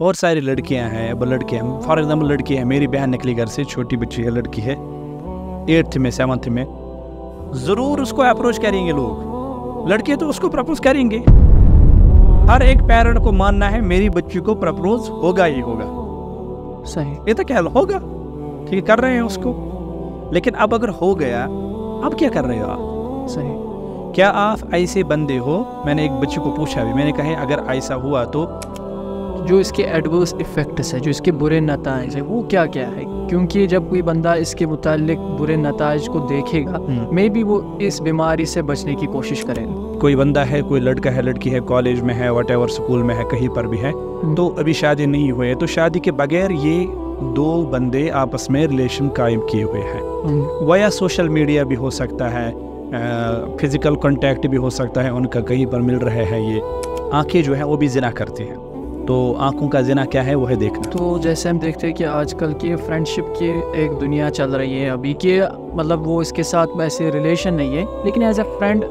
बहुत सारी लड़कियां हैं अब लड़के हैं फॉर एग्जाम्पल लड़की है मेरी बहन निकली घर से छोटी बच्ची है लड़की है एट्थ में सेवन्थ में ज़रूर उसको अप्रोच करेंगे लोग लड़के तो उसको प्रपोज करेंगे हर एक पेरेंट को मानना है मेरी बच्ची को प्रपोज होगा ही होगा सही ये तो क्या होगा ठीक कर रहे हैं उसको लेकिन अब अगर हो गया अब क्या कर रहे हो आप सही क्या आप ऐसे बंदे हो मैंने एक बच्ची को पूछा भी मैंने कहा अगर ऐसा हुआ तो जो इसके एडवर्स इफ़ेक्ट्स हैं जो इसके बुरे नतज हैं वो क्या क्या है क्योंकि जब कोई बंदा इसके मुतालिक बुरे नतज को देखेगा मे हम्म। बी वो इस बीमारी से बचने की कोशिश करेगा कोई बंदा है कोई लड़का है लड़की है कॉलेज में है वट स्कूल में है कहीं पर भी है हम्म। तो अभी शादी नहीं हुई है तो शादी के बगैर ये दो बंदे आपस में रिलेशन कायम किए हुए हैं वह सोशल मीडिया भी हो सकता है फिज़िकल कॉन्टेक्ट भी हो सकता है उनका कहीं पर मिल रहे हैं ये आंखें जो है वो भी जिना करती हैं तो आंखों का जिना क्या है वो है देखना तो जैसे हम देखते हैं कि आजकल की फ्रेंडशिप की एक दुनिया चल रही है अभी के मतलब वो इसके साथ वैसे रिलेशन नहीं है लेकिन एज ए फ्रेंड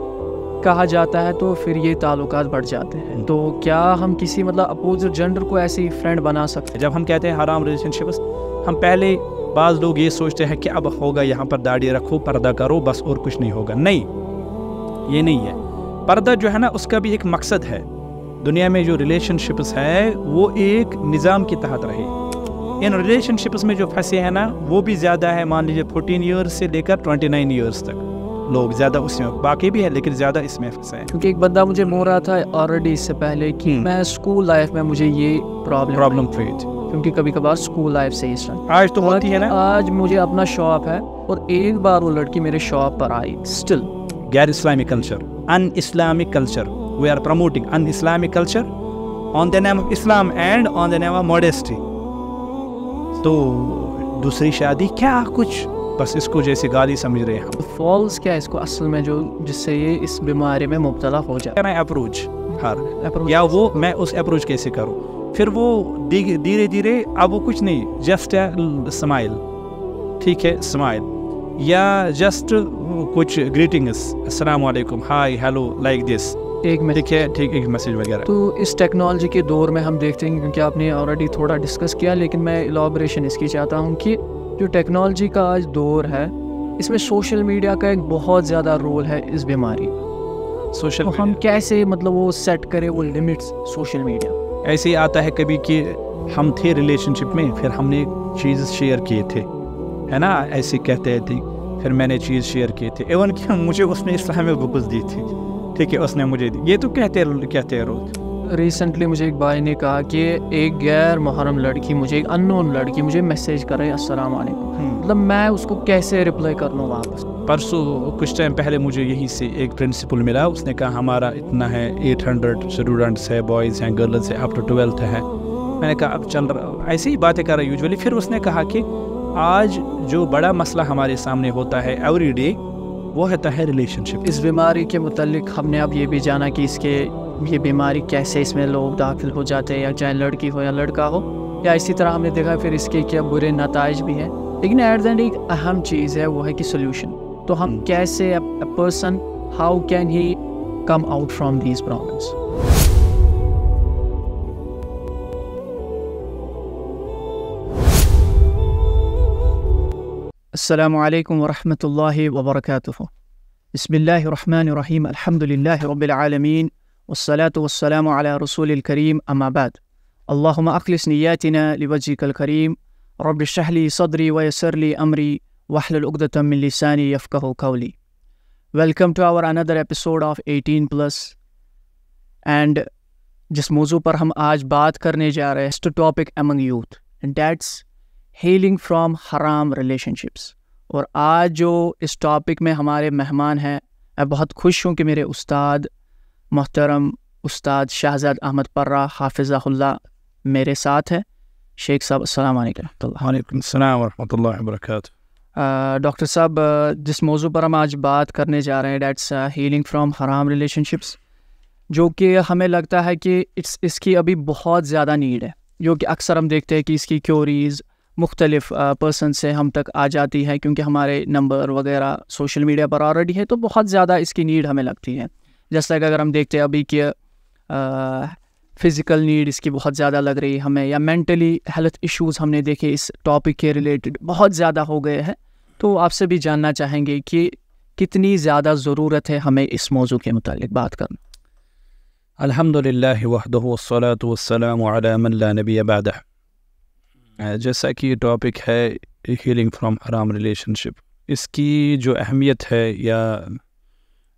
कहा जाता है तो फिर ये ताल्लुक बढ़ जाते हैं हम्म। तो क्या हम किसी मतलब अपोजिट जेंडर को ऐसे ही फ्रेंड बना सकते हैं जब हम कहते हैं हराम रिलेशनशिप हम पहले बाज़ लोग ये सोचते हैं कि अब होगा यहाँ पर दाढ़ी रखो पर्दा करो बस और कुछ नहीं होगा नहीं ये नहीं है पर्दा जो है ना उसका भी एक मकसद है दुनिया में जो रिलेशनशिप्स है वो एक निज़ाम के तहत रहे इन रिलेशनशिप्स में जो फंसे हैं ना वो भी ज़्यादा है मान लीजिए फोर्टीन ईयर्स से लेकर ट्वेंटी नाइन ईयर्स तक लोग ज़्यादा उसमें बाकी भी है लेकिन ज़्यादा इसमें फंसे हैं क्योंकि एक बंदा मुझे मो रहा था ऑलरेडी इससे पहले कि हम्म। मैं स्कूल लाइफ में मुझे ये प्रॉब्लम प्रॉब्लम थी क्योंकि कभी कभार स्कूल लाइफ से ही स्टार्ट आज तो होती है ना आज मुझे अपना शॉप है और एक बार वो लड़की मेरे शॉप पर आई स्टिल गैर Islamic culture un Islamic culture we are promoting an Islamic culture on the name of Islam and on the name of modesty. तो दूसरी शादी क्या कुछ बस इसको जैसे गाली समझ रहे हैं फॉल्स क्या इसको असल में जो जिससे ये इस बीमारी में मुबतला हो जाए अप्रोच हर हाँ। या वो मैं उस अप्रोच कैसे करूँ फिर वो धीरे धीरे अब वो कुछ नहीं जस्ट स्माइल ठीक है स्माइल या जस्ट कुछ ग्रीटिंग्स अस्सलाम वालेकुम हाय हेलो लाइक दिस एक मैसेज ठीक है ठीक एक मैसेज वगैरह तो इस टेक्नोलॉजी के दौर में हम देखते हैं क्योंकि आपने ऑलरेडी थोड़ा डिस्कस किया लेकिन मैं इलाबोरेशन इसकी चाहता हूँ कि जो टेक्नोलॉजी का आज दौर है इसमें सोशल मीडिया का एक बहुत ज़्यादा रोल है इस बीमारी सोशल तो हम कैसे मतलब वो सेट करें वो लिमिट्स सोशल मीडिया ऐसे आता है कभी कि हम थे रिलेशनशिप में फिर हमने चीज़ शेयर किए थे है ना ऐसे कहते थे फिर मैंने चीज़ शेयर किए थे इवन कि मुझे उसने इस्लाम में बुक्स दी थी ठीक है उसने मुझे ये तो कहते कहते रोज रिसेंटली मुझे एक भाई ने कहा कि एक गैर मुहरम लड़की मुझे एक अननोन लड़की मुझे मैसेज कर रही अस्सलाम वालेकुम हम्म। मतलब मैं उसको कैसे रिप्लाई कर लूँ वापस परसों कुछ टाइम पहले मुझे यहीं से एक प्रिंसिपल मिला उसने कहा हमारा इतना है 800 स्टूडेंट्स है बॉयज़ हैं गर्ल्स हैं आफ्टर ट्वेल्थ हैं मैंने कहा अब चल रहा ऐसे ही बातें कर रहा यूजली फिर उसने कहा कि आज जो बड़ा मसला हमारे सामने होता है एवरी डे वो होता है रिलेशनशिप इस बीमारी के मतलब हमने अब ये भी जाना कि इसके ये बीमारी कैसे इसमें लोग दाखिल हो जाते हैं या चाहे लड़की हो या लड़का हो या इसी तरह हमने देखा फिर इसके क्या बुरे नतज भी हैं लेकिन एट देंड एक अहम चीज़ है वो है कि सोल्यूशन तो हम हम्म। कैसे person how can he come out from these problems السلام عليكم ورحمة الله وبركاته بسم الله الرحمن الرحيم الحمد لله رب العالمين والصلاة والسلام على رسول الكريم أما بعد اللهم أخلص نياتنا لوجهك الكريم رب اشرح لي صدري ويسر لي أمري واحلل عقدة من لساني يفقه قولي Welcome to our another episode of 18 plus and جس موضوع پر ہم آج بات کرنے جا رہے ہیں हैं topic among youth and that's healing from haram relationships. और आज जो इस टॉपिक में हमारे मेहमान हैं मैं बहुत खुश हूँ कि मेरे उस्ताद मोहतरम उस्ताद शाहजाद अहमद पर्रा हाफिज़ा मेरे साथ है शेख साहब अल्लाम वरक डॉक्टर साहब जिस मौजू पर हम आज बात करने जा रहे हैं डेट्स हीलिंग फ्रॉम हराम रिलेशनशिप्स जो कि हमें लगता है कि इट्स इसकी अभी बहुत ज़्यादा नीड है जो कि अक्सर हम देखते हैं कि इसकी क्योरीज़ मुख्तलिफ़ पर्सन से हम तक आ जाती है क्योंकि हमारे नंबर वगैरह सोशल मीडिया पर ऑलरेडी है तो बहुत ज़्यादा इसकी नीड हमें लगती है जैसा कि अगर हम देखते हैं अभी कि फ़िज़िकल नीड इसकी बहुत ज़्यादा लग रही है हमें या मेंटली हेल्थ इश्यूज़ हमने देखे इस टॉपिक के रिलेटेड बहुत ज़्यादा हो गए हैं तो आपसे भी जानना चाहेंगे कि कितनी ज़्यादा ज़रूरत है हमें इस मौजू के मतलब बात करना अलहमदिल्लाबी जैसा कि ये टॉपिक है हीलिंग फ्रॉम हराम रिलेशनशिप इसकी जो अहमियत है या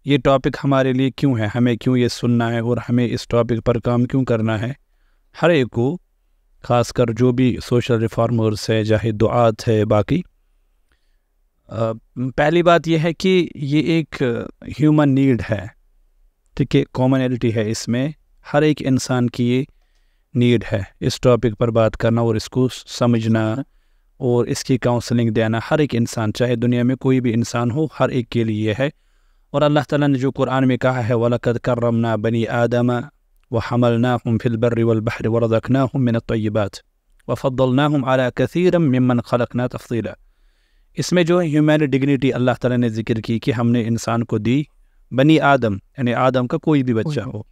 ये टॉपिक हमारे लिए क्यों है हमें क्यों ये सुनना है और हमें इस टॉपिक पर काम क्यों करना है हर एक को खासकर जो भी सोशल रिफॉर्मर्स है चाहे दुआत है बाकी पहली बात यह है कि ये एक ह्यूमन नीड है ठीक है कॉमनलिटी है इसमें हर एक इंसान की ये नीड है इस टॉपिक पर बात करना और इसको समझना और इसकी काउंसलिंग देना हर एक इंसान चाहे दुनिया में कोई भी इंसान हो हर एक के लिए है और अल्लाह ताला ने जो कुरान में कहा है वलकद करमना बनी आदम व हमल ना हम फिल फिलबर वलबहर ना हम मिन तयबात ना हम आला कसरम ममन ना तफसीला इसमें जो है ह्यूमन डिग्निटी अल्लाह ताला ने जिक्र की कि हमने इंसान को दी बनी आदम यानी आदम का कोई भी बच्चा हो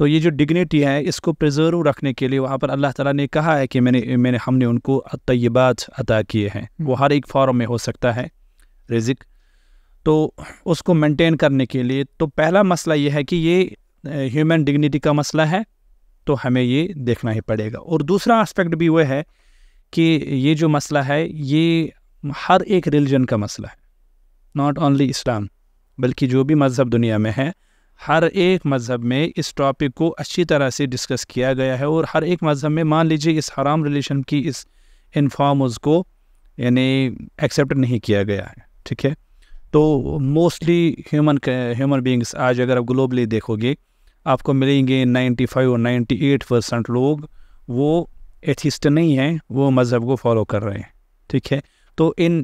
तो ये जो डिग्निटी है इसको प्रिजर्व रखने के लिए वहाँ पर अल्लाह ताला ने कहा है कि मैंने मैंने हमने उनको तयबात अदा किए हैं हम्म। वो हर एक फॉर्म में हो सकता है रिजिक तो उसको मेंटेन करने के लिए तो पहला मसला ये है कि ये ह्यूमन डिग्निटी का मसला है तो हमें ये देखना ही पड़ेगा और दूसरा आस्पेक्ट भी वह है कि ये जो मसला है ये हर एक रिलीजन का मसला है नॉट ओनली इस्लाम बल्कि जो भी मज़हब दुनिया में है हर एक मज़हब में इस टॉपिक को अच्छी तरह से डिस्कस किया गया है और हर एक मज़हब में मान लीजिए इस हराम रिलेशन की इस इनफॉर्म्स को यानी एक्सेप्ट नहीं किया गया है ठीक है तो मोस्टली ह्यूमन ह्यूमन बींग्स आज अगर आप ग्लोबली देखोगे आपको मिलेंगे 95 और नाइन्टी परसेंट लोग वो एथिस्ट नहीं हैं वो मज़हब को फॉलो कर रहे हैं ठीक है तो इन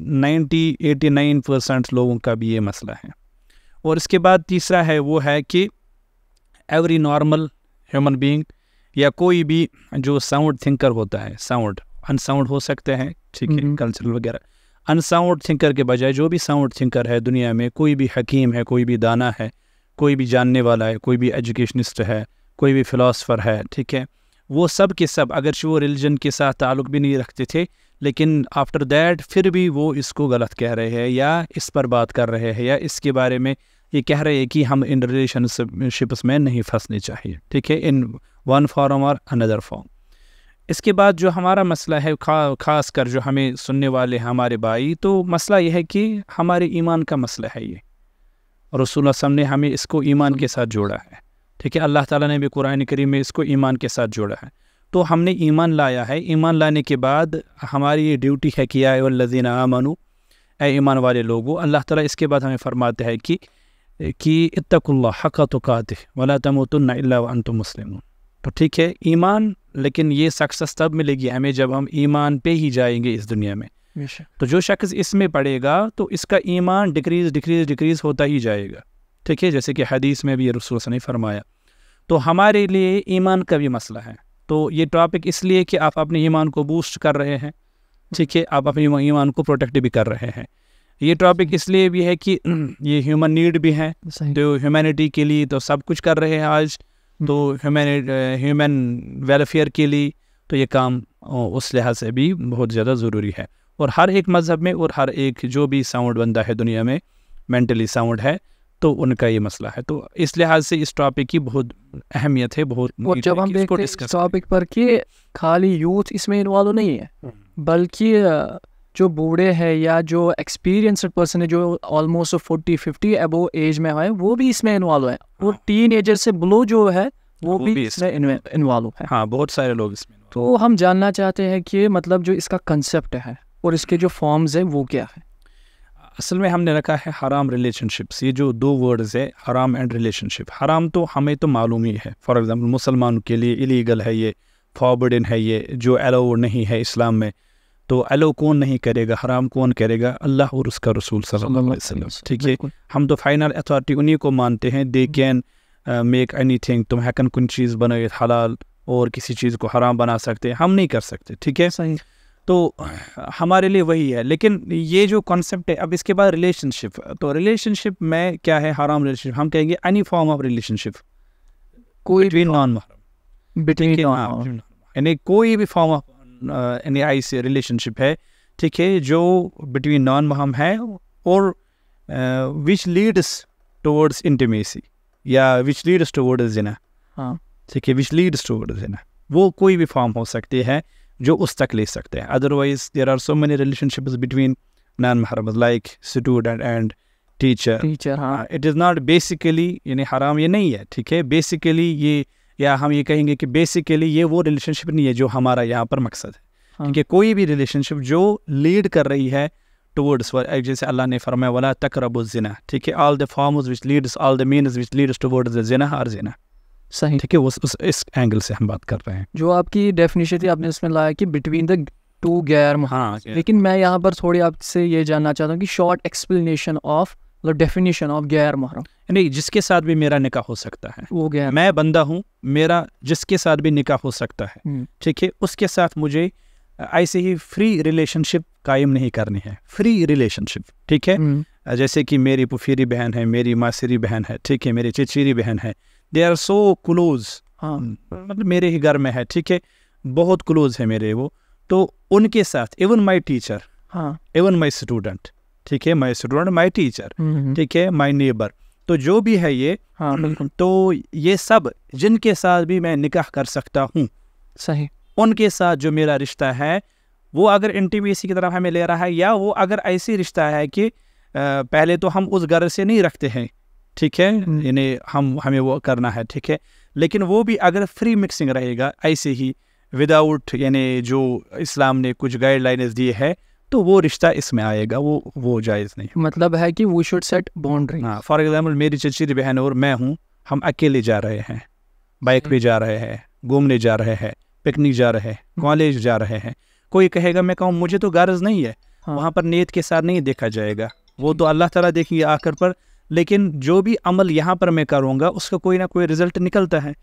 90 89 परसेंट लोगों का भी ये मसला है और इसके बाद तीसरा है वो है कि एवरी नॉर्मल ह्यूमन बींग या कोई भी जो साउंड थिंकर होता है साउंड अनसाउंड हो सकते हैं ठीक है कल्चरल वगैरह अनसाउंड थिंकर के बजाय जो भी साउंड थिंकर है दुनिया में कोई भी हकीम है कोई भी दाना है कोई भी जानने वाला है कोई भी एजुकेशनिस्ट है कोई भी फ़िलासफ़र है ठीक है वो सब के सब अगर वो रिलीजन के साथ ताल्लुक़ भी नहीं रखते थे लेकिन आफ्टर दैट फिर भी वो इसको गलत कह रहे हैं या इस पर बात कर रहे हैं या इसके बारे में ये कह रहे हैं कि हम इन रिलेशनशिप्स में नहीं फंसने चाहिए ठीक है इन वन फॉर्म और अनदर फॉर्म इसके बाद जो हमारा मसला है खा, खास कर जो हमें सुनने वाले हमारे भाई तो मसला यह है कि हमारे ईमान का मसला है ये रसूल वसम ने हमें इसको ईमान के साथ जोड़ा है ठीक है अल्लाह ताला ने भी कुरान करीम में इसको ईमान के साथ जोड़ा है तो हमने ईमान लाया है ईमान लाने के बाद हमारी ये ड्यूटी है कि आए लजीना मनु ए ईमान वाले लोगों अल्लाह ताला इसके बाद हमें फरमाते हैं कि कि इतकुल्ला हक़ तो कात वला तमतुल्न अन तो मुस्लिम तो ठीक है ईमान लेकिन ये सक्सेस तब मिलेगी हमें जब हम ईमान पे ही जाएंगे इस दुनिया में तो जो शख्स इसमें पड़ेगा तो इसका ईमान डिक्रीज डिक्रीज डिक्रीज होता ही जाएगा ठीक है जैसे कि हदीस में भी ये रसूल ने फरमाया तो हमारे लिए ईमान का भी मसला है तो ये टॉपिक इसलिए कि आप अपने ईमान को बूस्ट कर रहे हैं हम्म। ठीक है आप अपने ईमान को प्रोटेक्ट भी कर रहे हैं ये टॉपिक इसलिए भी है कि ये ह्यूमन नीड भी है तो ह्यूमैनिटी के लिए तो सब कुछ कर रहे हैं आज तो ह्यूमन वेलफेयर के लिए तो ये काम उस लिहाज से भी बहुत ज़्यादा ज़रूरी है और हर एक मज़हब में और हर एक जो भी साउंड बंदा है दुनिया में मेंटली साउंड है तो उनका ये मसला है तो इस लिहाज से इस टॉपिक की बहुत अहमियत है बहुत जब हम टॉपिक पर कि खाली यूथ इसमें इन्वॉल्व नहीं है हम्म। बल्कि जो बूढ़े हैं या जो एक्सपीरियंसड पर्सन है जो almost forty fifty above age में है वो भी इसमें इन्वॉल्व है और टीन एजर से ब्लो जो है वो, वो भी, भी इसमें इन्वॉल्व है हाँ बहुत सारे लोग इसमें तो हम जानना चाहते हैं कि मतलब जो इसका कंसेप्ट है और इसके जो फॉर्म्स है वो क्या है असल में हमने रखा है हराम रिलेशनशिप्स ये जो दो वर्ड्स है हराम एंड रिलेशनशिप हराम तो हमें तो मालूम ही है फॉर एग्जांपल मुसलमानों के लिए इलीगल है ये फॉरबडन है ये जो अलाउड नहीं है इस्लाम में तो अलो कौन नहीं करेगा हराम कौन करेगा अल्लाह और उसका रसूल वसल्लम ठीक है हम तो फाइनल अथॉरिटी उन्हीं को मानते हैं they can make anything तुम हैकन कुछ चीज़ बनाए हलाल और किसी चीज़ को हराम बना सकते हैं हम नहीं कर सकते ठीक है सही तो हमारे लिए वही है लेकिन ये जो कॉन्सेप्ट है अब इसके बाद रिलेशनशिप तो रिलेशनशिप में क्या है हराम रिलेशनशिप हम कहेंगे एनी फॉर्म ऑफ रिलेशनशिप कोई भी नॉन महरम बिटवीन यानी कोई भी फॉर्म ऑफ एन आई से रिलेशनशिप है ठीक है जो बिटवीन नॉन महम है और विच लीड्स टूवर्ड्स इंटीमेसी या विच लीड्स टूवर्ड्स जिना हाँ ठीक है विच लीड्स टूवर्ड्स जिना वो कोई भी फॉर्म हो सकती है जो उस तक ले सकते हैं otherwise there are so many relationship between non महरम like student and teacher teacher हाँ इट इज़ नॉट बेसिकली यानी हराम ये नहीं है ठीक है बेसिकली ये या हम ये कहेंगे कि बेसिकली ये वो रिलेशनशिप नहीं है जो हमारा यहाँ पर मकसद है हाँ। कि कोई भी रिलेशनशिप जो लीड कर रही है टूवर्ड्स जैसे अल्लाह ने फरमाया वाला तकरबुलजना ठीक है all the form which leads all the mean which leads towards the जिना और जिना सही ठीक है उस, उस इस एंगल से हम बात कर रहे हैं जो आपकी डेफिनेशन थी आपने इसमें लाया कि बिटवीन द टू गैर हाँ लेकिन मैं यहाँ पर थोड़ी आपसे ये जानना चाहता हूँ कि शॉर्ट एक्सप्लेनेशन ऑफ मतलब डेफिनेशन ऑफ गैर मुहरम नहीं जिसके साथ भी मेरा निकाह हो सकता है वो गैर मैं बंदा हूँ मेरा जिसके साथ भी निकाह हो सकता है हम्म। ठीक है उसके साथ मुझे ऐसे ही फ्री रिलेशनशिप कायम नहीं करनी है फ्री रिलेशनशिप ठीक है हम्म। जैसे कि मेरी पुफीरी बहन है मेरी मासीरी बहन है ठीक है मेरी चिचेरी बहन है दे आर सो क्लोज हाँ हम्म, मतलब मेरे ही घर में है ठीक है बहुत क्लोज है मेरे वो तो उनके साथ इवन माई टीचर हाँ इवन माई स्टूडेंट ठीक है माई स्टूडेंट माई टीचर ठीक है माई नेबर तो जो भी है ये हाँ बिल्कुल तो ये सब जिनके साथ भी मैं निकाह कर सकता हूँ सही उनके साथ जो मेरा रिश्ता है वो अगर इंटीमेसी की तरफ हमें ले रहा है या वो अगर ऐसी रिश्ता है कि पहले तो हम उस गर्ज से नहीं रखते हैं ठीक है हम्म। यानी हम हमें वो करना है ठीक है लेकिन वो भी अगर फ्री मिक्सिंग रहेगा ऐसे ही विदाउट यानी जो इस्लाम ने कुछ गाइडलाइंस दिए है तो वो रिश्ता इसमें आएगा वो वो जायज़ नहीं मतलब है कि वी शुड सेट बाउंड्री हाँ फॉर एग्जाम्पल मेरी चचेरी बहन और मैं हूँ हम अकेले जा रहे हैं बाइक हम्म। पे जा रहे हैं घूमने जा रहे हैं पिकनिक जा रहे हैं कॉलेज हम्म। जा रहे हैं कोई कहेगा मैं कहूँ मुझे तो गर्ज नहीं है हाँ। वहाँ पर नीयत के साथ नहीं देखा जाएगा वो हम्म। तो अल्लाह तला देखेंगे आकर पर लेकिन जो भी अमल यहाँ पर मैं करूँगा उसका कोई ना कोई रिजल्ट निकलता है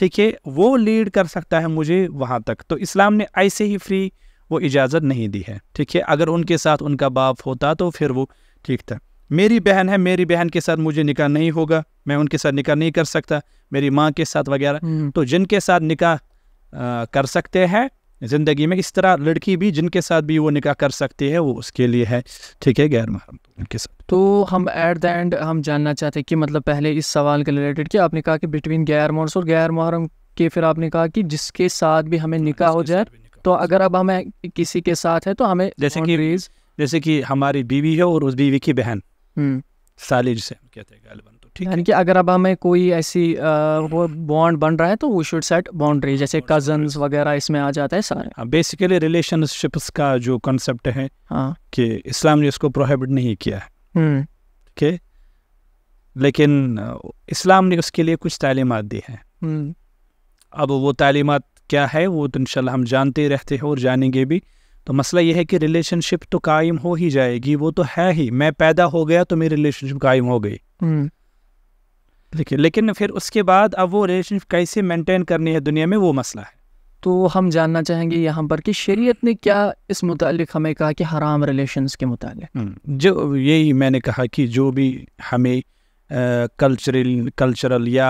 ठीक है वो लीड कर सकता है मुझे वहाँ तक तो इस्लाम ने ऐसे ही फ्री वो इजाज़त नहीं दी है ठीक है अगर उनके साथ उनका बाप होता तो फिर वो ठीक था मेरी बहन है मेरी बहन के साथ मुझे निकाह नहीं होगा मैं उनके साथ निकाह नहीं कर सकता मेरी माँ के साथ वगैरह हम्म। तो जिनके साथ निकाह कर सकते हैं ज़िंदगी में इस तरह लड़की भी जिनके साथ भी वो निकाह कर सकती है वो उसके लिए है ठीक है गैर महरम उनके साथ तो हम एट द एंड हम जानना चाहते हैं कि मतलब पहले इस सवाल के रिलेटेड कि आपने कहा कि बिटवीन गैर महरम और गैर मुहरम के फिर आपने कहा कि जिसके साथ भी हमें निकाह हो जाए तो अगर अब हमें किसी के साथ है तो हमें जैसे कि जैसे कि हमारी बीवी है और उस बीवी की बहन हम्म। सालिज से कहते हैं तो, ठीक यानी कि अगर अब हमें कोई ऐसी वो बॉन्ड बन रहा है तो वी शुड सेट बाउंड्री जैसे कजन वगैरह इसमें आ जाता है सारे बेसिकली हाँ, रिलेशनशिप्स का जो कंसेप्ट है हाँ कि इस्लाम ने इसको प्रोहिबिट नहीं किया है हम्म। के? लेकिन इस्लाम ने उसके लिए कुछ तालीमत दी है हम्म। अब वो तालीमत क्या है वो तो इनशाला हम जानते रहते हैं और जानेंगे भी तो मसला यह है कि रिलेशनशिप तो कायम हो ही जाएगी वो तो है ही मैं पैदा हो गया तो मेरी रिलेशनशिप कायम हो गई हम्म। देखिए लेकिन फिर उसके बाद अब वो रिलेशनशिप कैसे मेंटेन करनी है दुनिया में वो मसला है तो हम जानना चाहेंगे यहाँ पर कि शरीयत ने क्या इस मुतल हमें कहा कि हराम रिलेशंस के मुतालिक हम्म। जो यही मैंने कहा कि जो भी हमें कल्चरल कल्चरल या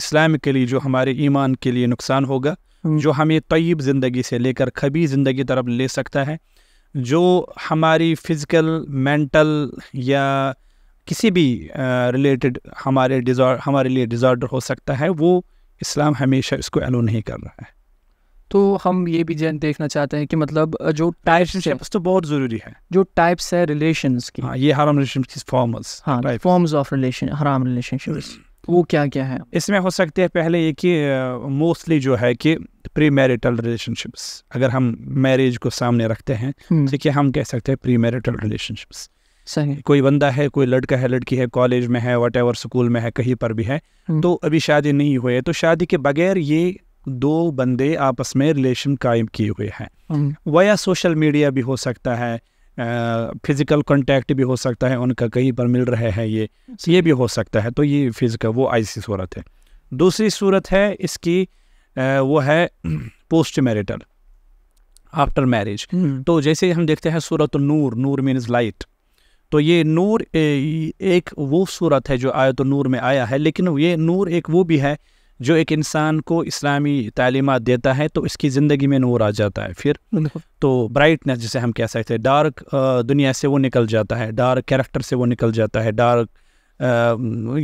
इस्लाम के लिए जो हमारे ईमान के लिए नुकसान होगा हम्म। जो हमें तयब ज़िंदगी से लेकर खबी ज़िंदगी तरफ ले सकता है जो हमारी फ़िज़िकल मेंटल या किसी भी रिलेटेड हमारे डिज़ॉर्ड हमारे लिए डिज़ॉर्डर हो सकता है वो इस्लाम हमेशा इसको एलो नहीं कर रहा है तो हम ये भी जैन देखना चाहते हैं कि मतलब जो टाइप्स है तो बहुत ज़रूरी है जो टाइप्स है रिलेशन की हाँ ये हराम रिलेशन फॉर्मल्स हाँ फॉर्म्स ऑफ रिलेशन हराम रिलेशनशिप वो क्या क्या है इसमें हो सकते हैं पहले ये कि मोस्टली जो है कि प्री मैरिटल रिलेशनशिप्स अगर हम मैरिज को सामने रखते हैं ठीक हम्म। तो है हम कह सकते हैं प्री मैरिटल रिलेशनशिप्स सही कोई बंदा है कोई लड़का है लड़की है कॉलेज में है वट स्कूल में है कहीं पर भी है हम्म। तो अभी शादी नहीं हुई है तो शादी के बगैर ये दो बंदे आपस में रिलेशन कायम किए हुए हैं वह या सोशल मीडिया भी हो सकता है फिज़िकल कॉन्टैक्ट भी हो सकता है उनका कहीं पर मिल रहे हैं ये तो ये भी हो सकता है तो ये फिज़िकल वो ऐसी सूरत है दूसरी सूरत है इसकी आ, वो है पोस्ट मैरिटल आफ्टर मैरिज तो जैसे हम देखते हैं सूरत नूर नूर मीन्स लाइट तो ये नूर ए, एक वो सूरत है जो आयत नूर में आया है लेकिन ये नूर एक वो भी है जो एक इंसान को इस्लामी तालीमत देता है तो इसकी ज़िंदगी में नूर आ जाता है फिर तो ब्राइटनेस जिसे हम कह सकते हैं डार्क दुनिया से वो निकल जाता है डार्क कैरेक्टर से वो निकल जाता है डार्क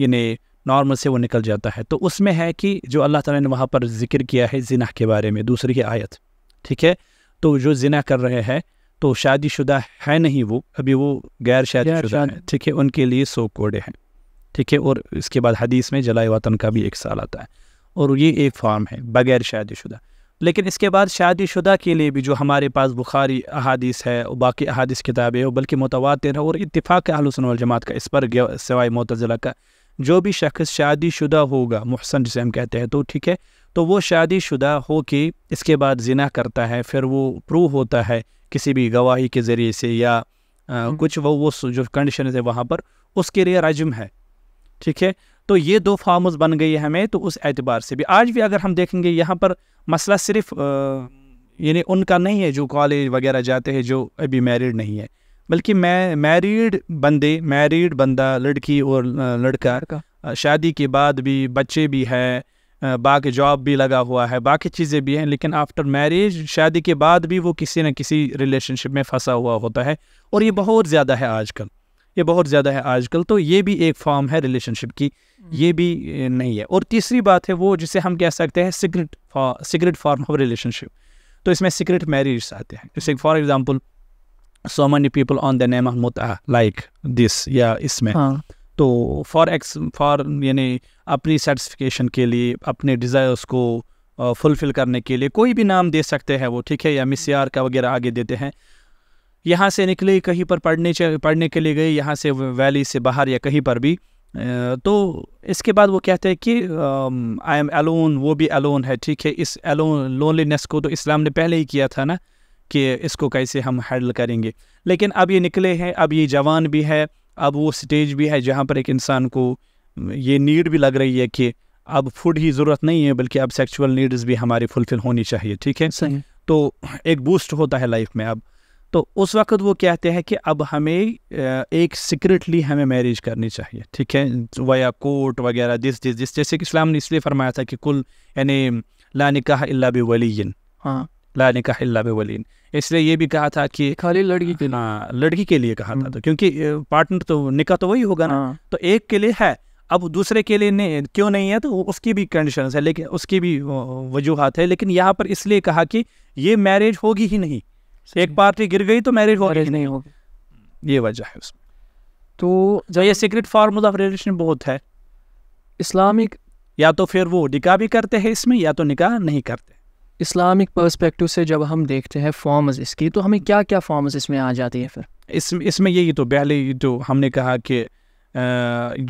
यानी नॉर्मल से वो निकल जाता है तो उसमें है कि जो अल्लाह ताला ने वहाँ पर जिक्र किया है जिना के बारे में दूसरी ही आयत ठीक है तो जो जिना कर रहे हैं तो शादीशुदा है नहीं वो अभी वो गैर शादीशुदा है ठीक है उनके लिए सो कोडे हैं ठीक है और इसके बाद हदीस में जलाए वतन का भी एक साल आता है और ये एक फॉर्म है बग़ैर शादीशुदा लेकिन इसके बाद शादीशुदा के लिए भी जो हमारे पास बुखारी अहादीस है और बाकी अहादीस किताबें हो बल्कि मुतवातर है और इतफ़ाक़ आलोसन जमात का इस पर सवाए मतज़िला का जो भी शख्स शादीशुदा होगा मोहसन जिसे हम कहते हैं तो ठीक है तो वो शादीशुदा हो के इसके बाद जिना करता है फिर वो प्रूव होता है किसी भी गवाही के ज़रिए से या आ, हम्म। कुछ वो वो जो कंडीशन है वहाँ पर उसके लिए रजम है ठीक है तो ये दो फार्म बन गई है हमें तो उस एतबार से भी आज भी अगर हम देखेंगे यहाँ पर मसला सिर्फ यानी उनका नहीं है जो कॉलेज वगैरह जाते हैं जो अभी मैरिड नहीं है बल्कि मैं मैरिड बंदे मैरिड बंदा लड़की और लड़का शादी के बाद भी बच्चे भी हैं बाकी जॉब भी लगा हुआ है बाकी चीज़ें भी हैं लेकिन आफ्टर मैरिज शादी के बाद भी वो किसी न किसी रिलेशनशिप में फंसा हुआ होता है और ये बहुत ज़्यादा है आजकल ये बहुत ज़्यादा है आजकल तो ये भी एक फॉर्म है रिलेशनशिप की ये हम्म। भी नहीं है और तीसरी बात है वो जिसे हम कह सकते हैं secret secret form of relationship तो इसमें सिगरेट मैरिज आते हैं जैसे for example so many people on the name of मुता लाइक दिस या इसमें हाँ. तो फॉर एक्स फॉर यानी अपनी सेटिस्फिकेशन के लिए अपने डिज़ायर्स को फुलफ़िल uh, करने के लिए कोई भी नाम दे सकते हैं वो ठीक है या मिस यार का वगैरह आगे देते हैं यहाँ से निकले कहीं पर पढ़ने पढ़ने के लिए गए यहाँ से वैली से बाहर या कहीं पर भी तो इसके बाद वो कहते हैं कि आई एम अलोन वो भी अलोन है ठीक है इस अलोन लोनलीनेस को तो इस्लाम ने पहले ही किया था ना कि इसको कैसे हम हैंडल करेंगे लेकिन अब ये निकले हैं अब ये जवान भी है अब वो स्टेज भी है जहाँ पर एक इंसान को ये नीड भी लग रही है कि अब फूड ही ज़रूरत नहीं है बल्कि अब सेक्चुअल नीड्स भी हमारी फुलफ़िल होनी चाहिए ठीक है तो एक बूस्ट होता है लाइफ में अब तो उस वक्त वो कहते हैं कि अब हमें एक सीक्रेटली हमें मैरिज करनी चाहिए ठीक है वया कोर्ट वगैरह जिस जिस जिस जैसे कि इस्लाम ने इसलिए फरमाया था कि कुल यानी ला निकाह इल्ला वलीन हाँ ला निकाह इल्ला बे वलीन इसलिए ये भी कहा था कि खाली लड़की के ना हाँ, लड़की के लिए कहा था हम्म। तो क्योंकि पार्टनर तो निका तो वही होगा ना हाँ। तो एक के लिए है अब दूसरे के लिए नहीं क्यों नहीं है तो उसकी भी कंडीशन है लेकिन उसकी भी वजूहत है लेकिन यहाँ पर इसलिए कहा कि ये मैरिज होगी ही नहीं एक पार्टी गिर गई तो मैरिज मैरिज नहीं होगी ये वजह है उसमें तो जब ये सीक्रेट फार्मूला ऑफ रिलेशन बहुत है इस्लामिक या तो फिर वो निका भी करते हैं इसमें या तो निकाह नहीं करते इस्लामिक पर्सपेक्टिव से जब हम देखते हैं फॉर्म्स इसकी तो हमें क्या क्या फॉर्म्स इसमें आ जाती है फिर इस इसमें यही तो पहले जो तो हमने कहा कि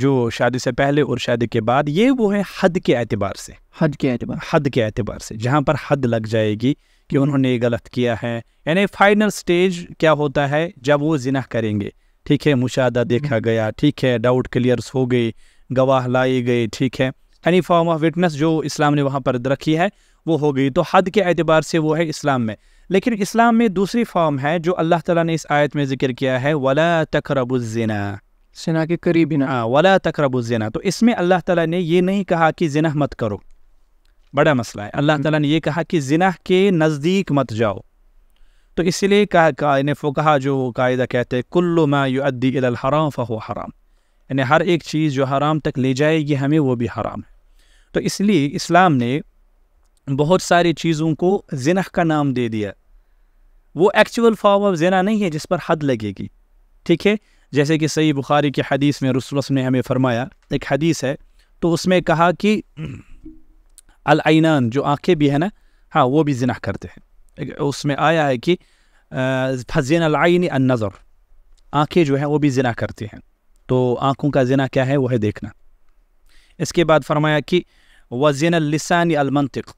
जो शादी से पहले और शादी के बाद ये वो है हद के एतबार से हद के एतबार हद के एतबार से जहाँ पर हद लग जाएगी कि उन्होंने ये गलत किया है यानी फाइनल स्टेज क्या होता है जब वो जिना करेंगे ठीक है मुशादा देखा हम्म। गया ठीक है डाउट क्लियर्स हो गई गवाह लाए गए ठीक है यानी फॉर्म ऑफ विटनेस जो इस्लाम ने वहाँ पर रखी है वो हो गई तो हद के अतबार से वो है इस्लाम में लेकिन इस्लाम में दूसरी फॉर्म है जो अल्लाह ताला ने इस आयत में जिक्र किया है वला तकरबुजना सिना के करीब ना हाँ, वला तकरबुजना तो इसमें अल्लाह ताला ने ये नहीं कहा कि जिना मत करो बड़ा मसला है अल्लाह ताला ने ये कहा कि जिना के नज़दीक मत जाओ तो इसलिए कहा का इन्हें फोकहा जो कायदा कहते हैं कुल्लु मायुद्दी हराम फ़ो हराम यानी हर एक चीज़ जो हराम तक ले जाएगी हमें वो भी हराम है तो इसलिए इस्लाम ने बहुत सारी चीज़ों को जिनह का नाम दे दिया वो एक्चुअल फॉर्म ऑफ जना नहीं है जिस पर हद लगेगी ठीक है जैसे कि सही बुखारी की हदीस में रसुलस ने हमें फरमाया एक हदीस है तो उसमें कहा कि अलआनान जो आँखें भी है ना हाँ वो भी जिना करते हैं उसमें आया है कि फजीन अन नज़र आँखें जो हैं वो भी जिना करती हैं तो आँखों का जिना क्या है वह है देखना इसके बाद फरमाया कि वजीन लसानी अलमंतिक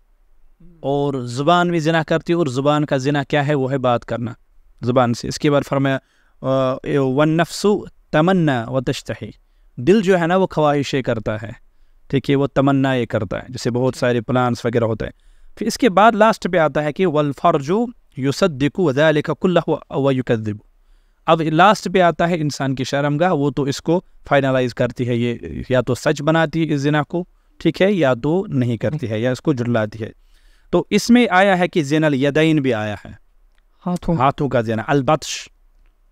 और ज़ुबान भी जिना करती है और ज़ुबान का जिना क्या है वह है बात करना ज़ुबान से इसके बाद फरमाया वन नफसु तमन्ना व तश्तही दिल जो है ना वो ख्वाहिशें करता है ठीक है वो तमन्ना ये करता है जैसे बहुत सारे प्लान्स वगैरह होते हैं फिर इसके बाद लास्ट पे आता है कि वलफरजो युसदिकु वज़ालिकल्लाकदिब अब लास्ट पे आता है इंसान की शर्मगाह वो तो इसको फाइनलाइज करती है ये या तो सच बनाती है इस जिना को ठीक है या तो नहीं करती है या इसको जुड़लाती है तो इसमें आया है कि जेनल यदैन भी आया है हाथों हाथों का जेना अलबत्श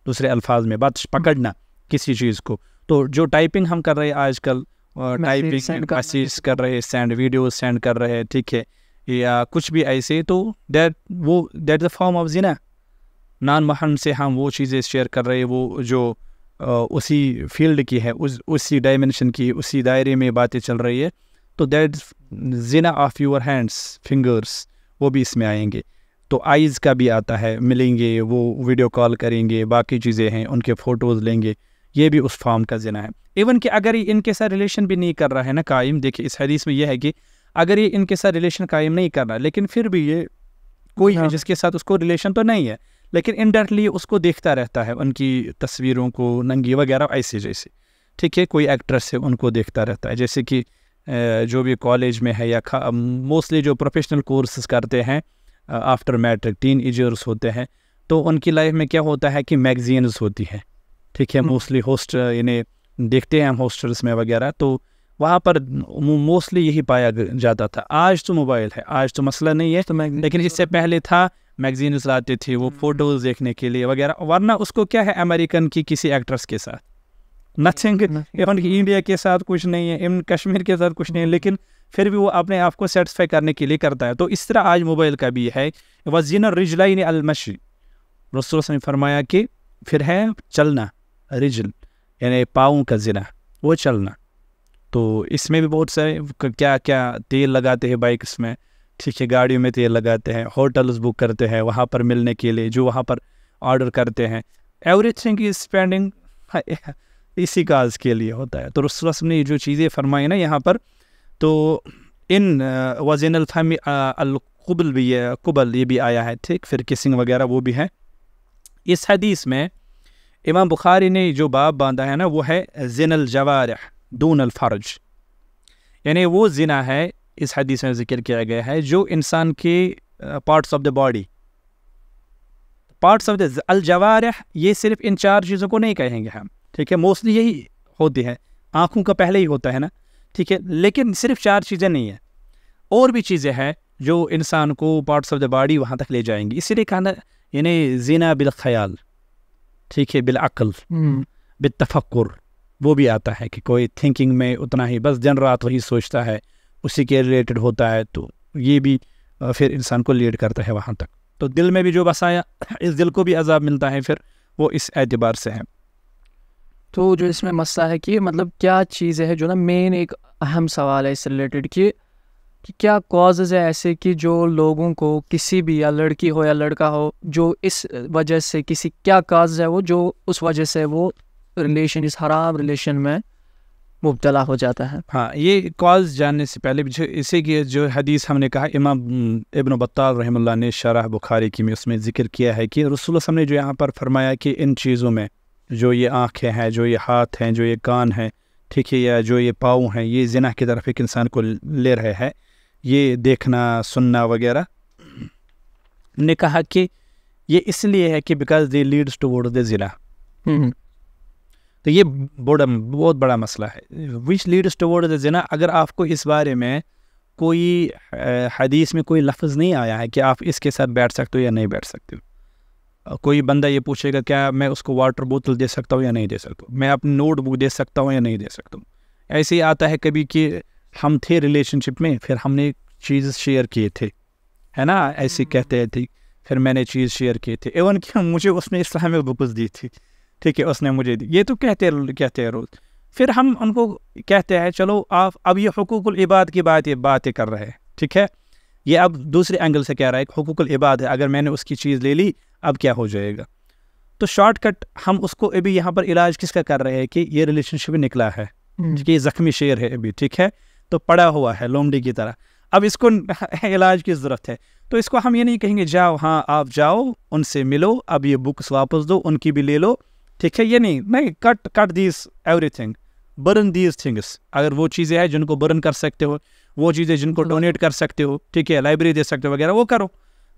दूसरे अल्फाज में बत्श पकड़ना किसी चीज़ को तो जो टाइपिंग हम कर रहे हैं आजकल टाइपिंग मैसेज कर रहे सेंड वीडियो सेंड कर रहे ठीक है या कुछ भी ऐसे तो दैट वो दैट द फॉर्म ऑफ जीना नान महन से हम वो चीज़ें शेयर कर रहे वो जो उसी फील्ड की है उस उसी डायमेंशन की उसी दायरे में बातें चल रही है तो दैट जीना ऑफ योर हैंड्स फिंगर्स वो भी इसमें आएंगे तो आइज़ का भी आता है मिलेंगे वो वीडियो कॉल करेंगे बाकी चीज़ें हैं उनके फ़ोटोज़ लेंगे ये भी उस फॉर्म का जिना है इवन कि अगर ये इनके साथ रिलेशन भी नहीं कर रहा है ना कायम देखिए इस हदीस में यह है कि अगर ये इनके साथ रिलेशन कायम नहीं कर रहा लेकिन फिर भी ये कोई हाँ। है जिसके साथ उसको रिलेशन तो नहीं है लेकिन इनडायरेक्टली उसको देखता रहता है उनकी तस्वीरों को नंगी वगैरह ऐसे जैसे ठीक है कोई एक्ट्रेस है उनको देखता रहता है जैसे कि जो भी कॉलेज में है या मोस्टली जो प्रोफेशनल कोर्स करते हैं आफ्टर मैट्रिक टीन एजर्स होते हैं तो उनकी लाइफ में क्या होता है कि मैगजीन्स होती हैं ठीक है मोस्टली होस्ट इन्हें देखते हैं हम हॉस्टल्स में वगैरह तो वहाँ पर मोस्टली यही पाया जाता था आज तो मोबाइल है आज तो मसला नहीं है तो लेकिन इससे पहले था मैगजीन्स लाते थे वो फोटोज़ हम्म। देखने के लिए वगैरह वरना उसको क्या है अमेरिकन की किसी एक्ट्रेस के साथ नथिंग इवन इंडिया के साथ कुछ नहीं है इवन कश्मीर के साथ कुछ नहीं है लेकिन फिर भी वो अपने आप को सेटिस्फाई करने के लिए करता है तो इस तरह आज मोबाइल का भी है वजीन रिजलाइन अलमशी रसोल ने फरमाया कि फिर है चलना रिजल यानी पाओ का ज़िना वो चलना तो इसमें भी बहुत सारे क्या क्या तेल लगाते हैं बाइक्स में ठीक है गाड़ियों में तेल लगाते हैं होटल्स बुक करते हैं वहाँ पर मिलने के लिए जो वहाँ पर ऑर्डर करते हैं एवरी थिंग इज स्पेंडिंग इसी काज के लिए होता है तो रसलम ने जो चीज़ें फरमाई ना यहाँ पर तो इन वज़न अलफामी अलकुबल भी है कुबल ये भी आया है ठीक फिर किसिंग वगैरह वो भी है इस हदीस में इमाम बुखारी ने जो बाब बांधा है ना वो है जिनल जवारह दून अलफर्ज यानी वो जिना है इस हदीस में जिक्र किया गया है जो इंसान के parts of the body parts of the अलजवार ये सिर्फ इन चार चीज़ों को नहीं कहेंगे हम ठीक है मोस्टली यही होती है आँखों का पहले ही होता है ना ठीक है लेकिन सिर्फ चार चीज़ें नहीं है और भी चीज़ें हैं जो इंसान को पार्ट्स ऑफ द बॉडी वहाँ तक ले जाएंगी इसीलिए कहना यानी जीना बिल ख्याल ठीक है बिलअल हम्म। बितफक्र वो भी आता है कि कोई थिंकिंग में उतना ही बस दिन रात वही सोचता है उसी के रिलेटेड होता है तो ये भी फिर इंसान को लीड करता है वहाँ तक तो दिल में भी जो बसाया इस दिल को भी अजाब मिलता है फिर वो इस एतबार से है तो जो इसमें मसला है कि मतलब क्या चीज़ है जो ना मेन एक अहम सवाल है इससे रिलेटेड कि कि क्या कॉजेज़ है ऐसे कि जो लोगों को किसी भी या लड़की हो या लड़का हो जो इस वजह से किसी क्या काज है वो जो उस वजह से वो रिलेशन इस हराम रिलेशन में मुबतला हो जाता है हाँ ये कॉज जानने से पहले जो इसी की जो हदीस हमने कहा इमाम इबन बत्ताल रहमल ने शराह बुखारी की में उसमें ज़िक्र किया है कि रसूल ने जो यहाँ पर फरमाया कि इन चीज़ों में जो ये आँखें हैं जो ये हाथ हैं जो ये कान हैं ठीक है या जो ये पाँव हैं ये जिना की तरफ एक इंसान को ले रहे हैं ये देखना सुनना वगैरह ने कहा कि ये इसलिए है कि बिकॉज दे लीड्स टू वोड द ज़िला तो ये बोडम बहुत बड़ा मसला है विच लीड्स टू वोड द ज़िला अगर आपको इस बारे में कोई हदीस में कोई लफ्ज़ नहीं आया है कि आप इसके साथ बैठ सकते हो या नहीं बैठ सकते हो कोई बंदा ये पूछेगा क्या मैं उसको वाटर बोतल दे सकता हूँ या नहीं दे सकता मैं अपनी नोटबुक दे सकता हूँ या नहीं दे सकता हूँ ऐसे ही आता है कभी कि हम थे रिलेशनशिप में फिर हमने चीज़ शेयर किए थे है ना ऐसे हम्म। कहते थे फिर मैंने चीज़ शेयर किए थे एवन कि मुझे उसने इस्लामिक बुक्स दी थी ठीक है उसने मुझे दी ये तो कहते कहते हैं रोज़ फिर हम उनको कहते हैं चलो आप अब ये हकूक इबाद की बात ये बातें कर रहे हैं ठीक है ये अब दूसरे एंगल से कह रहा है हकूक इबाद है अगर मैंने उसकी चीज़ ले ली अब क्या हो जाएगा तो शॉर्टकट हम उसको अभी यहाँ पर इलाज किसका कर रहे हैं कि ये रिलेशनशिप निकला है हम्म। कि ये ज़ख्मी शेर है अभी ठीक है तो पड़ा हुआ है लोमड़ी की तरह अब इसको इलाज की ज़रूरत है तो इसको हम ये नहीं कहेंगे जाओ हाँ आप जाओ उनसे मिलो अब ये बुक्स वापस दो उनकी भी ले लो ठीक है ये नहीं नहीं cut cut these everything burn these things अगर वो चीज़ें हैं जिनको बर्न कर सकते हो वो चीज़ें जिनको डोनेट हम्म। कर सकते हो ठीक है लाइब्रेरी दे सकते हो वगैरह वो करो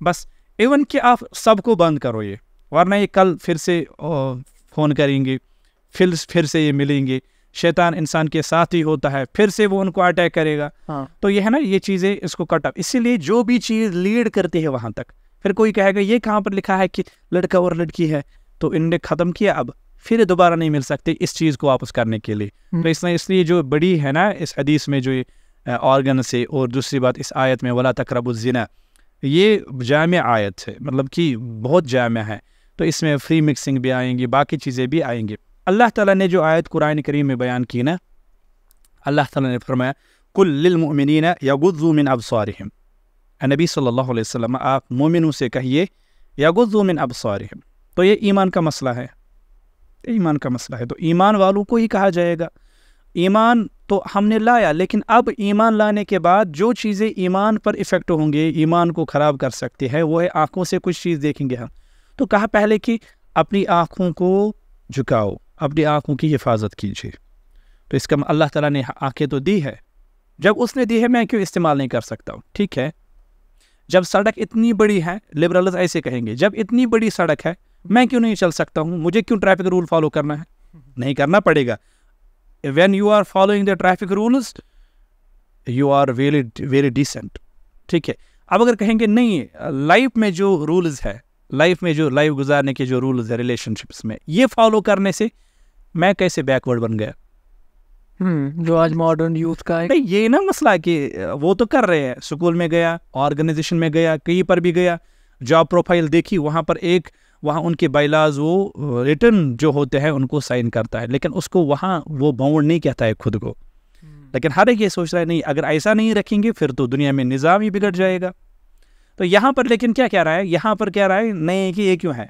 बस इवन कि आप सबको बंद करो ये वरना ये कल फिर से फ़ोन करेंगे फिर फिर से ये मिलेंगे शैतान इंसान के साथ ही होता है फिर से वो उनको अटैक करेगा हाँ। तो ये है ना ये चीज़ें इसको कट ऑफ इसीलिए जो भी चीज़ लीड करती है वहां तक फिर कोई कहेगा ये कहाँ पर लिखा है कि लड़का और लड़की है तो इनने ख़त्म किया अब फिर दोबारा नहीं मिल सकते इस चीज़ को वापस करने के लिए हम्म। तो इसने इसलिए जो बड़ी है ना इस हदीस में जो ऑर्गन से और दूसरी बात इस आयत में वला तकरबुलजिना ये जाम आयत है मतलब कि बहुत जाम है तो इसमें फ्री मिक्सिंग भी आएंगी बाकी चीज़ें भी आएंगी अल्लाह ताला ने जो आयत कुरान करीम में बयान की ना अल्लाह ताला ने फरमाया कुल्लिलमिन यगुज़ुमिन अबसारहम नबी सल्लल्लाहु अलैहि वसल्लम आप मोमिनों से कहिए यगुज़ुमिन अबसारहम तो ये ईमान का मसला है ईमान का मसला है तो ईमान वालों को ही कहा जाएगा ईमान तो हमने लाया लेकिन अब ईमान लाने के बाद जो चीज़ें ईमान पर इफ़ेक्ट होंगे ईमान को ख़राब कर सकती है वो है आँखों से कुछ चीज़ देखेंगे हम तो कहा पहले कि अपनी आँखों को झुकाओ अपनी आँखों की हिफाजत कीजिए तो इसका अल्लाह ताला ने आंखें तो दी है जब उसने दी है मैं क्यों इस्तेमाल नहीं कर सकता हूँ ठीक है जब सड़क इतनी बड़ी है लिबरल ऐसे कहेंगे जब इतनी बड़ी सड़क है मैं क्यों नहीं चल सकता हूँ मुझे क्यों ट्रैफिक रूल फॉलो करना है नहीं करना पड़ेगा when you are following the traffic rules you are very very decent ठीक है अब अगर कहेंगे नहीं लाइफ में जो रूल्स है लाइफ में जो लाइफ गुजारने के जो रूल्स है रिलेशनशिप्स में ये फॉलो करने से मैं कैसे बैकवर्ड बन गया हम्म, जो आज मॉडर्न यूथ का है ये ना मसला कि वो तो कर रहे हैं स्कूल में गया ऑर्गेनाइजेशन में गया कहीं पर भी गया जॉब प्रोफाइल देखी वहाँ पर एक वहाँ उनके बाइलाज वो रिटर्न जो होते हैं उनको साइन करता है लेकिन उसको वहाँ वो बाउंड नहीं कहता है खुद को हम्म। लेकिन हर एक ये सोच रहा है नहीं अगर ऐसा नहीं रखेंगे फिर तो दुनिया में निज़ाम ही बिगड़ जाएगा तो यहाँ पर लेकिन क्या कह रहा है यहाँ पर कह रहा है नहीं कि ये क्यों है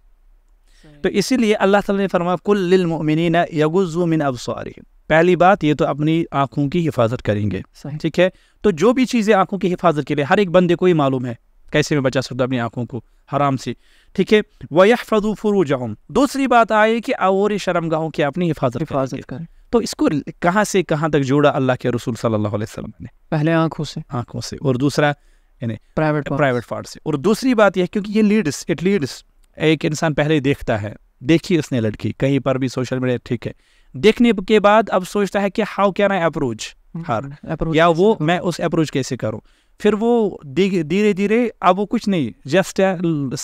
तो इसीलिए अल्लाह ताला ने फरमाया कुल्लिलमिन यगुजुमिन अबसारी पहली बात ये तो अपनी आँखों की हिफाजत करेंगे ठीक है तो जो भी चीज़ें आँखों की हिफाजत के लिए हर एक बंदे को ही मालूम है कैसे मैं बचा सकता अपनी आँखों को हराम से ठीक है वह फजू फरू जाऊँ दूसरी बात आए कि और गाहों की अपनी हिफाजत हिफाजत करें तो इसको कहाँ से कहाँ तक जोड़ा अल्लाह के रसूल सल्लल्लाहु अलैहि वसल्लम ने पहले आँखों से आँखों से और दूसरा यानी प्राइवेट प्राइवेट पार्ट से और दूसरी बात यह क्योंकि ये लीड्स इट लीड्स एक इंसान पहले देखता है देखी उसने लड़की कहीं पर भी सोशल मीडिया ठीक है देखने के बाद अब सोचता है कि how can I approach her या वो मैं उस अप्रोच कैसे करूँ फिर वो धीरे धीरे अब वो कुछ नहीं जस्ट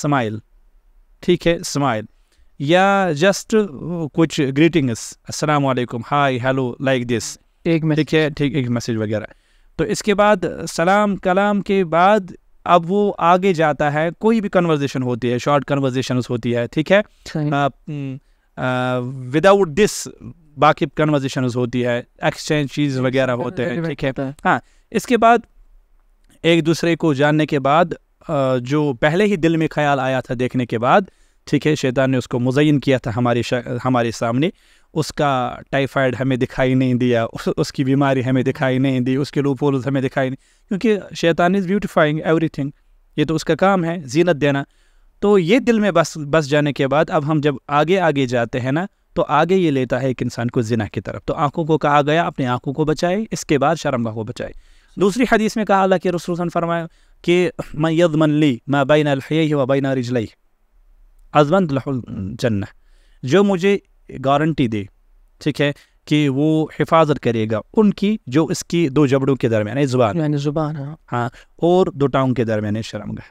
स्माइल ठीक है स्माइल या जस्ट कुछ ग्रीटिंग्स अस्सलाम वालेकुम हाय हेलो लाइक दिस एक ठीक है ठीक एक मैसेज वगैरह तो इसके बाद सलाम कलाम के बाद अब वो आगे जाता है कोई भी कन्वर्जेशन होती है शॉर्ट कन्वर्जेशन होती है ठीक है विदाउट दिस हम्म, बाकी कन्वर्जेशन होती है एक्सचेंज चीज़ वगैरह होते हैं ठीक है हाँ इसके बाद एक दूसरे को जानने के बाद जो पहले ही दिल में ख्याल आया था देखने के बाद ठीक है शैतान ने उसको मुजयन किया था हमारे हमारे सामने उसका टाइफाइड हमें दिखाई नहीं दिया उस, उसकी बीमारी हमें दिखाई नहीं दी उसके लूप हमें दिखाई नहीं क्योंकि शैतान इज़ ब्यूटिफाइंग एवरी ये तो उसका काम है जीनत देना तो ये दिल में बस बस जाने के बाद अब हम जब आगे आगे जाते हैं ना तो आगे ये लेता है एक इंसान को जिना की तरफ तो आंखों को कहा गया अपनी आंखों को बचाए इसके बाद शर्मगाह को बचाए दूसरी हदीस में कहा अल्लाह के रसूल फरमाया कि मैं यदमन ली मैं बैन अलफ़ी व बैन रिजलई अजमंद जन्ना जो मुझे गारंटी दे ठीक है कि वो हिफाजत करेगा उनकी जो इसकी दो जबड़ों के दरमियान जुबान जुबान हाँ हाँ और दो टाँग के दरमियान शर्मगा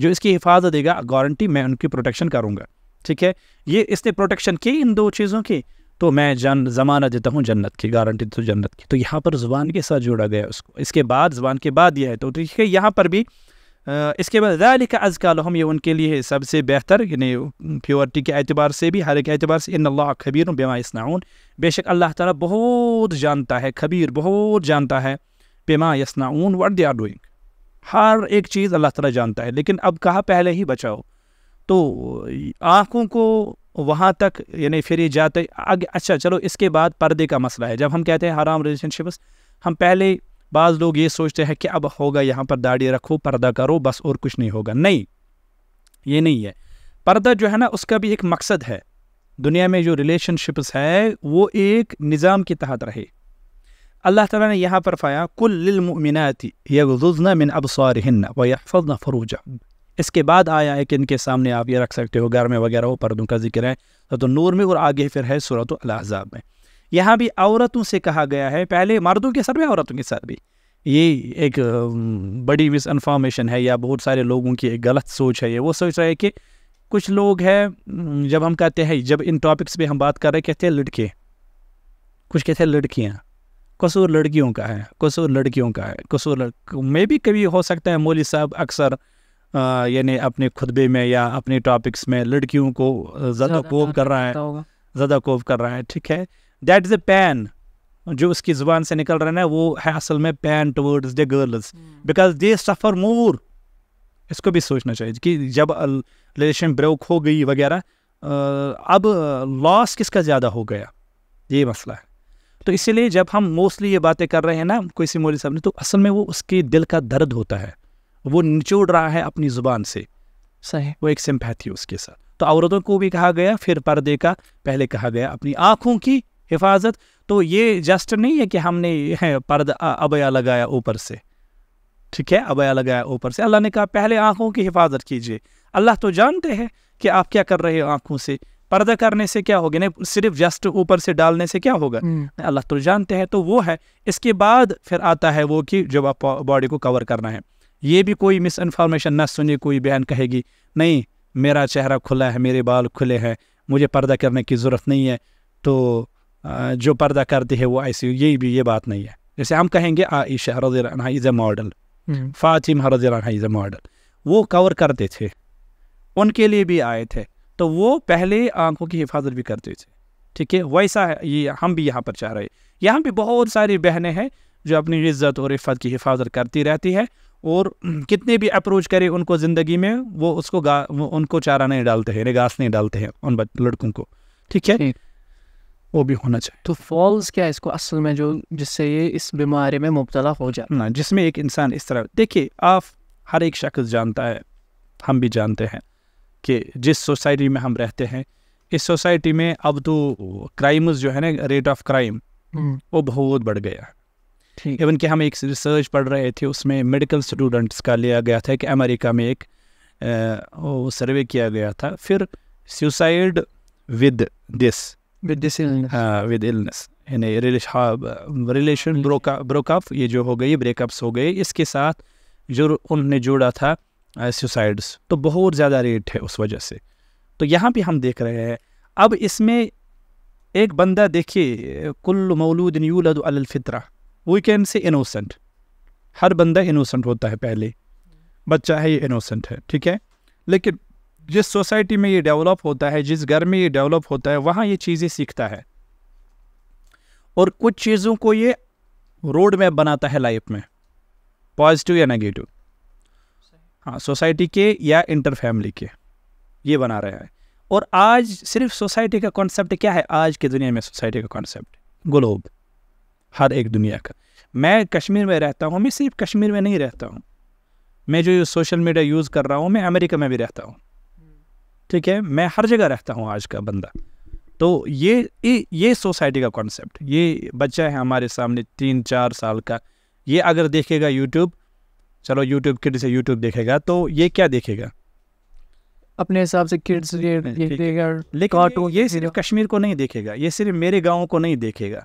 जो इसकी हिफाजत देगा गारंटी मैं उनकी प्रोटेक्शन करूँगा ठीक है ये इसने प्रोटेक्शन की इन दो चीज़ों की तो मैं जन जमाना देता हूँ जन्नत की गारंटी तो जन्नत की तो यहाँ पर ज़ुबान के साथ जोड़ा गया उसको इसके बाद ज़ुबान के बाद यह है तो ठीक है यहाँ पर भी इसके बाद रैलिक हम ये उनके लिए सबसे बेहतर यानी प्योरिटी के अतबार से भी हर एक अतबार से इन अल्लाह खबीर बेमा यसनाउन बेशक अल्लाह ताला बहुत जानता है खबीर बहुत जानता है बेमा यसनाउन वट दे आर डूइंग हर एक चीज़ अल्लाह ताला जानता है लेकिन अब कहा पहले ही बचाओ तो आँखों को वहाँ तक यानी फिर ये जाते आगे अच्छा चलो इसके बाद पर्दे का मसला है जब हम कहते हैं हराम रिलेशनशिप्स हम पहले बाज़ लोग ये सोचते हैं कि अब होगा यहाँ पर दाढ़ी रखो पर्दा करो बस और कुछ नहीं होगा नहीं ये नहीं है पर्दा जो है ना उसका भी एक मकसद है दुनिया में जो रिलेशनशिप्स है वो एक निज़ाम के तहत रहे अल्लाह ताला ने यहाँ पर फ़ाया कुल्लमिनती मिन अबसारहन वफ़ना फरूजा इसके बाद आया है कि इनके सामने आप ये रख सकते हो घर में वगैरह हो पर्दों का जिक्र है तो, तो नूर में और आगे फिर है सूरत अलाजाब में यहाँ भी औरतों से कहा गया है पहले मर्दों के साथ भी औरतों के साथ भी ये एक बड़ी मिस है या बहुत सारे लोगों की एक गलत सोच है ये वो सोच रहे हैं कि कुछ लोग हैं जब हम कहते हैं जब इन टॉपिक्स पे हम बात कर रहे हैं कहते हैं लड़के कुछ कहते हैं लड़कियाँ कसूर लड़कियों का है कसूर लड़कियों का है कसूर लड़क में भी कभी हो सकता है मौली साहब अक्सर यानी अपने खुतबे में या अपने टॉपिक्स में लड़कियों को ज़्यादा कोप कर रहा है ज़्यादा कोप कर रहा है ठीक है दैट इज़ ए पैन जो उसकी ज़ुबान से निकल रहा है ना वो है असल में पैन towards the girls because they suffer more इसको भी सोचना चाहिए कि जब रिलेशन ब्रेक हो गई वगैरह अब लॉस किसका ज़्यादा हो गया ये मसला है तो इसीलिए जब हम मोस्टली ये बातें कर रहे हैं ना किसी मोदी साहब ने तो असल में वो उसके दिल का दर्द होता है वो निचोड़ रहा है अपनी ज़ुबान से सही वो एक सिम्पैथी उसके साथ तो औरतों को भी कहा गया फिर पर्दे का पहले कहा गया अपनी आँखों की हिफाजत तो ये जस्ट नहीं है कि हमने पर्द अबया लगाया ऊपर से ठीक है अबया लगाया ऊपर से अल्लाह ने कहा पहले आंखों की हिफाजत कीजिए अल्लाह तो जानते हैं कि आप क्या कर रहे हो आंखों से पर्दा करने से क्या होगा नहीं सिर्फ जस्ट ऊपर से डालने से क्या होगा हम्म। अल्लाह तो जानते हैं तो वो है इसके बाद फिर आता है वो कि जब आप बॉडी को कवर करना है ये भी कोई मिस इन्फॉर्मेशन ना सुने कोई बयान कहेगी नहीं मेरा चेहरा खुला है मेरे बाल खुले हैं मुझे पर्दा करने की ज़रूरत नहीं है तो जो पर्दा करती है वो ऐसी ये भी ये बात नहीं है जैसे हम कहेंगे आयशा रजी रहा इज़ ए मॉडल हम्म। फातिमा रजी रहा इज़ ए मॉडल वो कवर करते थे उनके लिए भी आए थे तो वो पहले आंखों की हिफाजत भी करते थे ठीक है वैसा ये हम भी यहाँ पर चाह रहे यहाँ भी बहुत सारी बहनें हैं जो अपनी इज्जत और इफ़त की हिफाजत करती रहती है और कितने भी अप्रोच करें उनको ज़िंदगी में वो उसको गा वो उनको चारा नहीं डालते हैं घास नहीं डालते हैं उन लड़कों को ठीक है वो भी होना चाहिए तो फॉल्स क्या है इसको असल में जो जिससे ये इस बीमारी में मुबतला हो जाए ना जिसमें एक इंसान इस तरह देखिए आप हर एक शख्स जानता है हम भी जानते हैं कि जिस सोसाइटी में हम रहते हैं इस सोसाइटी में अब तो क्राइम्स जो है ना रेट ऑफ क्राइम वो बहुत बढ़ गया इवन कि हम एक रिसर्च पढ़ रहे थे उसमें मेडिकल स्टूडेंट्स का लिया गया था कि अमेरिका में एक सर्वे किया गया था फिर suicide with this with this with illness यानी रिलेशन ब्रोकअप हाँ, ये जो हो गई ब्रेकअप्स हो गए इसके साथ जो उनने जोड़ा था सुसाइड्स uh, तो बहुत ज़्यादा रेट है उस वजह से तो यहाँ पे हम देख रहे हैं अब इसमें एक बंदा देखिए कुल मौलूद यूलद अलफ़ितरा वी कैन से इनोसेंट हर बंदा इनोसेंट होता है पहले बच्चा है ये इनोसेंट है ठीक है लेकिन जिस सोसाइटी में ये डेवलप होता है जिस घर में ये डेवलप होता है वहाँ ये चीज़ें सीखता है और कुछ चीज़ों को ये रोड मैप बनाता है लाइफ में पॉजिटिव या नेगेटिव हाँ सोसाइटी के या इंटर फैमिली के ये बना रहा है और आज सिर्फ सोसाइटी का कॉन्सेप्ट क्या है आज की दुनिया में सोसाइटी का कॉन्सेप्ट ग्लोब हर एक दुनिया का मैं कश्मीर में रहता हूँ मैं सिर्फ कश्मीर में नहीं रहता हूँ मैं जो सोशल मीडिया यूज़ कर रहा हूँ मैं अमेरिका में भी रहता हूँ ठीक है मैं हर जगह रहता हूँ आज का बंदा तो ये ये, ये सोसाइटी का कॉन्सेप्ट ये बच्चा है हमारे सामने तीन चार साल का ये अगर देखेगा यूट्यूब चलो यूट्यूब किड से यूट्यूब देखेगा तो ये क्या देखेगा अपने हिसाब से किड्स ये देखेगा लेकिन ये सिर्फ कश्मीर को नहीं देखेगा ये सिर्फ मेरे गाँव को नहीं देखेगा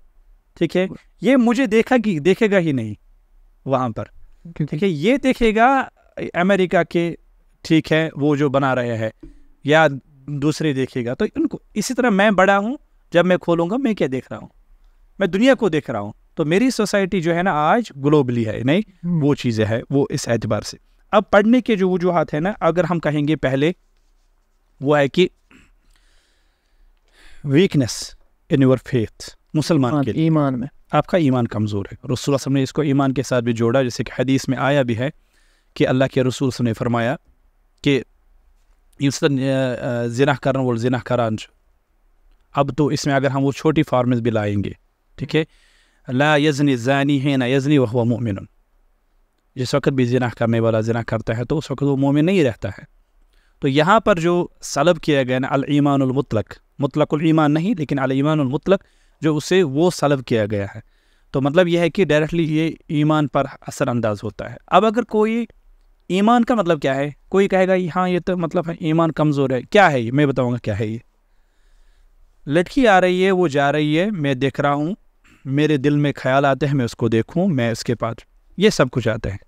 ठीक है ये मुझे देखा कि देखेगा ही नहीं वहाँ पर ठीक है ये देखेगा अमेरिका के ठीक है वो जो बना रहे हैं या दूसरे देखेगा तो उनको इसी तरह मैं बड़ा हूँ जब मैं खोलूँगा मैं क्या देख रहा हूँ मैं दुनिया को देख रहा हूँ तो मेरी सोसाइटी जो है ना आज ग्लोबली है नहीं हम्म। वो चीज़ें है वो इस एतबार से अब पढ़ने के जो वजूहत है ना अगर हम कहेंगे पहले वो है कि वीकनेस इन योर फेथ मुसलमान हाँ, के ईमान में आपका ईमान कमज़ोर है रसूल ने इसको ईमान के साथ भी जोड़ा जैसे कि हदीस में आया भी है कि अल्लाह के रसूल ने फरमाया कि इस जना करन वो जना करान अब तो इसमें अगर हम वो छोटी फार्मेज भी लाएंगे ठीक है ला यजनी जानी है ना यजनी वह मोमिन जिस वक्त भी जना करने वाला जना करता है तो उस वक्त वो मोमिन नहीं रहता है तो यहाँ पर जो सलब किया गया ना अलईमानमतलक मुतलकमान नहीं लेकिन अलईमानमतलक जो उसे वो सलब किया गया है तो मतलब यह है कि डायरेक्टली ये ईमान पर असर अंदाज होता है अब अगर कोई ईमान का मतलब क्या है कोई कहेगा हाँ ये तो मतलब है ईमान कमज़ोर है क्या है ये मैं बताऊँगा क्या है ये लड़की आ रही है वो जा रही है मैं देख रहा हूँ मेरे दिल में ख्याल आते हैं मैं उसको देखूँ मैं उसके पास ये सब कुछ आता है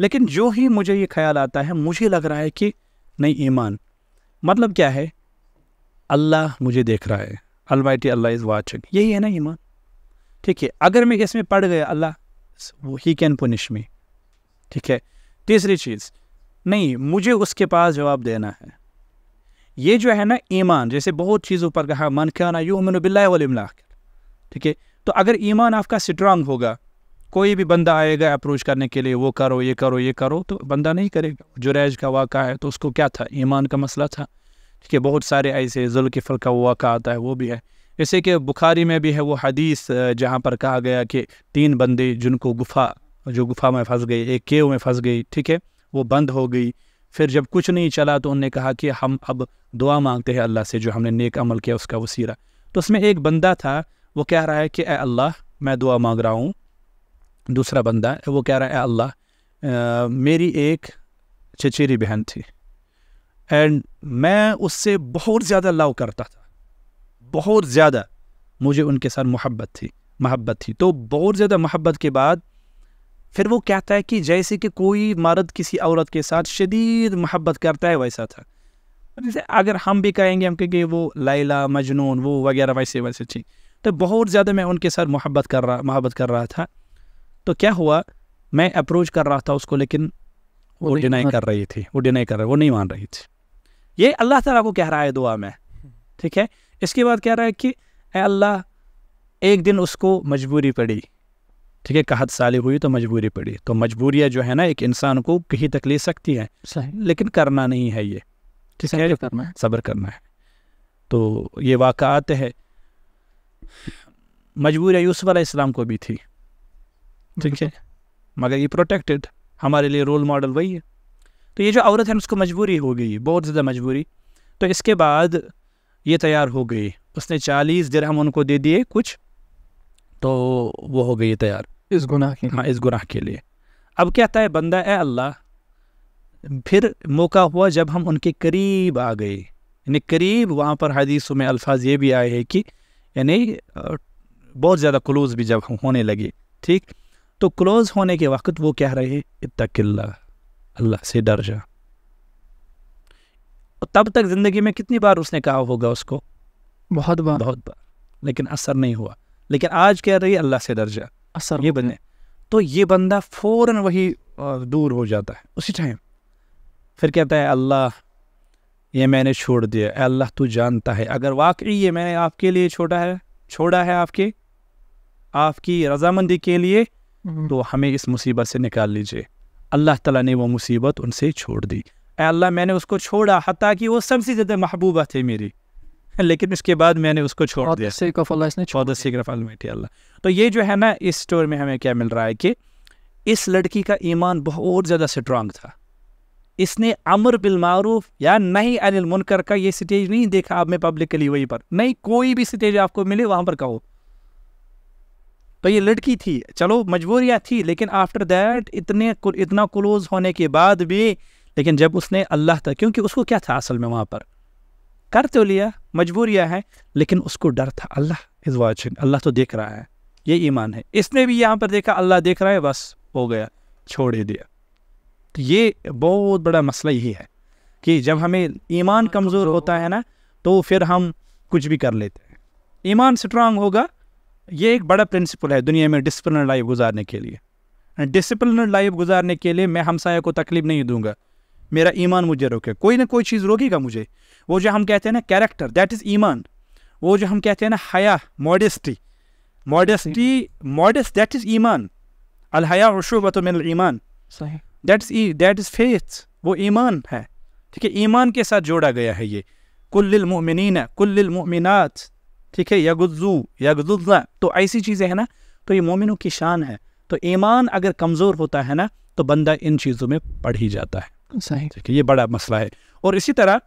लेकिन जो ही मुझे ये ख्याल आता है मुझे लग रहा है कि नहीं ईमान मतलब क्या है अल्लाह मुझे देख रहा है अलवाटी अल्लाह इज़ वाचिंग यही है ना ईमान ठीक है अगर मैं इसमें पढ़ गया अल्लाह ही कैन पुनिश मी ठीक है तीसरी चीज़ नहीं मुझे उसके पास जवाब देना है ये जो है ना ईमान जैसे बहुत चीज़ों पर कहा मन ना यू मिनबिल्लाक ठीक है तो अगर ईमान आपका स्ट्रांग होगा कोई भी बंदा आएगा अप्रोच करने के लिए वो करो ये करो ये करो तो बंदा नहीं करेगा जुरैज का वाक़ा है तो उसको क्या था ईमान का मसला था ठीक है बहुत सारे ऐसे जुल्किफल का वाक़ा आता है वो भी है जैसे कि बुखारी में भी है वो हदीस जहाँ पर कहा गया कि तीन बंदे जिनको गुफा जो गुफा में फंस गई एक केव में फंस गई ठीक है वो बंद हो गई फिर जब कुछ नहीं चला तो उन्होंने कहा कि हम अब दुआ मांगते हैं अल्लाह से जो हमने नेक अमल किया उसका वसीरा तो उसमें एक बंदा था वो कह रहा है कि ए अल्लाह मैं दुआ मांग रहा हूँ दूसरा बंदा वो कह रहा है अल्लाह मेरी एक चचेरी बहन थी एंड मैं उससे बहुत ज़्यादा लव करता था बहुत ज़्यादा मुझे उनके साथ मोहब्बत थी मोहब्बत थी तो बहुत ज़्यादा मोहब्बत के बाद फिर वो कहता है कि जैसे कि कोई मर्द किसी औरत के साथ शदीद मोहब्बत करता है वैसा था जैसे अगर हम भी कहेंगे हम कहेंगे वो लैला मजनून वो वगैरह वैसे वैसे ठीक तो बहुत ज़्यादा मैं उनके साथ मोहब्बत कर रहा मोहब्बत कर रहा था तो क्या हुआ मैं अप्रोच कर रहा था उसको लेकिन वो डिनाई कर रही थी वो डिनाई कर रही वो नहीं मान रही थी ये अल्लाह तला को कह रहा है दुआ में ठीक है इसके बाद कह रहा है कि अल्लाह एक दिन उसको मजबूरी पड़ी ठीक है कहत साली हुई तो मजबूरी पड़ी तो मजबूरियाँ जो है ना एक इंसान को कहीं तक ले सकती हैं लेकिन करना नहीं है ये ठीक है करना है सब्र करना है तो ये वाक़ात है मजबूरिया यूसुफ इस्लाम को भी थी ठीक है मगर ये प्रोटेक्टेड हमारे लिए रोल मॉडल वही है तो ये जो औरत है उसको मजबूरी हो गई बहुत ज़्यादा मजबूरी तो इसके बाद ये तैयार हो गई उसने चालीस दिरहम उनको दे दिए कुछ तो वो हो गई तैयार इस गुनाह के हाँ इस गुनाह के लिए अब कहता है बंदा ए अल्लाह फिर मौका हुआ जब हम उनके करीब आ गए यानी करीब वहाँ पर हदीसों में अल्फाज ये भी आए हैं कि यानी बहुत ज़्यादा क्लोज भी जब होने लगे ठीक तो क्लोज होने के वक्त वो कह रहे हैं इतकिल्ला अल्लाह से डर जा तब तक ज़िंदगी में कितनी बार उसने कहा होगा उसको बहुत बार बहुत बार लेकिन असर नहीं हुआ लेकिन आज क्या रही अल्लाह से डर जा असर ये बने तो ये बंदा फ़ौर वही दूर हो जाता है उसी टाइम फिर कहता है अल्लाह ये मैंने छोड़ दिया अल्लाह तू जानता है अगर वाकई ये मैंने आपके लिए छोड़ा है छोड़ा है आपके आपकी रजामंदी के लिए हम्म। तो हमें इस मुसीबत से निकाल लीजिए अल्लाह तला ने वो मुसीबत उनसे छोड़ दी अल्लाह मैंने उसको छोड़ा हती कि वो सबसे ज़्यादा महबूबा थे मेरी लेकिन इसके बाद मैंने उसको छोड़ दिया तो ये जो है ना इस स्टोरी में हमें क्या मिल रहा है कि इस लड़की का ईमान बहुत ज़्यादा स्ट्रांग था इसने अमर बिलमारूफ या नहीं अनिल मुनकर का ये स्टेज नहीं देखा आप में पब्लिकली वहीं पर नहीं कोई भी स्टेज आपको मिले वहाँ पर कहो तो ये लड़की थी चलो मजबूरियाँ थी लेकिन आफ्टर दैट इतने इतना क्लोज होने के बाद भी लेकिन जब उसने अल्लाह तक क्योंकि उसको क्या था असल में वहाँ पर कर तो लिया मजबूरियाँ हैं लेकिन उसको डर था अल्लाह इज़ वॉचिंग अल्लाह तो देख रहा है ये ईमान है इसने भी यहाँ पर देखा अल्लाह देख रहा है बस हो गया छोड़ ही दिया तो ये बहुत बड़ा मसला यही है कि जब हमें ईमान कमज़ोर होता है ना तो फिर हम कुछ भी कर लेते हैं ईमान स्ट्रांग होगा ये एक बड़ा प्रिंसिपल है दुनिया में डिसिप्लिन लाइफ गुजारने के लिए डिसिप्लिन लाइफ गुजारने के लिए मैं हमसाया को तकलीफ़ नहीं दूंगा मेरा ईमान मुझे रोके कोई ना कोई चीज़ रोकेगा मुझे वो जो हम कहते हैं ना कैरेक्टर दैट इज़ ईमान वो जो हम कहते हैं ना हया modesty modesty modest that is ईमान अलहया शुबत मिन ईमान that is that is faith वो ईमान है ठीक है ईमान के साथ जोड़ा गया है ये कुल्लमिन कुल्लमिनत ठीक है यगुजू यगजुल्ला तो ऐसी चीज़ें हैं ना तो ये मोमिनों की शान है तो ईमान अगर कमज़ोर होता है ना तो बंदा इन चीज़ों में पढ़ ही जाता है सही ठीक है ये बड़ा मसला है और इसी तरह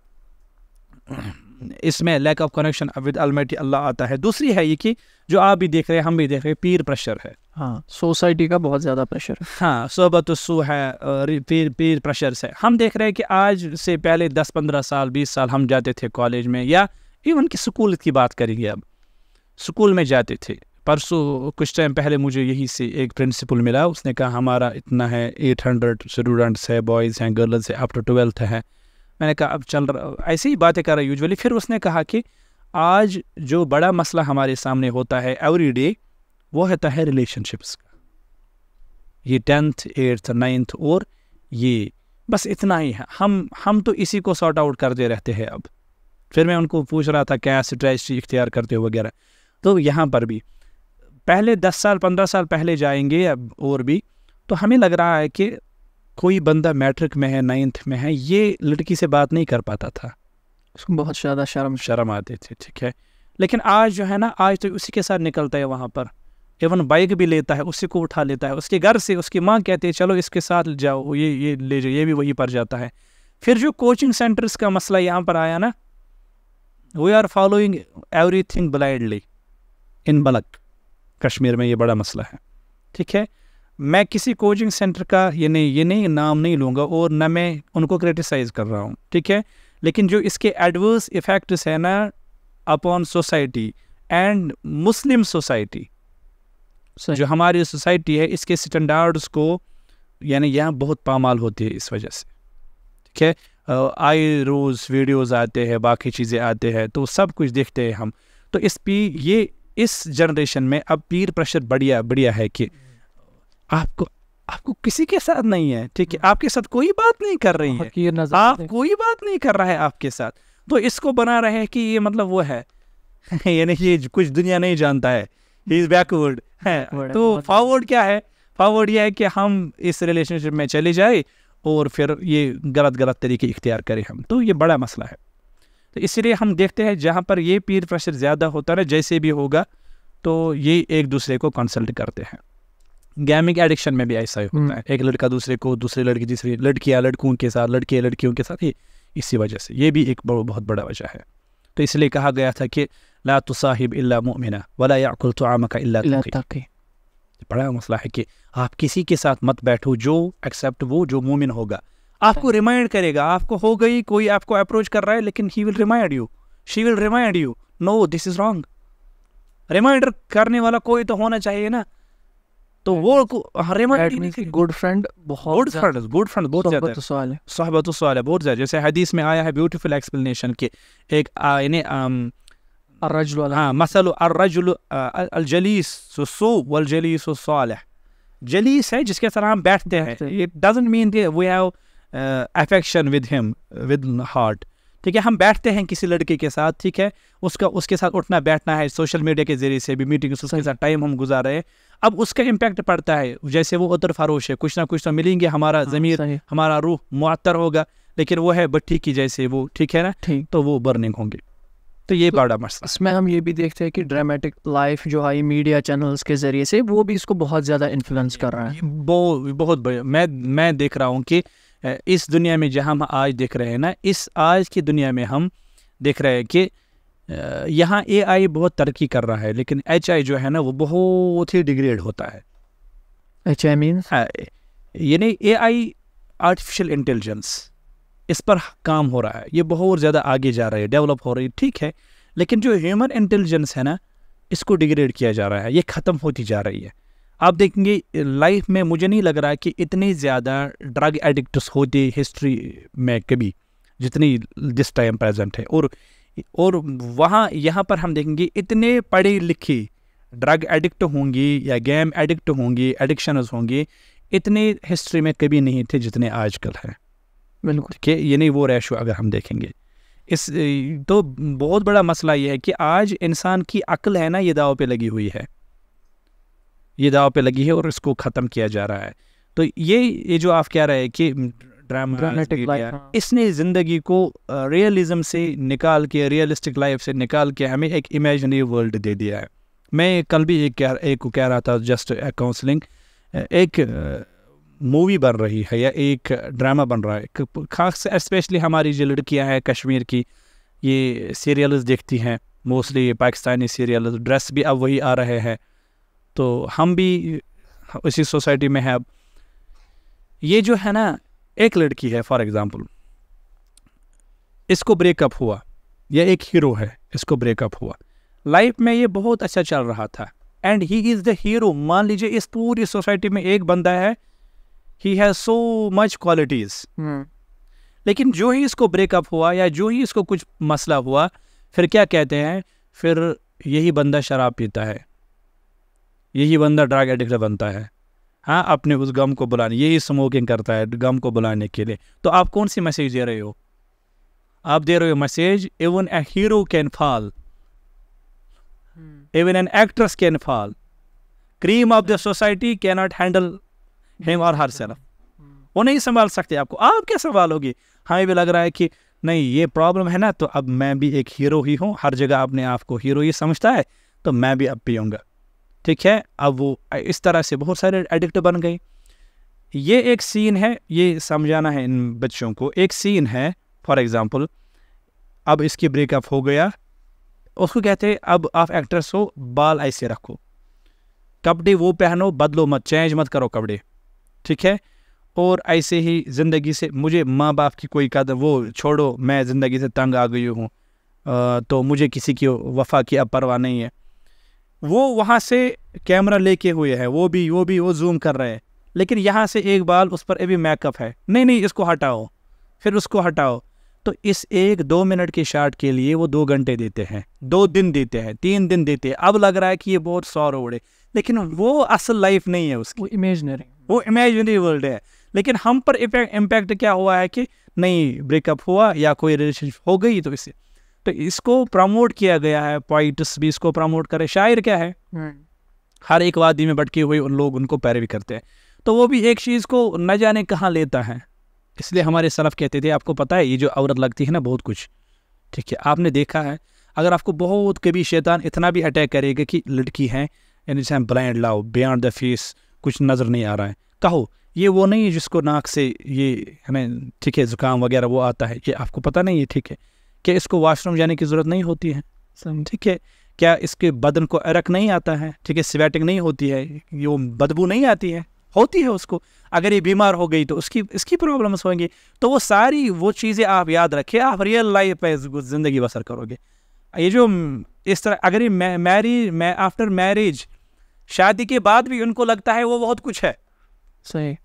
इसमें lack of connection with Almighty अल्लाह आता है दूसरी है ये कि जो आप भी देख रहे हैं हम भी देख रहे हैं पीर प्रेशर है हाँ सोसाइटी का बहुत ज़्यादा प्रेशर हाँ सोबत सो है पीर पीर प्रेशर से हम देख रहे हैं कि आज से पहले दस पंद्रह साल बीस साल हम जाते थे कॉलेज में या इवन कि स्कूल की बात करेंगे अब स्कूल में जाते थे परसों कुछ टाइम पहले मुझे यही से एक प्रिंसिपल मिला उसने कहा हमारा इतना है एट हंड्रेड स्टूडेंट्स है बॉयज़ हैं गर्ल्स है आफ्टर ट्वेल्थ है मैंने कहा अब चल रहा ऐसे ही बातें कर रहा यूजुअली फिर उसने कहा कि आज जो बड़ा मसला हमारे सामने होता है एवरी डे वो होता है रिलेशनशिप्स का ये टेंथ एट्थ नाइन्थ और ये बस इतना ही है हम हम तो इसी को सॉर्ट आउट करते रहते हैं अब फिर मैं उनको पूछ रहा था क्या स्ट्रैटी इख्तियार करते हो वगैरह तो यहाँ पर भी पहले दस साल पंद्रह साल पहले जाएंगे अब और भी तो हमें लग रहा है कि कोई बंदा मैट्रिक में है नाइन्थ में है ये लड़की से बात नहीं कर पाता था उसको बहुत ज़्यादा शर्म शर्म आती थी ठीक है लेकिन आज जो है ना आज तो उसी के साथ निकलता है वहाँ पर एवन बाइक भी लेता है उसी को उठा लेता है उसके घर से उसकी माँ कहती है चलो इसके साथ जाओ ये ये ले जाओ ये भी वहीं पर जाता है फिर जो कोचिंग सेंटर्स का मसला यहाँ पर आया ना we are following everything blindly in बलक कश्मीर में ये बड़ा मसला है ठीक है मैं किसी कोचिंग सेंटर का ये नहीं ये नहीं नाम नहीं लूँगा और न मैं उनको क्रिटिसाइज़ कर रहा हूँ ठीक है लेकिन जो इसके एडवर्स इफ़ेक्ट्स हैं ना upon society and Muslim society जो हमारी सोसाइटी है इसके स्टैंडर्ड्स को यानी यहाँ बहुत पामाल होती है इस वजह से ठीक है आई रोज़ वीडियोज़ आते हैं बाकी चीज़ें आते हैं तो सब कुछ देखते हैं हम तो इस पी ये इस जनरेशन में अब पीर प्रेशर बढ़िया बढ़िया है कि आपको आपको किसी के साथ नहीं है ठीक है हम्म। आपके साथ कोई बात नहीं कर रही है आप कोई बात नहीं कर रहा है आपके साथ तो इसको बना रहे हैं कि ये मतलब वो है यानी ये कुछ दुनिया नहीं जानता है इज बैकवर्ड है तो फॉरवर्ड क्या है फॉरवर्ड ये है कि हम इस रिलेशनशिप में चले जाए और फिर ये गलत गलत तरीके इख्तियार करें हम तो ये बड़ा मसला है तो इसलिए हम देखते हैं जहाँ पर ये पीर प्रेशर ज़्यादा होता है जैसे भी होगा तो ये एक दूसरे को कंसल्ट करते हैं गैमिंग एडिक्शन में भी ऐसा ही होता हम्म। है एक लड़का दूसरे को दूसरी लड़की तीसरी लड़कियाँ लड़कों के साथ लड़के लड़कियों के साथ ही इसी वजह से ये भी एक बहुत बड़ा वजह है तो इसलिए कहा गया था कि ला तो साहिब इल्ला वला याकुल तो आम का बड़ा मसला है कि आप किसी के साथ मत बैठो जो एक्सेप्ट वो जो मोमिन होगा आपको रिमाइंड करेगा आपको हो गई कोई आपको अप्रोच कर रहा है लेकिन he will remind you she will remind you no this is wrong reminder करने वाला कोई तो होना चाहिए ना तो वो गुड फ्रेंड बहुत गुड फ्रेंड गुड फ्रेंड बहुत सोहबत सवाल है बहुत ज्यादा जैसे हदीस में आया है ब्यूटीफुल एक्सप्लेनेशन कि एक जलीस है जिसके साथ हम बैठते हैं it doesn't mean we have affection with him with heart ठीक है हम बैठते हैं किसी लड़के के साथ ठीक है उसका उसके साथ उठना बैठना है सोशल मीडिया के जरिए से भी मीटिंग उसके साथ टाइम हम गुजार रहे हैं अब उसका इम्पैक्ट पड़ता है जैसे वो उतर फरोश है कुछ ना कुछ तो मिलेंगे हमारा हाँ, ज़मीर हमारा रूह मुअतर होगा लेकिन वो है भट्टी की जैसे वो ठीक है ना ठीक तो वो बर्निंग होंगे तो ये तो बड़ा मसला इसमें हम ये भी देखते हैं कि ड्रामेटिक लाइफ जो आई मीडिया चैनल्स के ज़रिए से वो भी इसको बहुत ज़्यादा इन्फ्लुएंस कर रहा है बहुत बहुत मैं मैं देख रहा हूँ कि इस दुनिया में जहाँ हम आज देख रहे हैं ना इस आज की दुनिया में हम देख रहे हैं कि यहाँ ए आई बहुत तरक्की कर रहा है लेकिन एच आई जो है ना वो बहुत ही डिग्रेड होता है एच आई मीन यानी ए आई आर्टिफिशियल इंटेलिजेंस इस पर काम हो रहा है ये बहुत ज़्यादा आगे जा रहा है डेवलप हो रही है ठीक है लेकिन जो ह्यूमन इंटेलिजेंस है ना इसको डिग्रेड किया जा रहा है ये ख़त्म होती जा रही है आप देखेंगे लाइफ में मुझे नहीं लग रहा कि इतने ज़्यादा ड्रग एडिक्ट होते हिस्ट्री में कभी जितनी जिस टाइम प्रेजेंट है और और वहाँ यहाँ पर हम देखेंगे इतने पढ़ी लिखी ड्रग एडिक्ट होंगी या गेम एडिक्ट होंगी एडिक्शनस होंगी इतने हिस्ट्री में कभी नहीं थे जितने आजकल हैं बिल्कुल ठीक है ये नहीं वो रेशो अगर हम देखेंगे इस तो बहुत बड़ा मसला ये है कि आज इंसान की अक्ल है ना ये दाव पे लगी हुई है ये दाव पे लगी है और इसको ख़त्म किया जा रहा है तो ये ये जो आप कह रहे हैं कि इसने ज़िंदगी को रियलिज्म से निकाल के रियलिस्टिक लाइफ से निकाल के हमें एक इमेजनरी वर्ल्ड दे दिया है मैं कल भी एक कह एक को कह रहा था जस्ट काउंसलिंग एक मूवी बन रही है या एक ड्रामा बन रहा है खास स्पेशली हमारी जो लड़कियाँ हैं कश्मीर की ये सीरियल्स देखती हैं मोस्टली ये पाकिस्तानी सीरियल ड्रेस भी अब वही आ रहे हैं तो हम भी उसी सोसाइटी में हैं अब ये जो है ना एक लड़की है फॉर एग्ज़ाम्पल इसको ब्रेकअप हुआ यह एक हीरो है इसको ब्रेकअप हुआ लाइफ में ये बहुत अच्छा चल रहा था and he is the hero मान लीजिए इस पूरी सोसाइटी में एक बंदा है he has so much qualities लेकिन जो ही इसको ब्रेकअप हुआ या जो ही इसको कुछ मसला हुआ फिर क्या कहते हैं फिर यही बंदा शराब पीता है यही बंदा ड्रग एडिक्ट बनता है हाँ अपने उस गम को बुलाने यही स्मोकिंग करता है गम को बुलाने के लिए तो आप कौन सी मैसेज दे रहे हो आप दे रहे हो message even a hero can fall even an actress can fall cream of the society can not handle him और हर सेल्फ वो नहीं संभाल सकते आपको आप क्या संभालोगे हमें हाँ, भी लग रहा है कि नहीं ये प्रॉब्लम है ना तो अब मैं भी एक हीरो ही हूँ हर जगह अपने आप को हीरो ही समझता है तो मैं भी अब पीऊँगा ठीक है अब वो इस तरह से बहुत सारे एडिक्ट बन गए ये एक सीन है ये समझाना है इन बच्चों को एक सीन है फॉर एग्ज़ाम्पल अब इसकी ब्रेकअप हो गया उसको कहते हैं अब आप एक्ट्रेस हो बाल ऐसे रखो कपड़े वो पहनो बदलो मत चेंज मत करो कपड़े ठीक है और ऐसे ही ज़िंदगी से मुझे माँ बाप की कोई कदर वो छोड़ो मैं ज़िंदगी से तंग आ गई हूँ तो मुझे किसी की वफा की अब परवाह नहीं है वो वहाँ से कैमरा लेके हुए है वो भी वो भी वो जूम कर रहे हैं लेकिन यहाँ से एक बाल उस पर अभी मैकअप है नहीं नहीं इसको हटाओ फिर उसको हटाओ तो इस एक दो मिनट के शार्ट के लिए वो दो घंटे देते हैं दो दिन देते हैं तीन दिन देते हैं अब लग रहा है कि ये बहुत सौर उड़े लेकिन वो असल लाइफ नहीं है उसकी वो इमेजनरी वो इमेजनरी वर्ल्ड है लेकिन हम पर इम्पैक्ट क्या हुआ है कि नहीं ब्रेकअप हुआ या कोई रिलेशनशिप हो गई तो इससे तो इसको प्रमोट किया गया है पॉइट्स भी इसको प्रमोट करे शायर क्या है हम्म। हर एक वादी में भटके हुए उन लोग उनको पैरवी करते हैं तो वो भी एक चीज़ को न जाने कहाँ लेता है इसलिए हमारे सलफ कहते थे आपको पता है ये जो औरत लगती है ना बहुत कुछ ठीक है आपने देखा है अगर आपको बहुत कभी शैतान इतना भी अटैक करेगा कि लड़की है यानी जैसे ब्लाइंड लाओ बियॉन्ड द फेस कुछ नज़र नहीं आ रहा है कहो ये वो नहीं है जिसको नाक से ये हमें ठीक है ज़ुकाम वगैरह वो आता है ये आपको पता नहीं है ठीक है क्या इसको वॉशरूम जाने की ज़रूरत नहीं होती है ठीक है क्या इसके बदन को अरक नहीं आता है ठीक है स्वेटिंग नहीं होती है वो बदबू नहीं आती है होती है उसको अगर ये बीमार हो गई तो उसकी इसकी प्रॉब्लम्स होंगी तो वो सारी वो चीज़ें आप याद रखिए आप रियल लाइफ पे ज़िंदगी बसर करोगे ये जो इस तरह अगर ये मैरिज मै, आफ्टर मैरिज शादी के बाद भी उनको लगता है वो बहुत कुछ है सही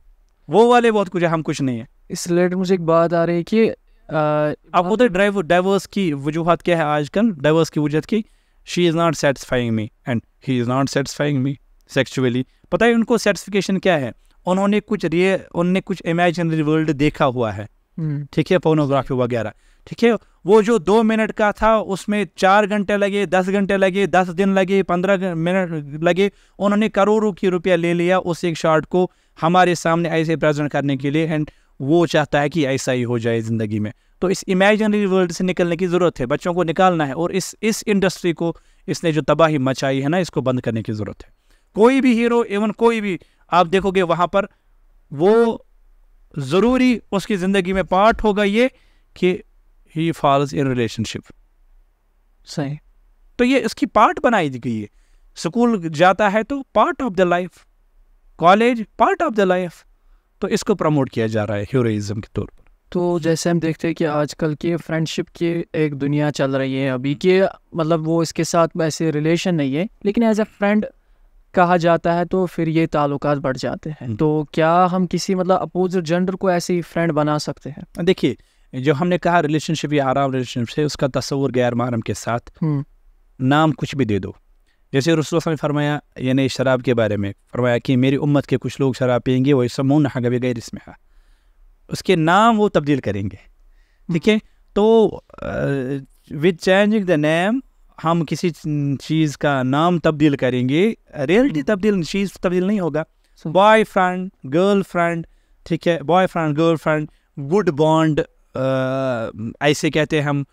वो वाले बहुत कुछ है हम कुछ नहीं है इस रिलेटेड मुझे एक बात आ रही है कि आप बोलते ड्राइव डाइवर्स की वजूहत क्या है आजकल डाइवर्स की वजूहत की she is not satisfying me and he is not satisfying me sexually पता है उनको सेटिसफिकेशन क्या है उन्होंने कुछ रे उनने कुछ इमेजनरी वर्ल्ड देखा हुआ है हम्म। ठीक है पोर्नोग्राफी वगैरह ठीक है वो जो दो मिनट का था उसमें चार घंटे लगे दस घंटे लगे दस दिन लगे पंद्रह मिनट लगे उन्होंने करोड़ों की रुपया ले लिया उस एक शॉट को हमारे सामने ऐसे प्रेजेंट करने के लिए एंड वो चाहता है कि ऐसा ही हो जाए ज़िंदगी में तो इस इमेजनरी वर्ल्ड से निकलने की ज़रूरत है बच्चों को निकालना है और इस इस इंडस्ट्री को इसने जो तबाही मचाई है ना इसको बंद करने की ज़रूरत है कोई भी हीरो एवन कोई भी आप देखोगे वहाँ पर वो ज़रूरी उसकी ज़िंदगी में पार्ट होगा ये कि ही फॉल्स इन रिलेशनशिप सही तो ये इसकी पार्ट बनाई गई है स्कूल जाता है तो part of the life college part of the life तो इसको प्रमोट किया जा रहा है हीरोइज़म के तौर पर तो जैसे हम देखते हैं कि आजकल के फ्रेंडशिप की एक दुनिया चल रही है अभी के मतलब वो इसके साथ वैसे रिलेशन नहीं है लेकिन एज ए फ्रेंड कहा जाता है तो फिर ये ताल्लुक बढ़ जाते हैं हम्म। तो क्या हम किसी मतलब अपोजिट जेंडर को ऐसे ही फ्रेंड बना सकते हैं देखिए जो हमने कहा रिलेशनशिप या आराम रिलेशनशिप है उसका तस्वर गैर मारम के साथ हम्म। नाम कुछ भी दे दो जैसे रसूल ने फरमाया यानी शराब के बारे में फरमाया कि मेरी उम्मत के कुछ लोग शराब पियेंगे वही समून हगबे गैर इसमें उसके नाम वो तब्दील करेंगे ठीक है तो विद चेंजिंग द नेम हम किसी चीज़ का नाम तब्दील करेंगे रियलिटी हम्म। तब्दील चीज़ तब्दील नहीं होगा बॉय फ्रेंड गर्ल फ्रेंड ठीक है boyfriend girlfriend good bond ऐसे कहते हैं हम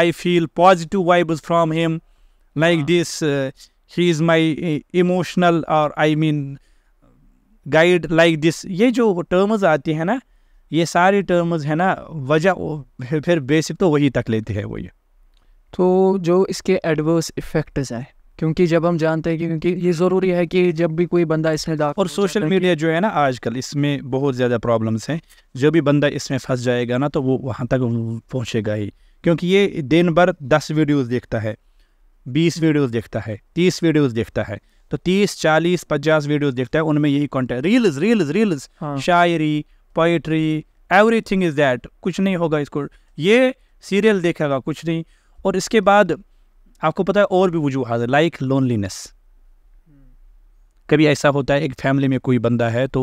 I feel positive vibe from him like हाँ। this uh, he is my uh, emotional और I mean guide like this ये जो टर्म्स आती है ना ये सारे टर्म्स है ना वजह फिर बेसिक तो वही तक लेते हैं वही तो जो इसके एडवर्स इफ़ेक्ट्स हैं क्योंकि जब हम जानते हैं कि क्योंकि ये ज़रूरी है कि जब भी कोई बंदा इसमें और सोशल मीडिया जो है ना आजकल इसमें बहुत ज़्यादा प्रॉब्लम्स हैं जो भी बंदा इसमें फंस जाएगा ना तो वो वहाँ तक पहुँचेगा ही क्योंकि ये दिन भर दस वीडियोज देखता है बीस वीडियोज देखता है तीस वीडियोज देखता है तो तीस चालीस पचास वीडियोज देखता है उनमें यही कॉन्टेंट रील्स रील्स रील्स शायरी पोइट्री थिंग इज दैट कुछ नहीं होगा इसको ये सीरियल देखेगा कुछ नहीं और इसके बाद आपको पता है और भी वजूहत है लाइक लोनलीनेस कभी ऐसा होता है एक फैमिली में कोई बंदा है तो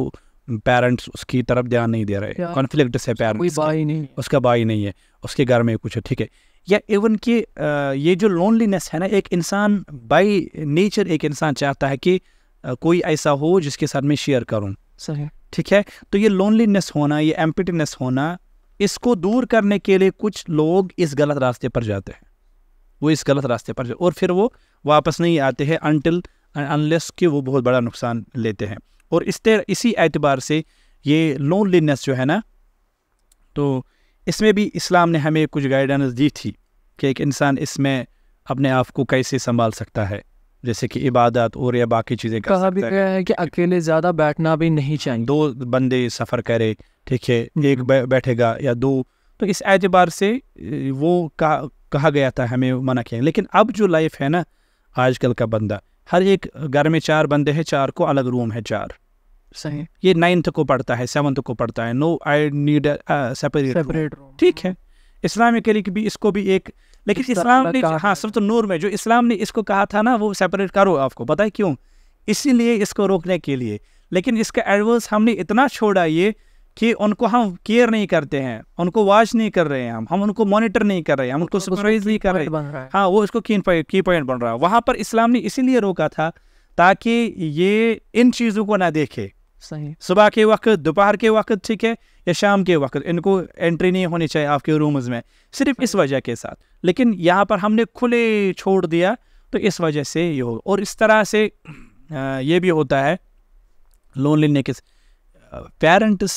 पेरेंट्स उसकी तरफ ध्यान नहीं दे रहे कॉन्फ्लिक्ट से पेरेंट्स उसका भाई नहीं है उसके घर में कुछ है ठीक है या इवन कि ये जो लोनलीनेस है ना एक इंसान बाय नेचर एक इंसान चाहता है कि कोई ऐसा हो जिसके साथ मैं शेयर करूँ सही ठीक है तो ये लोनलीनेस होना ये एम्पिटीनेस होना इसको दूर करने के लिए कुछ लोग इस गलत रास्ते पर जाते हैं वो इस गलत रास्ते पर और फिर वो वापस नहीं आते हैं अनटिल अनलेस कि वो बहुत बड़ा नुकसान लेते हैं और इस तरह इसी एतबार से ये लोनलीनेस जो है ना तो इसमें भी इस्लाम ने हमें कुछ गाइडेंस दी थी कि एक इंसान इसमें अपने आप को कैसे संभाल सकता है जैसे कि इबादत और या बाकी चीज़ें कहा भी है कि अकेले ज़्यादा बैठना भी नहीं चाहिए दो बंदे सफ़र करे ठीक है एक हम्म। बैठेगा या दो तो इस एतबार से वो कहा कहा गया था हमें मना किया लेकिन अब जो लाइफ है ना आजकल का बंदा हर एक घर में चार बंदे हैं चार को अलग रूम है चार सही ये नाइन्थ को पढ़ता है सेवन्थ को पढ़ता है नो आई नीड सेपरेट ठीक है इस्लामिकली भी इसको भी एक लेकिन इस्लाम ने हाँ सिर्फ तो नूर में जो इस्लाम ने इसको कहा था ना वो सेपरेट करो आपको पता है क्यों इसीलिए इसको रोकने के लिए लेकिन इसका एडवर्स हमने इतना छोड़ा ये कि उनको हम केयर नहीं करते हैं उनको वॉच नहीं कर रहे हैं हम हम उनको मॉनिटर नहीं कर रहे हैं हम उनको सुपरवाइज नहीं कर रहे हाँ वो इसको की पॉइंट बन रहा है वहाँ पर इस्लाम ने इसीलिए रोका था ताकि ये इन चीज़ों को ना देखे सही सुबह के वक्त दोपहर के वक्त ठीक है या शाम के वक्त इनको एंट्री नहीं होनी चाहिए आपके रूम्स में सिर्फ इस वजह के साथ लेकिन यहाँ पर हमने खुले छोड़ दिया तो इस वजह से ये हो और इस तरह से ये भी होता है लोन लेने के पेरेंट्स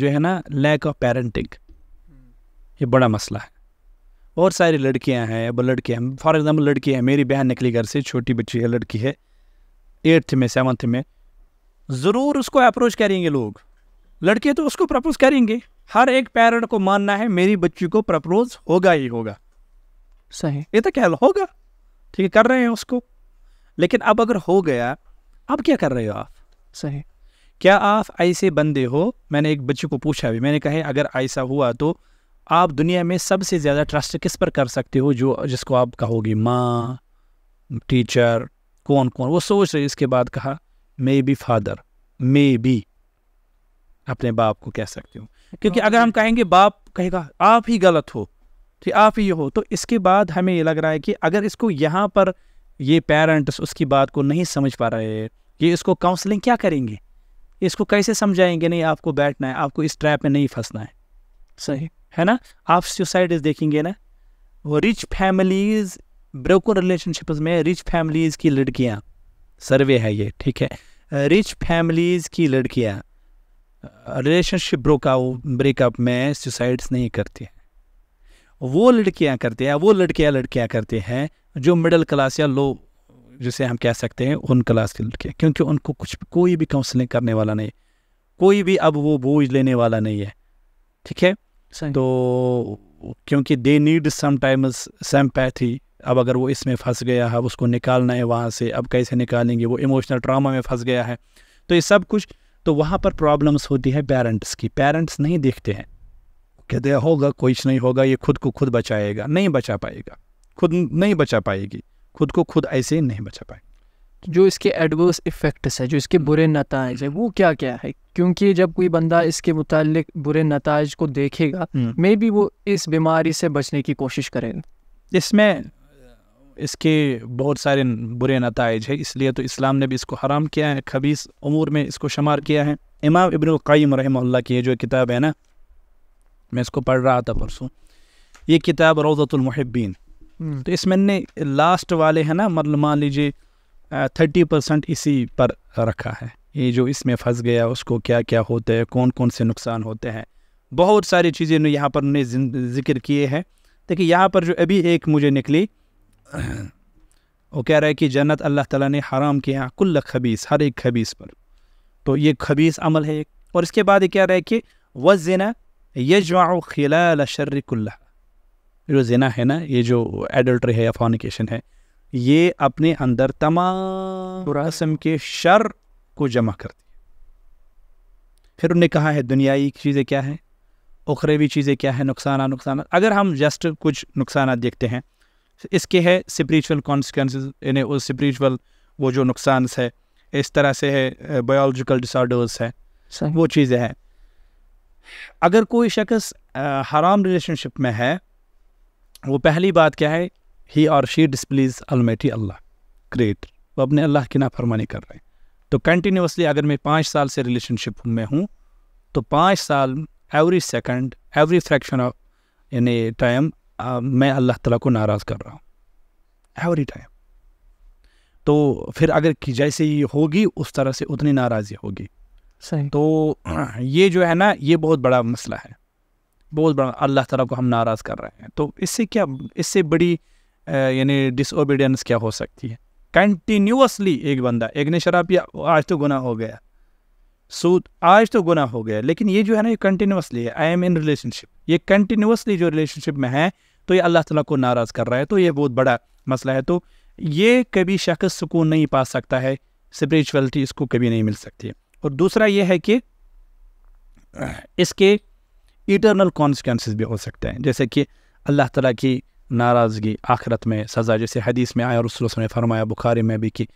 जो है ना लैक ऑफ पेरेंटिंग ये बड़ा मसला है बहुत सारी लड़कियां हैं अब लड़कियाँ फॉर एग्ज़ाम्पल लड़की है मेरी बहन निकली घर से छोटी बच्ची है लड़की है एट्थ में सेवन्थ में ज़रूर उसको अप्रोच करेंगे लोग लड़के तो उसको प्रपोज करेंगे हर एक पेरेंट को मानना है मेरी बच्ची को प्रपोज होगा ही होगा सही ये तो ख्याल होगा ठीक है कर रहे हैं उसको लेकिन अब अगर हो गया अब क्या कर रहे हो आप सही क्या आप ऐसे बंदे हो मैंने एक बच्चे को पूछा भी मैंने कहा अगर ऐसा हुआ तो आप दुनिया में सबसे ज़्यादा ट्रस्ट किस पर कर सकते हो जो जिसको आप कहोगे माँ टीचर कौन कौन वो सोच रहे इसके बाद कहा maybe father maybe अपने बाप को कह सकते हो क्योंकि हाँ। अगर हम कहेंगे बाप कहेगा आप ही गलत हो ठीक आप ही हो तो इसके बाद हमें ये लग रहा है कि अगर इसको यहाँ पर ये पेरेंट्स उसकी बात को नहीं समझ पा रहे ये इसको काउंसलिंग क्या करेंगे इसको कैसे समझाएंगे नहीं आपको बैठना है आपको इस ट्रैप में नहीं फंसना है सही है ना आप सुसाइड देखेंगे ना वो रिच फैमिलीज़ ब्रोकन रिलेशनशिप्स में रिच फैमिलीज़ की लड़कियाँ सर्वे है ये ठीक है रिच फैमिलीज़ की लड़कियाँ रिलेशनशिप ब्रोकआउट ब्रेकअप में सुसाइड्स नहीं करती हैं वो लड़कियां करते हैं वो लड़कियाँ लड़कियां करते हैं जो मिडिल क्लास या लो जिसे हम कह सकते हैं उन क्लास की लड़कियां क्योंकि उनको कुछ कोई भी काउंसलिंग करने वाला नहीं कोई भी अब वो बोझ लेने वाला नहीं है ठीक है तो क्योंकि दे नीड समटाइम्स सेम्पैथी अब अगर वो इसमें फंस गया है उसको निकालना है वहाँ से अब कैसे निकालेंगे वो इमोशनल ट्रामा में फंस गया है तो ये सब कुछ तो वहाँ पर प्रॉब्लम्स होती है पेरेंट्स की पेरेंट्स नहीं देखते हैं कहते होगा कुछ नहीं होगा ये खुद को खुद बचाएगा नहीं बचा पाएगा खुद नहीं बचा पाएगी खुद को खुद ऐसे ही नहीं बचा पाएगी तो जो इसके एडवर्स इफ़ेक्ट्स है जो इसके बुरे नतज है वो क्या क्या है क्योंकि जब कोई बंदा इसके मुतालिक बुरे नतज को देखेगा मे हम्म। बी वो इस बीमारी से बचने की कोशिश करेगा इसमें इसके बहुत सारे बुरे नतज है इसलिए तो इस्लाम ने भी इसको हराम किया है खबीस अमूर में इसको शुमार किया है इमाम इबन क़ायम की ये जो किताब है ना मैं इसको पढ़ रहा था परसों ये किताब रोज़तुलमहब्बीन हम्म। तो इसमें ने लास्ट वाले है ना मतलब मान लीजिए थर्टी परसेंट इसी पर रखा है ये जो इसमें फंस गया उसको क्या क्या होते हैं कौन कौन से नुकसान होते हैं बहुत सारी चीज़ें यहाँ पर ने जिक्र किए हैं देखिए यहाँ पर जो अभी एक मुझे निकली वो कह रहा है कि जन्नत अल्लाह ताला ने हराम किया कुल्ल खबीस हर एक खबीस पर तो ये खबीस अमल है एक और इसके बाद ये कह रहा है कि व जना यजवा खिला शर्रिकल्ला जो जना है ना ये जो एडल्ट्री है या फॉनिकेशन है ये अपने अंदर तमाम रस्म के शर को जमा करती है फिर उन्होंने कहा है दुनियाई चीज़ें क्या है उखरेवी चीज़ें क्या है नुकसान नुकसान अगर हम जस्ट कुछ नुकसान देखते हैं इसके है स्परिचुअल कॉन्सिक्वेंस यानी वो स्परिचुअल वो जो नुकसान है इस तरह से है बायोलॉजिकल डिसऑर्डर्स है वो चीज़ें हैं अगर कोई शख्स हराम रिलेशनशिप में है वो पहली बात क्या है ही और शी डिस्प्लीज अलमेटी अल्लाह क्रिएट वो अपने अल्लाह की नाफरमानी कर रहे हैं तो कंटिन्यूसली अगर मैं पाँच साल से रिलेशनशिप में हूँ तो पाँच साल every second every fraction of यानी टाइम मैं अल्लाह तला को नाराज़ कर रहा हूँ एवरी टाइम तो फिर अगर कि जैसे ही होगी उस तरह से उतनी नाराज़ी होगी सही तो ये जो है ना ये बहुत बड़ा मसला है बहुत बड़ा अल्लाह तला को हम नाराज़ कर रहे हैं तो इससे क्या इससे बड़ी यानी डिसोबीडियंस क्या हो सकती है कंटिन्यूसली एक बंदा एक ने शराब पिया आज तो गुना हो गया सूद आज तो गुना हो गया लेकिन ये जो है ना ये कंटिन्यूसली है आई एम इन रिलेशनशिप ये कंटिन्यूसली जो रिलेशनशिप में है तो ये अल्लाह तला को नाराज़ कर रहा है तो ये बहुत बड़ा मसला है तो ये कभी शख्स सुकून नहीं पा सकता है स्परिचुअलिटी इसको कभी नहीं मिल सकती है और दूसरा ये है कि इसके इटरनल कॉन्सिक्वेंसेस भी हो सकते हैं जैसे कि अल्लाह ताला की नाराज़गी आखरत में सज़ा जैसे हदीस में आया और ने फरमाया बुखारी में भी कि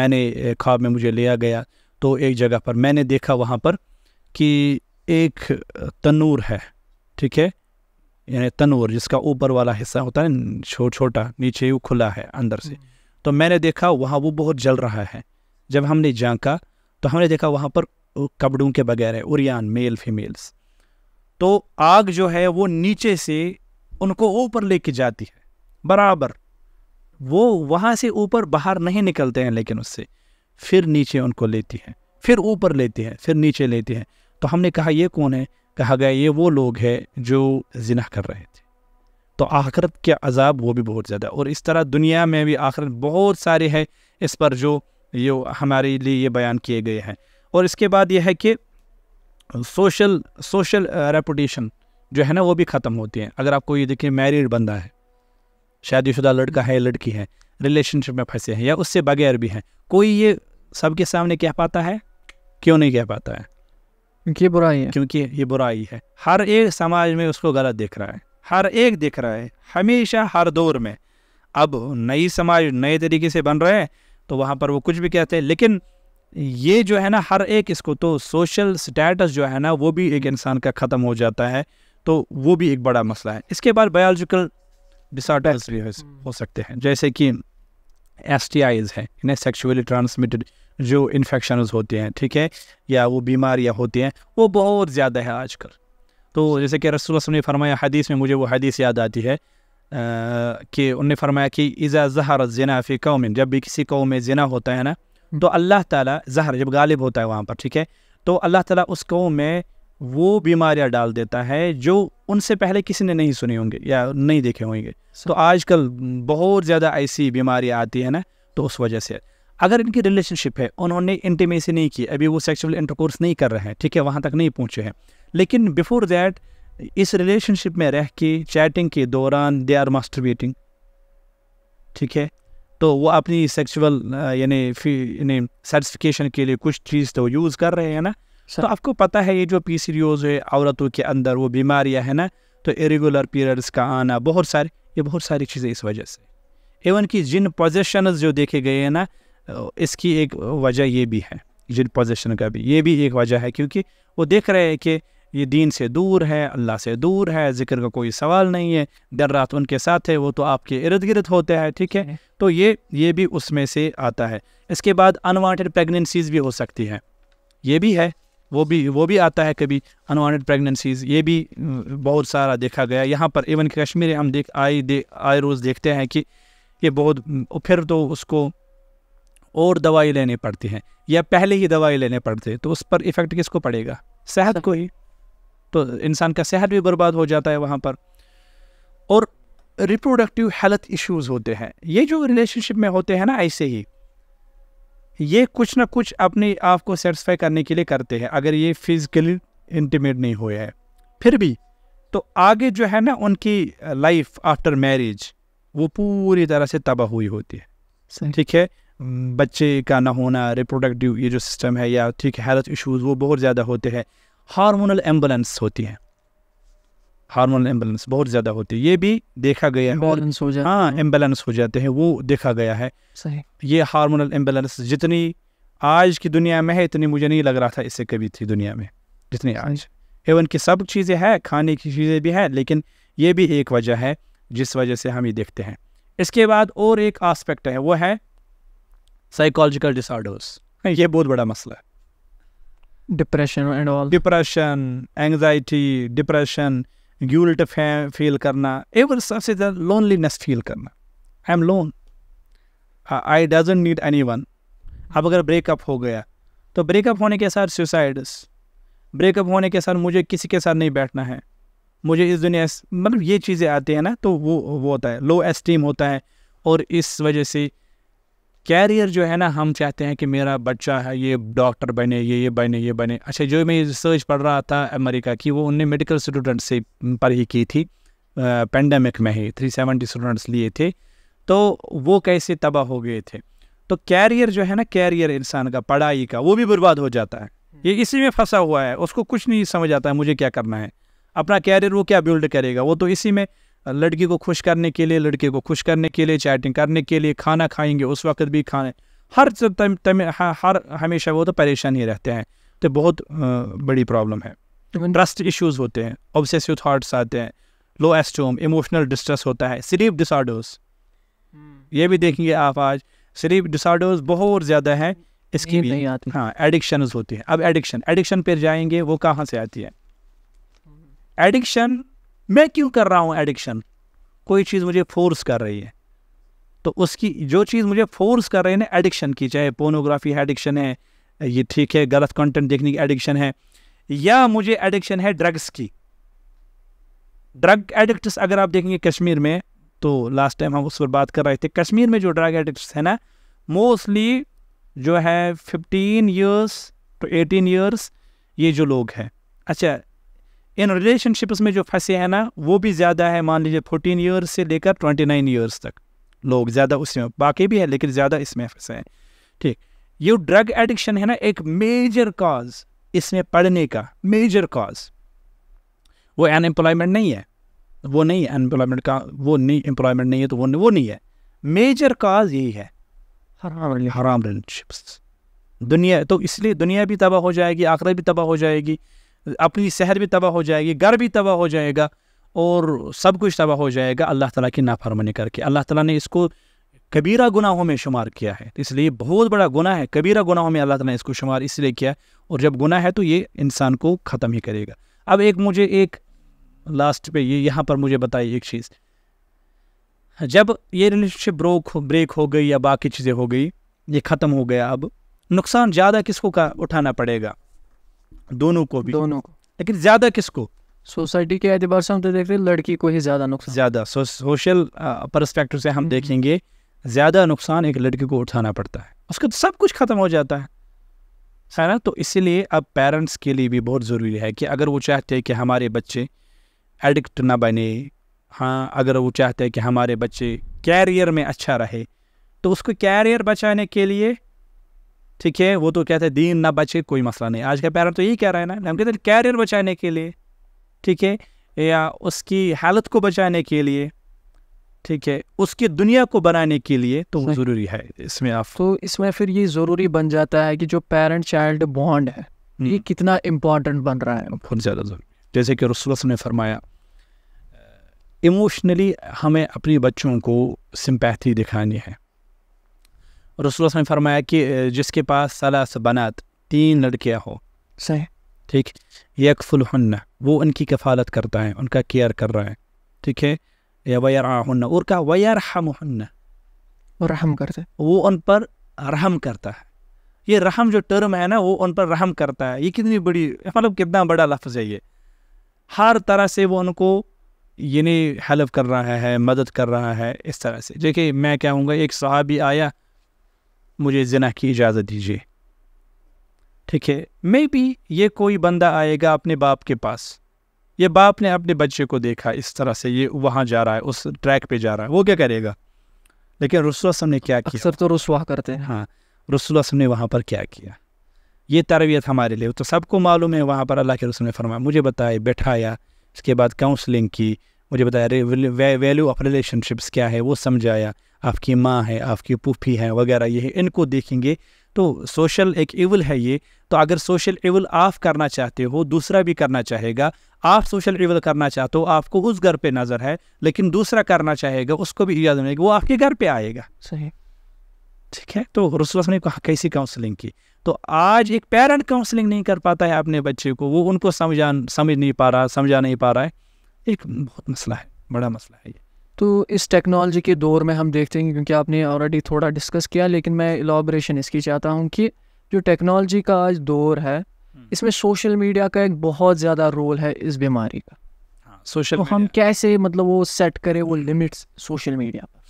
मैंने ख्वाब में मुझे लिया गया तो एक जगह पर मैंने देखा वहाँ पर कि एक तनूर है ठीक है यानी तनूर जिसका ऊपर वाला हिस्सा होता है छोटा छोटा नीचे वो खुला है अंदर से हम्म। तो मैंने देखा वहाँ वो बहुत जल रहा है जब हमने झाँका तो हमने देखा वहाँ पर कपड़ों के बगैर है उरियान मेल फीमेल्स तो आग जो है वो नीचे से उनको ऊपर लेके जाती है बराबर वो वहाँ से ऊपर बाहर नहीं निकलते हैं लेकिन उससे फिर नीचे उनको लेती है फिर ऊपर लेती है फिर नीचे लेती है तो हमने कहा ये कौन है कहा गया ये वो लोग हैं जो जिना कर रहे थे तो आखरत के अजाब वो भी बहुत ज़्यादा और इस तरह दुनिया में भी आखरत बहुत सारे हैं इस पर जो ये हमारे लिए ये बयान किए गए हैं और इसके बाद यह है कि सोशल सोशल रेपुटेशन जो है ना वो भी ख़त्म होती है अगर आपको ये देखिए मैरिड बंदा है शादीशुदा लड़का है लड़की है रिलेशनशिप में फंसे हैं या उससे बगैर भी हैं कोई ये सबके सामने कह पाता है क्यों नहीं कह पाता है क्योंकि ये बुराई है क्योंकि ये बुराई है हर एक समाज में उसको गलत देख रहा है हर एक देख रहा है हमेशा हर दौर में अब नई समाज नए तरीके से बन रहे हैं तो वहाँ पर वो कुछ भी कहते हैं लेकिन ये जो है ना हर एक इसको तो सोशल स्टेटस जो है ना वो भी एक इंसान का ख़त्म हो जाता है तो वो भी एक बड़ा मसला है इसके बाद बायोलॉजिकल डिसऑर्डर्स भी हम्म। हो सकते हैं जैसे कि एस टी आईज हैं इन्हें सेक्शुअली ट्रांसमिटेड जो इन्फेक्शन होते हैं ठीक है या वो बीमारियाँ होती हैं वो बहुत ज़्यादा है आजकल तो जैसे कि रसूल ने फरमाया हदीस में मुझे वो हदीस याद आती है कि उनने फरमाया कि इज़ा जहर जना फ़ी कौम जब भी किसी कौम में जना होता है ना तो अल्लाह ताला जहर जब गालिब होता है वहाँ पर ठीक है तो अल्लाह ताला उस कौम में वो बीमारियां डाल देता है जो उनसे पहले किसी ने नहीं सुने होंगे या नहीं देखे होंगे तो आजकल बहुत ज़्यादा ऐसी बीमारियाँ आती है ना तो उस वजह से अगर इनकी रिलेशनशिप है उन्होंने इंटीमेसी नहीं की अभी वो सेक्सुअल इंटरकोर्स नहीं कर रहे हैं ठीक है वहाँ तक नहीं पहुँचे हैं लेकिन बिफोर दैट इस रिलेशनशिप में रह के चैटिंग के दौरान दे आर मास्टरबेटिंग ठीक है तो वो अपनी सेक्सुअल यानी यानी सेटिस्फिकेशन के लिए कुछ चीज़ तो यूज़ कर रहे हैं ना तो आपको पता है ये जो पी है औरतों के अंदर वो बीमारियाँ हैं ना तो इरेगुलर पीरियड्स का आना बहुत सारे ये बहुत सारी चीज़ें इस वजह से एवन कि जिन पोजिशन जो देखे गए हैं ना इसकी एक वजह ये भी है जिन पोजिशन का भी ये भी एक वजह है क्योंकि वो देख रहे हैं कि ये दीन से दूर है अल्लाह से दूर है ज़िक्र का कोई सवाल नहीं है दर रात उनके साथ है वो तो आपके इर्द गिर्द होते हैं ठीक है तो ये ये भी उसमें से आता है इसके बाद अनवांटेड प्रेगनेंसीज भी हो सकती हैं ये भी है वो भी वो भी आता है कभी अनवांटेड प्रेगनेंसीज़ ये भी बहुत सारा देखा गया यहाँ पर इवन कश्मीर हम देख आए दे आए रोज़ देखते हैं कि ये बहुत फिर तो उसको और दवाई लेनी पड़ती है या पहले ही दवाई लेने पड़ते हैं तो उस पर इफ़ेक्ट किसको पड़ेगा सेहत को ही तो इंसान का सेहत भी बर्बाद हो जाता है वहाँ पर और रिप्रोडक्टिव हेल्थ इश्यूज़ होते हैं ये जो रिलेशनशिप में होते हैं ना ऐसे ही ये कुछ ना कुछ अपने आप को सेटिस्फाई करने के लिए करते हैं अगर ये फिजिकली इंटीमेट नहीं हुए हैं फिर भी तो आगे जो है ना उनकी लाइफ आफ्टर मैरिज वो पूरी तरह से तबाह हुई होती है ठीक है बच्चे का ना होना रिप्रोडक्टिव ये जो सिस्टम है या ठीक है हेल्थ इश्यूज वो बहुत ज़्यादा होते हैं हार्मोनल एम्बुलेंस होती हैं हार्मोनल एम्बेलेंस बहुत ज़्यादा होती है ये भी देखा गया है हाँ एम्बेलेंस हो जाते हैं वो देखा गया है सही ये हार्मोनल एम्बेलेंस जितनी आज की दुनिया में है इतनी मुझे नहीं लग रहा था इससे कभी थी दुनिया में जितनी आज एवन की सब चीज़ें हैं खाने की चीज़ें भी हैं लेकिन ये भी एक वजह है जिस वजह से हम ये देखते हैं इसके बाद और एक आस्पेक्ट है वो है साइकोलॉजिकल डिसऑर्डर्स ये बहुत बड़ा मसला है depression and all depression anxiety depression guilt feel करना एवर सबसे ज़्यादा लोनलीनेस फील करना I am lone I doesn't need anyone अब अगर ब्रेकअप हो गया तो ब्रेकअप होने के साथ सुसाइड्स ब्रेकअप होने के साथ मुझे किसी के साथ नहीं बैठना है मुझे इस दुनिया मतलब ये चीज़ें आती हैं ना तो वो वो होता है लो एस्टीम होता है और इस वजह से कैरियर जो है ना हम चाहते हैं कि मेरा बच्चा है ये डॉक्टर बने ये ये बने ये बने अच्छा जो मैं रिसर्च पढ़ रहा था अमेरिका की वो उनने मेडिकल स्टूडेंट से पर ही की थी पेंडेमिक में ही थ्री सेवेंटी स्टूडेंट्स लिए थे तो वो कैसे तबाह हो गए थे तो कैरियर जो है ना कैरियर इंसान का पढ़ाई का वो भी बर्बाद हो जाता है हम्म। ये इसी में फंसा हुआ है उसको कुछ नहीं समझ आता है मुझे क्या करना है अपना कैरियर वो क्या बिल्ड करेगा वो तो इसी में लड़की को खुश करने के लिए लड़के को खुश करने के लिए चैटिंग करने के लिए खाना खाएंगे उस वक्त भी खाने हर तम, तम, हाँ, हर हमेशा वो तो परेशान ही रहते हैं तो बहुत बड़ी प्रॉब्लम है ट्रस्ट तो इश्यूज होते हैं ऑब्सेसिव थाट्स आते हैं लो एस्टोम इमोशनल डिस्ट्रेस होता है स्लीप हम्म। डिसऑर्डर्स ये भी देखेंगे आप आज स्लीप डिसऑर्डर्स बहुत ज़्यादा हैं इसकी भी हाँ एडिक्शन होती है अब एडिक्शन एडिक्शन पर जाएंगे वो कहाँ से आती है एडिक्शन हम्म। मैं क्यों कर रहा हूँ एडिक्शन कोई चीज़ मुझे फोर्स कर रही है तो उसकी जो चीज़ मुझे फोर्स कर रही है ना एडिक्शन की चाहे पोनोग्राफी एडिक्शन है ये ठीक है गलत कंटेंट देखने की एडिक्शन है या मुझे एडिक्शन है ड्रग्स की ड्रग एडिक्ट्स अगर आप देखेंगे कश्मीर में तो लास्ट टाइम हम उस पर बात कर रहे थे कश्मीर में जो ड्रग एडिक्ट्स है ना मोस्टली जो है fifteen years to eighteen years ये जो लोग हैं अच्छा इन रिलेशनशिप्स में जो फंसे हैं ना वो भी ज़्यादा है मान लीजिए फोर्टीन ईयर्स से लेकर ट्वेंटी नाइन ईयर्स तक लोग ज़्यादा उसमें बाकी भी है लेकिन ज़्यादा इसमें फंसे हैं ठीक ये ड्रग एडिक्शन है ना एक मेजर काज इसमें पढ़ने का मेजर काज वो अनएम्प्लॉयमेंट नहीं है वो नहीं है अनएम्प्लॉयमेंट का वो नहीं एम्प्लॉयमेंट नहीं है तो वो नहीं, वो नहीं है मेजर काज यही है हराम हराम रिलेशनशिप्स दुनिया तो इसलिए दुनिया भी तबाह हो जाएगी आखिरत भी तबाह हो जाएगी अपनी सेहत भी तबाह हो जाएगी घर भी तबाह हो जाएगा और सब कुछ तबाह हो जाएगा अल्लाह ताला की नाफरमानी करके अल्लाह ताला ने इसको कबीरा गुनाहों में शुमार किया है तो इसलिए बहुत बड़ा गुनाह है कबीरा गुनाहों में अल्लाह ताला ने इसको शुमार इसलिए किया और जब गुना है तो ये इंसान को ख़त्म ही करेगा अब एक मुझे एक लास्ट पे ये यहाँ पर मुझे बताइए एक चीज़ जब ये रिलेशनशिप ब्रोक ब्रेक हो गई या बाकी चीज़ें हो गई ये ख़त्म हो गया अब नुकसान ज़्यादा किसको का उठाना पड़ेगा दोनों को भी दोनों को लेकिन ज्यादा किसको सोसाइटी के एतबार से हम तो देख रहे हैं लड़की को ही ज्यादा नुकसान ज्यादा सो, सोशल परस्पेक्टिव से हम हम्म। देखेंगे ज्यादा नुकसान एक लड़की को उठाना पड़ता है उसका तो सब कुछ खत्म हो जाता है है ना तो इसीलिए अब पेरेंट्स के लिए भी बहुत ज़रूरी है कि अगर वो चाहते हैं कि हमारे बच्चे एडिक्ट ना बने हाँ अगर वो चाहते हैं कि हमारे बच्चे कैरियर में अच्छा रहे तो उसको कैरियर बचाने के लिए ठीक है वो तो कहते हैं दीन ना बचे कोई मसला नहीं आज का पेरेंट तो यही कह रहा है ना हम कहते हैं कैरियर बचाने के लिए ठीक है या उसकी हालत को बचाने के लिए ठीक है उसकी दुनिया को बनाने के लिए तो ज़रूरी है इसमें आप तो इसमें फिर ये ज़रूरी बन जाता है कि जो पेरेंट चाइल्ड बॉन्ड है हम्म। ये कितना इम्पोर्टेंट बन रहा है बहुत ज़्यादा ज़रूरी जैसे कि रसुलस ने फरमाया इमोशनली हमें अपने बच्चों को सिंपैथी दिखानी है रसूल ने फरमाया कि जिसके पास सलास बनात तीन लड़कियाँ हो सही ठीक फुलहन वो उनकी कफालत करता है उनका केयर कर रहा है ठीक है या वयरहन्ना और का हम वो रहम करते वो उन पर रहम करता है ये रहम जो टर्म है ना वो उन पर रहम करता है ये कितनी बड़ी मतलब कितना बड़ा लफ्ज़ है ये हर तरह से वो उनको यानी हेल्प कर रहा है मदद कर रहा है इस तरह से देखिए मैं क्या हूँगा एक सहाबी आया मुझे जना की इजाज़त दीजिए ठीक है मे भी ये कोई बंदा आएगा अपने बाप के पास ये बाप ने अपने बच्चे को देखा इस तरह से ये वहाँ जा रहा है उस ट्रैक पे जा रहा है वो क्या करेगा लेकिन रसुल्लाम ने क्या किया सर तो रसुआ करते हैं हाँ रसुल्लाम ने वहाँ पर क्या किया ये तरबियत हमारे लिए तो सबको मालूम है वहाँ पर अल्लाह के रसूल ने फरमाया मुझे बताया बैठाया इसके बाद काउंसलिंग की मुझे बताया वैल्यू ऑफ रिलेशनशिप्स क्या है वो समझाया आपकी माँ है आपकी पुफी है वगैरह ये है इनको देखेंगे तो सोशल एक इवल है ये तो अगर सोशल इवल आप करना चाहते हो दूसरा भी करना चाहेगा आप सोशल इवल करना चाहते हो आपको उस घर पे नज़र है लेकिन दूसरा करना चाहेगा उसको भी इजाज़त मिलेगी वो आपके घर पे आएगा सही ठीक है तो रसुल्ला ने कहा कैसी काउंसलिंग की तो आज एक पेरेंट काउंसलिंग नहीं कर पाता है अपने बच्चे को वो उनको समझा समझ नहीं पा रहा समझा नहीं पा रहा है एक बहुत मसला है बड़ा मसला है ये तो इस टेक्नोलॉजी के दौर में हम देखते हैं क्योंकि आपने ऑलरेडी थोड़ा डिस्कस किया लेकिन मैं इलाबोरेशन इसकी चाहता हूँ कि जो टेक्नोलॉजी का आज दौर है हम्म। इसमें सोशल मीडिया का एक बहुत ज़्यादा रोल है इस बीमारी का सोशल हाँ, तो हम कैसे मतलब वो सेट करें वो लिमिट्स सोशल मीडिया पर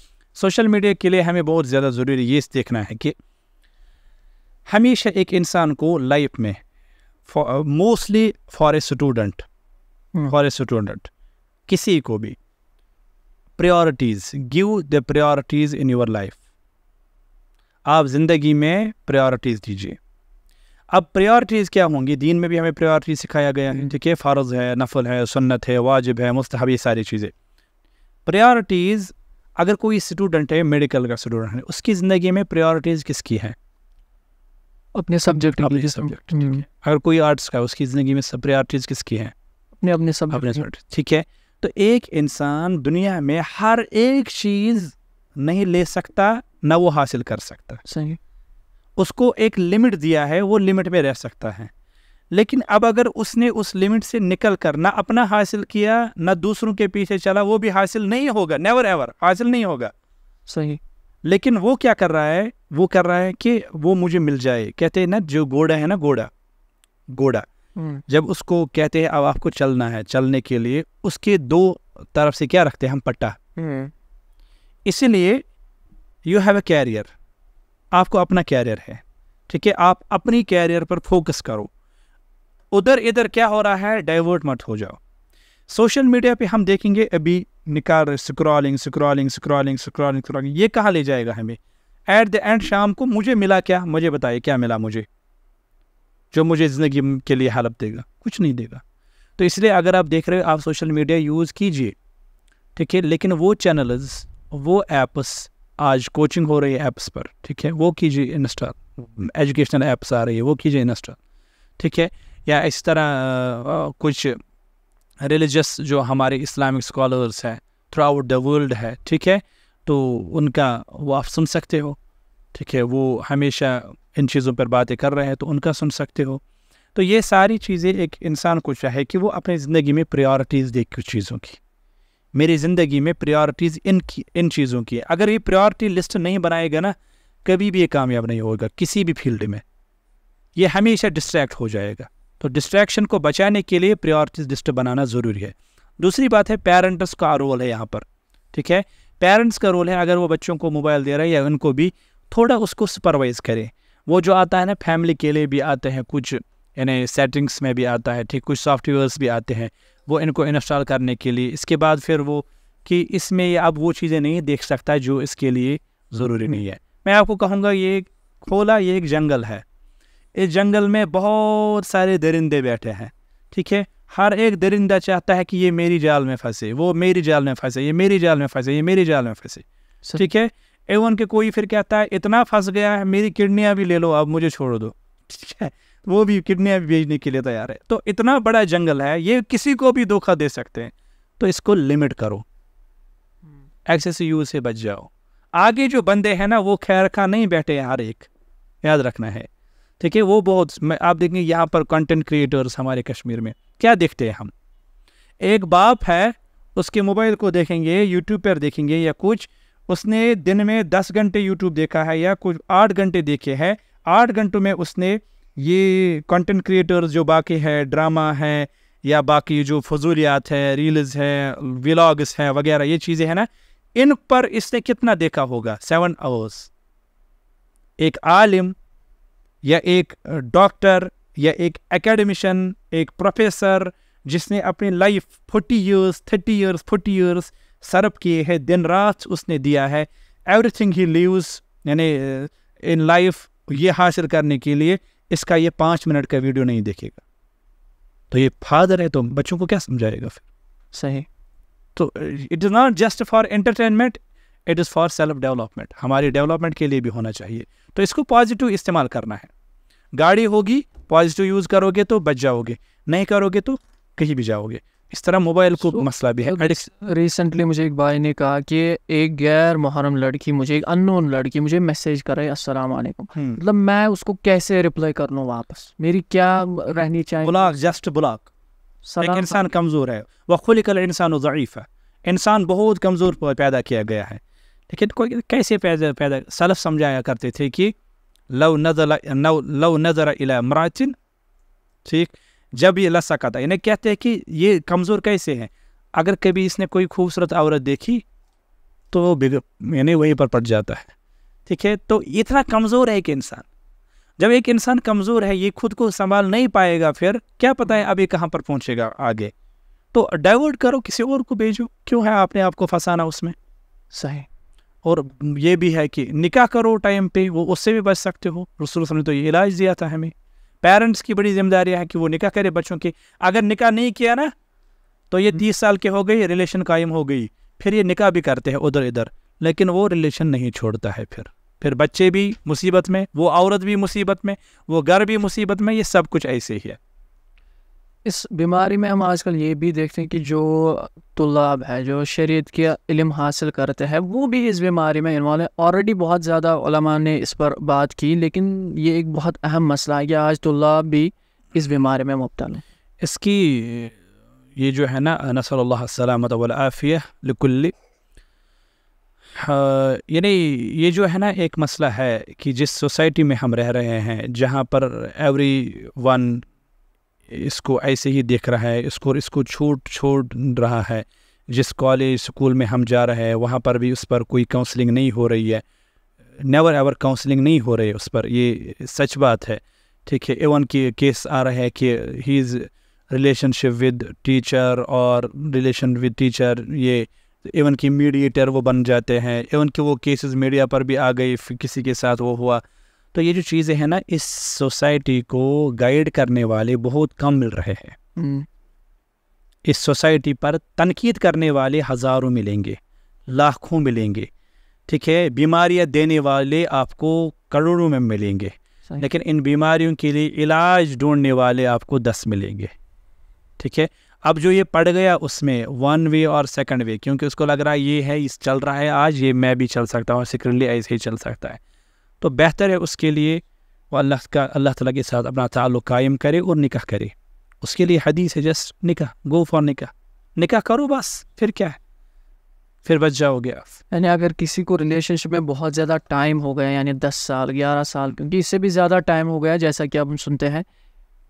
सोशल मीडिया के लिए हमें बहुत ज़्यादा ज़रूरी ये देखना है कि हमेशा एक इंसान को लाइफ में mostly for a student for a student किसी को भी priorities give the priorities in your life आप ज़िंदगी में प्रायोरिटीज़ दीजिए अब प्रायोरिटीज़ क्या होंगी दीन में भी हमें प्रायोरिटी सिखाया गया है ठीक है फ़र्ज़ है नफल है सुन्नत है वाजिब है मुस्तहब ये सारी चीज़ें प्रायोरिटीज़ अगर कोई स्टूडेंट है मेडिकल का स्टूडेंट है उसकी ज़िंदगी में प्रायोरिटीज़ किसकी है अपने सब्जेक्ट अपने सब्जेक्ट हम्म। अगर कोई आर्ट्स का उसकी ज़िंदगी में सब प्रायोरिटीज़ किसकी है अपने अपने सब अपने ठीक है तो एक इंसान दुनिया में हर एक चीज नहीं ले सकता ना वो हासिल कर सकता सही उसको एक लिमिट दिया है वो लिमिट में रह सकता है लेकिन अब अगर उसने उस लिमिट से निकल कर ना अपना हासिल किया ना दूसरों के पीछे चला वो भी हासिल नहीं होगा नेवर एवर हासिल नहीं होगा सही लेकिन वो क्या कर रहा है वो कर रहा है कि वो मुझे मिल जाए कहते हैं ना जो घोड़ा है ना घोड़ा घोड़ा हम्म। जब उसको कहते हैं अब आपको चलना है चलने के लिए उसके दो तरफ से क्या रखते हैं हम पट्टा हम्म। इसीलिए यू हैव अ कैरियर आपको अपना कैरियर है ठीक है आप अपनी कैरियर पर फोकस करो उधर इधर क्या हो रहा है डाइवर्ट मत हो जाओ सोशल मीडिया पे हम देखेंगे अभी निकाल scrolling scrolling scrolling scrolling scrolling ये कहाँ ले जाएगा हमें एट द एंड शाम को मुझे मिला क्या मुझे बताइए क्या मिला मुझे जो मुझे ज़िंदगी के लिए हेल्प देगा कुछ नहीं देगा तो इसलिए अगर आप देख रहे हो आप सोशल मीडिया यूज़ कीजिए ठीक है लेकिन वो चैनल्स वो ऐप्स आज कोचिंग हो रही है ऐप्स पर ठीक है वो कीजिए इंस्टॉल एजुकेशनल ऐप्स आ रही है वो कीजिए इंस्टॉल ठीक है या इस तरह आ, कुछ रिलीजस जो हमारे इस्लामिक स्कॉलर्स हैं थ्रू आउट द वर्ल्ड है ठीक है तो उनका वो आप सुन सकते हो ठीक है वो हमेशा इन चीज़ों पर बातें कर रहे हैं तो उनका सुन सकते हो तो ये सारी चीज़ें एक इंसान को चाहे कि वो अपनी ज़िंदगी में प्रायोरिटीज़ दे कुछ चीज़ों की मेरी ज़िंदगी में प्रायोरिटीज़ इन की इन चीज़ों की है अगर ये प्रायोरिटी लिस्ट नहीं बनाएगा ना कभी भी ये कामयाब नहीं होगा किसी भी फील्ड में ये हमेशा डिस्ट्रैक्ट हो जाएगा तो डिस्ट्रैक्शन को बचाने के लिए प्रायोरिटीज़ लिस्ट बनाना ज़रूरी है दूसरी बात है पेरेंट्स का रोल है यहाँ पर ठीक है पेरेंट्स का रोल है अगर वो बच्चों को मोबाइल दे रहे हैं या उनको भी थोड़ा उसको सुपरवाइज़ करें वो जो आता है ना फैमिली के लिए भी आते हैं कुछ यानी सेटिंग्स में भी आता है ठीक कुछ सॉफ्टवेयर्स भी आते हैं वो इनको इंस्टॉल करने के लिए इसके बाद फिर वो कि इसमें ये अब वो चीज़ें नहीं देख सकता जो इसके लिए ज़रूरी नहीं है मैं आपको कहूँगा ये खोला ये एक जंगल है इस जंगल में बहुत सारे दरिंदे बैठे हैं ठीक है हर एक दरिंदा चाहता है कि ये मेरी जाल में फंसे वो मेरी जाल में फंसे ये मेरी जाल में फंसे ये मेरी जाल में फंसे ठीक है एवन के कोई फिर कहता है इतना फंस गया है मेरी किडनियाँ भी ले लो अब मुझे छोड़ दो ठीक है वो भी किडनियाँ भी भेजने के लिए तैयार है तो इतना बड़ा जंगल है ये किसी को भी धोखा दे सकते हैं तो इसको लिमिट करो एक्सेस हम्म। यूज से बच जाओ आगे जो बंदे हैं ना वो खैर खा नहीं बैठे हर एक याद रखना है ठीक है वो बहुत आप देखेंगे यहाँ पर कंटेंट क्रिएटर्स हमारे कश्मीर में क्या देखते हैं हम एक बाप है उसके मोबाइल को देखेंगे यूट्यूब पर देखेंगे या कुछ उसने दिन में दस घंटे यूट्यूब देखा है या कुछ आठ घंटे देखे हैं आठ घंटों में उसने ये कंटेंट क्रिएटर्स जो बाकी है ड्रामा है या बाकी जो फजूलियात है रील्स है व्लाग्स हैं वगैरह ये चीज़ें हैं ना इन पर इसने कितना देखा होगा सेवन आवर्स एक आलिम या एक डॉक्टर या एक एकेडमिशन एक प्रोफेसर जिसने अपनी life forty years thirty years forty years सरप किए है दिन रात उसने दिया है एवरीथिंग ही लीव्स यानी इन uh, लाइफ ये हासिल करने के लिए इसका ये पाँच मिनट का वीडियो नहीं देखेगा तो ये फादर है तो बच्चों को क्या समझाएगा फिर सही तो it is not just for entertainment it is for self development हमारी डेवलपमेंट के लिए भी होना चाहिए तो इसको पॉजिटिव इस्तेमाल करना है गाड़ी होगी पॉजिटिव यूज़ करोगे तो बच जाओगे नहीं करोगे तो कहीं भी जाओगे इस तरह मोबाइल को so, मसला भी है रिसेंटली मुझे एक भाई ने कहा कि एक गैर मुहरम लड़की मुझे एक अननोन लड़की मुझे मैसेज करे अस्सलाम वालेकुम हम्म। मतलब मैं उसको कैसे रिप्लाई कर लूँ वापस मेरी क्या रहनी चाहिए ब्लॉक जस्ट ब्लॉक इंसान कमज़ोर है वह कल इंसान ज़ीफ़ है इंसान बहुत कमज़ोर पैदा किया गया है लेकिन कोई कैसे पैदा पैदा सलफ समझाया करते थे कि लव नजर लव नज़र इला मरातिन ठीक जब ये सका था इन्हें कहते हैं कि ये कमज़ोर कैसे है अगर कभी इसने कोई खूबसूरत औरत देखी तो यानी वहीं पर पट जाता है ठीक है तो इतना कमज़ोर है एक इंसान जब एक इंसान कमज़ोर है ये खुद को संभाल नहीं पाएगा फिर क्या पता है अभी कहाँ पर पहुँचेगा आगे तो डाइवर्ट करो किसी और को भेजो क्यों है आपने आपको फंसाना उसमें सही और ये भी है कि निकाह करो टाइम पे वो उससे भी बच सकते हो रसूल ने तो ये इलाज दिया था हमें पेरेंट्स की बड़ी जिम्मेदारी है कि वो निकाह करे बच्चों की अगर निकाह नहीं किया ना तो ये हम्म। तीस साल के हो गई रिलेशन कायम हो गई फिर ये निकाह भी करते हैं उधर इधर लेकिन वो रिलेशन नहीं छोड़ता है फिर फिर बच्चे भी मुसीबत में वो औरत भी मुसीबत में वो घर भी मुसीबत में ये सब कुछ ऐसे ही है इस बीमारी में हम आजकल ये भी देखते हैं कि जो तलाब है जो शरीत के इलम हासिल करते हैं वो भी इस बीमारी में इन्वॉल्व है ऑलरेडी बहुत ज़्यादा ने इस पर बात की लेकिन ये एक बहुत अहम मसला है कि आज तलाब भी इस बीमारी में मुबतल है इसकी ये जो है ना नसलमत लकुल्ली हाँ, यानी ये जो है ना एक मसला है कि जिस सोसाइटी में हम रह रहे हैं जहाँ पर एवरी वन इसको ऐसे ही देख रहा है इसको इसको छूट छूट रहा है जिस कॉलेज स्कूल में हम जा रहे हैं वहाँ पर भी उस पर कोई काउंसलिंग नहीं हो रही है नेवर एवर काउंसलिंग नहीं हो रही है उस पर ये सच बात है ठीक है एवन कि केस आ रहा है कि he is relationship with teacher और रिलेशन विद टीचर ये इवन कि मीडिएटर वो बन जाते हैं इवन कि वो केसेस मीडिया पर भी आ गई किसी के साथ वो हुआ तो ये जो चीज़ें हैं ना इस सोसाइटी को गाइड करने वाले बहुत कम मिल रहे हैं हम्म। इस सोसाइटी पर तनकीद करने वाले हज़ारों मिलेंगे लाखों मिलेंगे ठीक है बीमारियां देने वाले आपको करोड़ों में मिलेंगे लेकिन इन बीमारियों के लिए इलाज ढूंढने वाले आपको दस मिलेंगे ठीक है अब जो ये पड़ गया उसमें वन वे और सेकंड वे क्योंकि उसको लग रहा है ये है इस चल रहा है आज ये मैं भी चल सकता हूँ सिक्रली ऐसे ही चल सकता है तो बेहतर है उसके लिए वो अल्लाह का अल्लाह ताला के साथ अपना ताल्लुक़ कायम करे और निकाह करे उसके लिए हदीस है जस्ट निकाह गो फॉर निकाह निकाह करो बस फिर क्या है फिर बच जाओगे यानी अगर किसी को रिलेशनशिप में बहुत ज़्यादा टाइम हो गया यानी दस साल ग्यारह साल क्योंकि इससे भी ज़्यादा टाइम हो गया जैसा कि हम सुनते हैं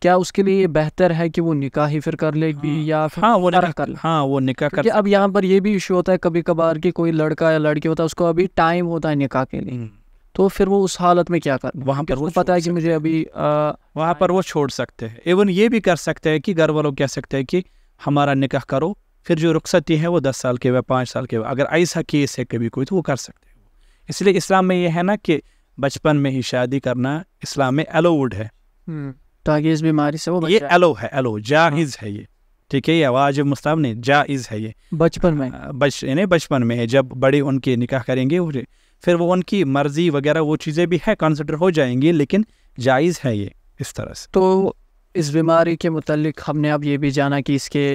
क्या उसके लिए बेहतर है कि वो निकाह ही फिर कर ले हाँ, या फिर हाँ वो निकाह कर हाँ वो निकाह कर अब यहाँ पर ये भी इशू होता है कभी कभार कि कोई लड़का या लड़की होता है उसको अभी टाइम होता है निकाह के लिए हम्म। तो फिर वो उस हालत में क्या कर वहाँ पर वो पता है कि मुझे अभी वहाँ पर वो छोड़ सकते हैं इवन ये भी कर सकते हैं कि घर वालों कह सकते हैं कि हमारा निकाह करो फिर जो रुखसती है वो दस साल के हुए पाँच साल के हुए अगर ऐसा केस है कभी कोई तो वो कर सकते हैं इसलिए इस्लाम में ये है ना कि बचपन में ही शादी करना इस्लाम में एलोवुड है हम्म। ताकि तो इस बीमारी से वो ये एलो है एलो जाहिज हाँ। है ये ठीक है ये आवाज मुस्ताब ने जायज़ है ये बचपन में बच यानी बचपन में है जब बड़े उनके निकाह करेंगे फिर वो उनकी मर्जी वगैरह वो चीज़ें भी है कंसिडर हो जाएंगी लेकिन जायज़ है ये इस तरह से तो इस बीमारी के मतलब हमने अब ये भी जाना कि इसके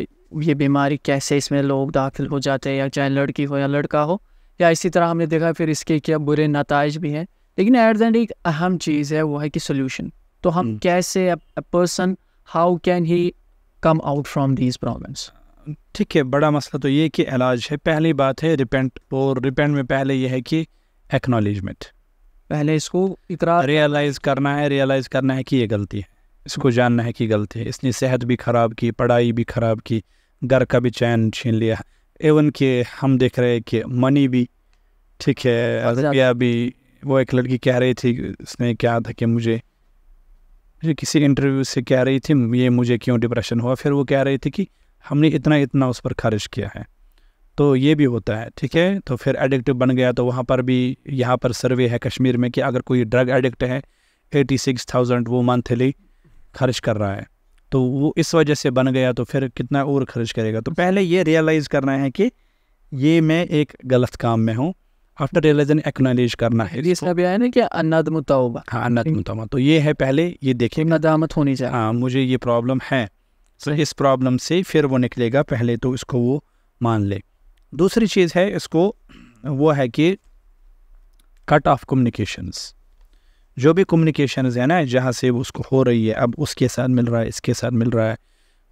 ये बीमारी कैसे इसमें लोग दाखिल हो जाते हैं या चाहे लड़की हो या लड़का हो या इसी तरह हमने देखा फिर इसके क्या बुरे नतज भी हैं लेकिन एट देंड एक अहम चीज़ है वो है कि सोल्यूशन तो हम हम्म। कैसे person how can he come out from these problems ठीक है बड़ा मसला तो ये कि इलाज है पहली बात है रिपेंट और रिपेंट में पहले यह है कि एक्नोलेजमेंट पहले इसको इतना रियलाइज़ करना है रियलाइज़ करना है कि ये गलती है इसको जानना है कि गलती है इसने सेहत भी ख़राब की पढ़ाई भी ख़राब की घर का भी चैन छीन लिया एवन कि हम देख रहे हैं कि मनी भी ठीक है या भी वो एक लड़की कह रही थी उसने क्या था कि मुझे मुझे किसी इंटरव्यू से कह रही थी ये मुझे क्यों डिप्रेशन हुआ फिर वो कह रही थी कि हमने इतना इतना उस पर खर्च किया है तो ये भी होता है ठीक है तो फिर एडिक्ट बन गया तो वहाँ पर भी यहाँ पर सर्वे है कश्मीर में कि अगर कोई ड्रग एडिक्ट है एटी सिक्स थाउजेंड वो मंथली खर्च कर रहा है तो वो इस वजह से बन गया तो फिर कितना और खर्च करेगा तो पहले ये रियलाइज़ करना है कि ये मैं एक गलत काम में हूँ आफ्टर रियलाइजन एक्नोलेज करना है इसका भी आया ना कि अनद तौबा हाँ अनद तौबा तो ये है पहले ये देखिए नदामत होनी चाहिए हाँ मुझे ये प्रॉब्लम है सो तो इस प्रॉब्लम से फिर वो निकलेगा पहले तो इसको वो मान ले दूसरी चीज़ है इसको वो है कि कट ऑफ कम्युनिकेशंस जो भी कम्युनिकेशंस है ना जहाँ से उसको हो रही है अब उसके साथ मिल रहा है इसके साथ मिल रहा है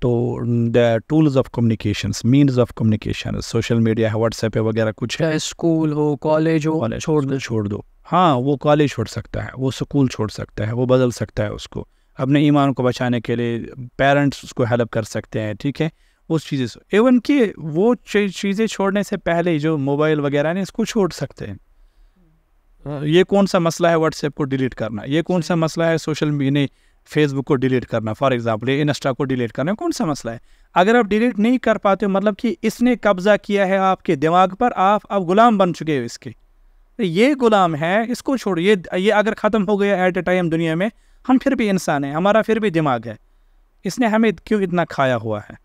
तो the tools of communications means of communication social media है व्हाट्सएप है वगैरह कुछ है स्कूल हो कॉलेज हो कॉलेज छोड़ दो छोड़ दो हाँ वो कॉलेज छोड़ सकता है वो स्कूल छोड़ सकता है वो बदल सकता है उसको अपने ईमान को बचाने के लिए पेरेंट्स उसको हेल्प कर सकते हैं ठीक है उस चीज़ें से एवन कि वो चीज़ें छोड़ने से पहले जो मोबाइल वगैरह ने इसको छोड़ सकते हैं हाँ। हाँ, ये कौन सा मसला है व्हाट्सएप को डिलीट करना ये कौन सा मसला है सोशल मीडिया नहीं फेसबुक को डिलीट करना फॉर एग्जाम्पल ये इंस्टा को डिलीट करना कौन सा मसला है अगर आप डिलीट नहीं कर पाते हो मतलब कि इसने कब्जा किया है आपके दिमाग पर आप अब गुलाम बन चुके हो इसके तो ये गुलाम है इसको छोड़ ये ये अगर ख़त्म हो गया एट ए टाइम दुनिया में हम फिर भी इंसान हैं हमारा फिर भी दिमाग है इसने हमें क्यों इतना खाया हुआ है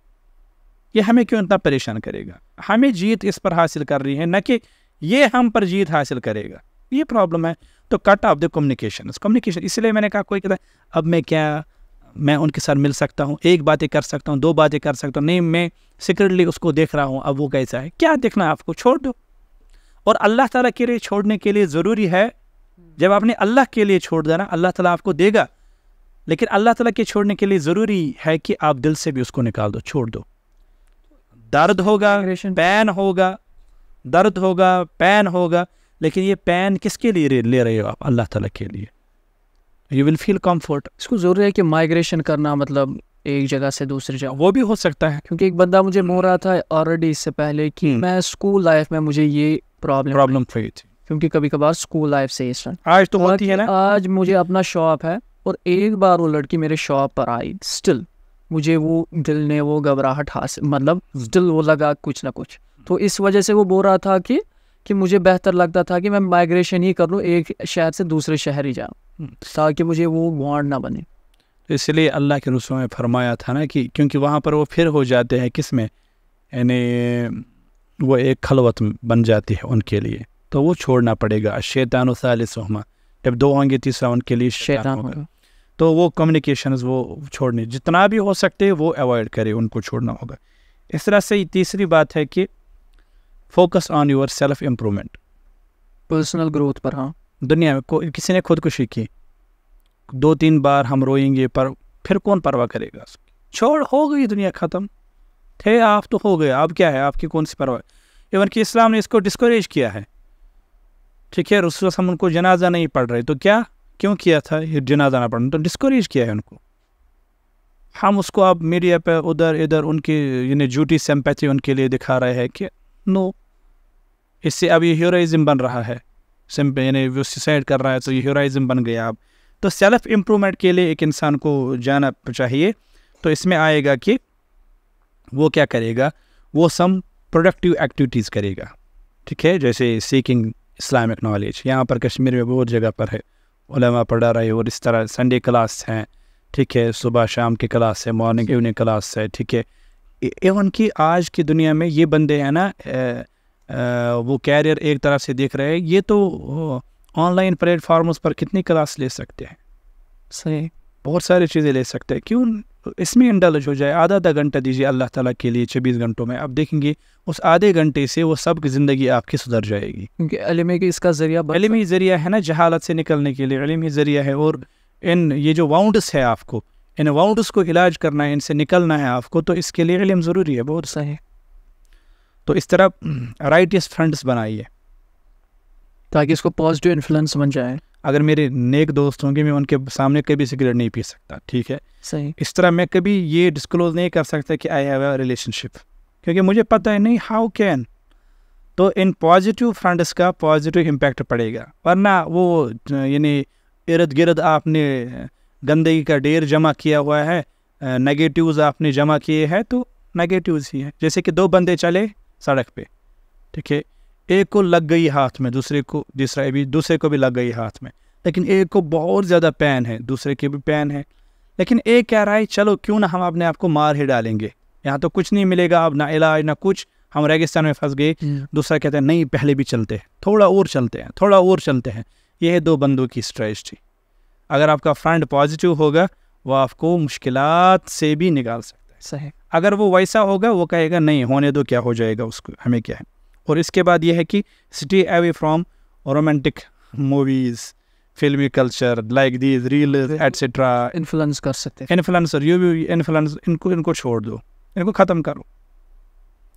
ये हमें क्यों इतना परेशान करेगा हमें जीत इस पर हासिल कर रही है न कि ये हम पर जीत हासिल करेगा ये प्रॉब्लम है तो cut off the communication communication इसलिए मैंने कहा कोई कहता अब मैं क्या मैं उनके साथ मिल सकता हूँ एक बातें कर सकता हूँ दो बातें कर सकता हूँ नहीं मैं सिक्रेटली उसको देख रहा हूँ अब वो कैसा है क्या देखना है आपको छोड़ दो और अल्लाह ताला के लिए छोड़ने के लिए ज़रूरी है जब आपने अल्लाह के लिए छोड़ देना अल्लाह ताला आपको देगा लेकिन अल्लाह ताला के छोड़ने के लिए ज़रूरी है कि आप दिल से भी उसको निकाल दो छोड़ दो दर्द होगा पैन होगा दर्द होगा पैन होगा लेकिन ये पैन किसके लिए ले रहे हो आप अल्लाह तला के लिए यू विल फील कम्फर्ट इसको ज़रूरी है कि माइग्रेशन करना मतलब एक जगह से दूसरी जगह वो भी हो सकता है क्योंकि एक बंदा मुझे मोह रहा था ऑलरेडी इससे पहले कि हम्म। मैं स्कूल लाइफ में मुझे ये प्रॉब्लम प्रॉब्लम थी क्योंकि कभी कभार स्कूल लाइफ से इस आज तो होती है ना आज मुझे अपना शॉप है और एक बार वो लड़की मेरे शॉप पर आई स्टिल मुझे वो दिल ने वो घबराहट हासिल मतलब दिल वो लगा कुछ ना कुछ तो इस वजह से वो बोल रहा था कि कि मुझे बेहतर लगता था कि मैं माइग्रेशन ही कर लूँ एक शहर से दूसरे शहर ही जाऊँ हम्म। ताकि मुझे वो गुआड ना बने तो इसलिए अल्लाह के रसों में फरमाया था ना कि क्योंकि वहाँ पर वो फिर हो जाते हैं किस में यानी वो एक खलवत बन जाती है उनके लिए तो वो छोड़ना पड़ेगा शैतान सालिसमा जब दो होंगे तीसरा उनके लिए शैतान होगा तो वो कम्युनिकेशन वो छोड़ने जितना भी हो सकते वो अवॉइड करें उनको छोड़ना होगा इस तरह से तीसरी बात है कि focus on your self improvement personal growth पर हाँ दुनिया में को किसी ने खुदकुशी की दो तीन बार हम रोएंगे पर फिर कौन परवाह करेगा छोड़ हो गई दुनिया ख़त्म थे आप तो हो गए आप क्या है आपकी कौन सी परवाह इवन कि इस्लाम ने इसको डिस्करेज किया है ठीक है रसूल हम उनको जनाजा नहीं पढ़ रहे तो क्या क्यों किया था ये जनाजा ना पढ़ना तो डिस्करेज किया है उनको हम उसको अब मीडिया पर उधर इधर उनकी यानी जूटी सेम्पैथी उनके लिए दिखा रहे हैं कि नो इससे अब ये हीरोइज़म बन रहा है सिंपल यानी वो सुसाइड कर रहा है तो ये हीरोइज़म बन गया अब तो सेल्फ इम्प्रूवमेंट के लिए एक इंसान को जाना चाहिए तो इसमें आएगा कि वो क्या करेगा वो सम प्रोडक्टिव एक्टिविटीज़ करेगा ठीक है जैसे सीकिंग इस्लामिक नॉलेज यहाँ पर कश्मीर में बहुत जगह पर है उलमा पढ़ा रहे और इस तरह संडे क्लास हैं ठीक है सुबह शाम की क्लास है मॉर्निंग इवनिंग क्लास है ठीक है एवन कि आज की दुनिया में ये बंदे हैं ना वो कैरियर एक तरफ से देख रहे हैं ये तो ऑनलाइन प्लेटफॉर्म्स पर कितनी क्लास ले सकते हैं सही बहुत सारी चीज़ें ले सकते हैं क्यों इसमें इंडलज हो जाए आधा आधा घंटा दीजिए अल्लाह ताला के लिए छब्बीस घंटों में आप देखेंगे उस आधे घंटे से वो सब की ज़िंदगी आपकी सुधर जाएगी क्योंकि अलमी इसका ज़रिया अलमी ज़रिया है ना जहालत से निकलने के लिए अलमी ज़रिया है और इन ये जो वाउंडस है आपको इन वाउंडस को इलाज करना है इनसे निकलना है आपको तो इसके लिए इलम ज़रूरी है बहुत सही तो इस तरह राइटियस फ्रेंड्स बनाइए ताकि इसको पॉजिटिव इन्फ्लुएंस बन जाए अगर मेरे नेक दोस्त होंगे मैं उनके सामने कभी सिगरेट नहीं पी सकता ठीक है सही इस तरह मैं कभी ये डिस्क्लोज नहीं कर सकता कि आई हैव अ रिलेशनशिप क्योंकि मुझे पता है नहीं हाउ कैन तो इन पॉजिटिव फ्रंट्स का पॉजिटिव इम्पैक्ट पड़ेगा वरना वो यानी इर्द गिर्द आपने गंदगी का ढेर जमा किया हुआ है नेगेटिव्स आपने जमा किए हैं तो नेगेटिव्स ही हैं जैसे कि दो बंदे चले सड़क पे ठीक है एक को लग गई हाथ में दूसरे को दूसरा भी दूसरे को भी लग गई हाथ में लेकिन एक को बहुत ज़्यादा पैन है दूसरे के भी पैन है लेकिन एक कह रहा है चलो क्यों ना हम अपने आप को मार ही डालेंगे यहाँ तो कुछ नहीं मिलेगा अब ना इलाज ना कुछ हम रेगिस्तान में फंस गए हम्म। दूसरा कहते हैं नहीं पहले भी चलते हैं थोड़ा और चलते हैं थोड़ा और चलते हैं यह दो बंदों की थी अगर आपका फ्रेंड पॉजिटिव होगा वो आपको मुश्किल से भी निकाल सकता है सही अगर वो वैसा होगा वो कहेगा नहीं होने दो क्या हो जाएगा उसको हमें क्या है और इसके बाद ये है कि stay away from romantic movies फिल्मी culture like these reel etcetera influence कर सकते हैं इन्फ्लुएंसर यू भी इन्फ्लुएंस इनको इनको छोड़ दो इनको ख़त्म करो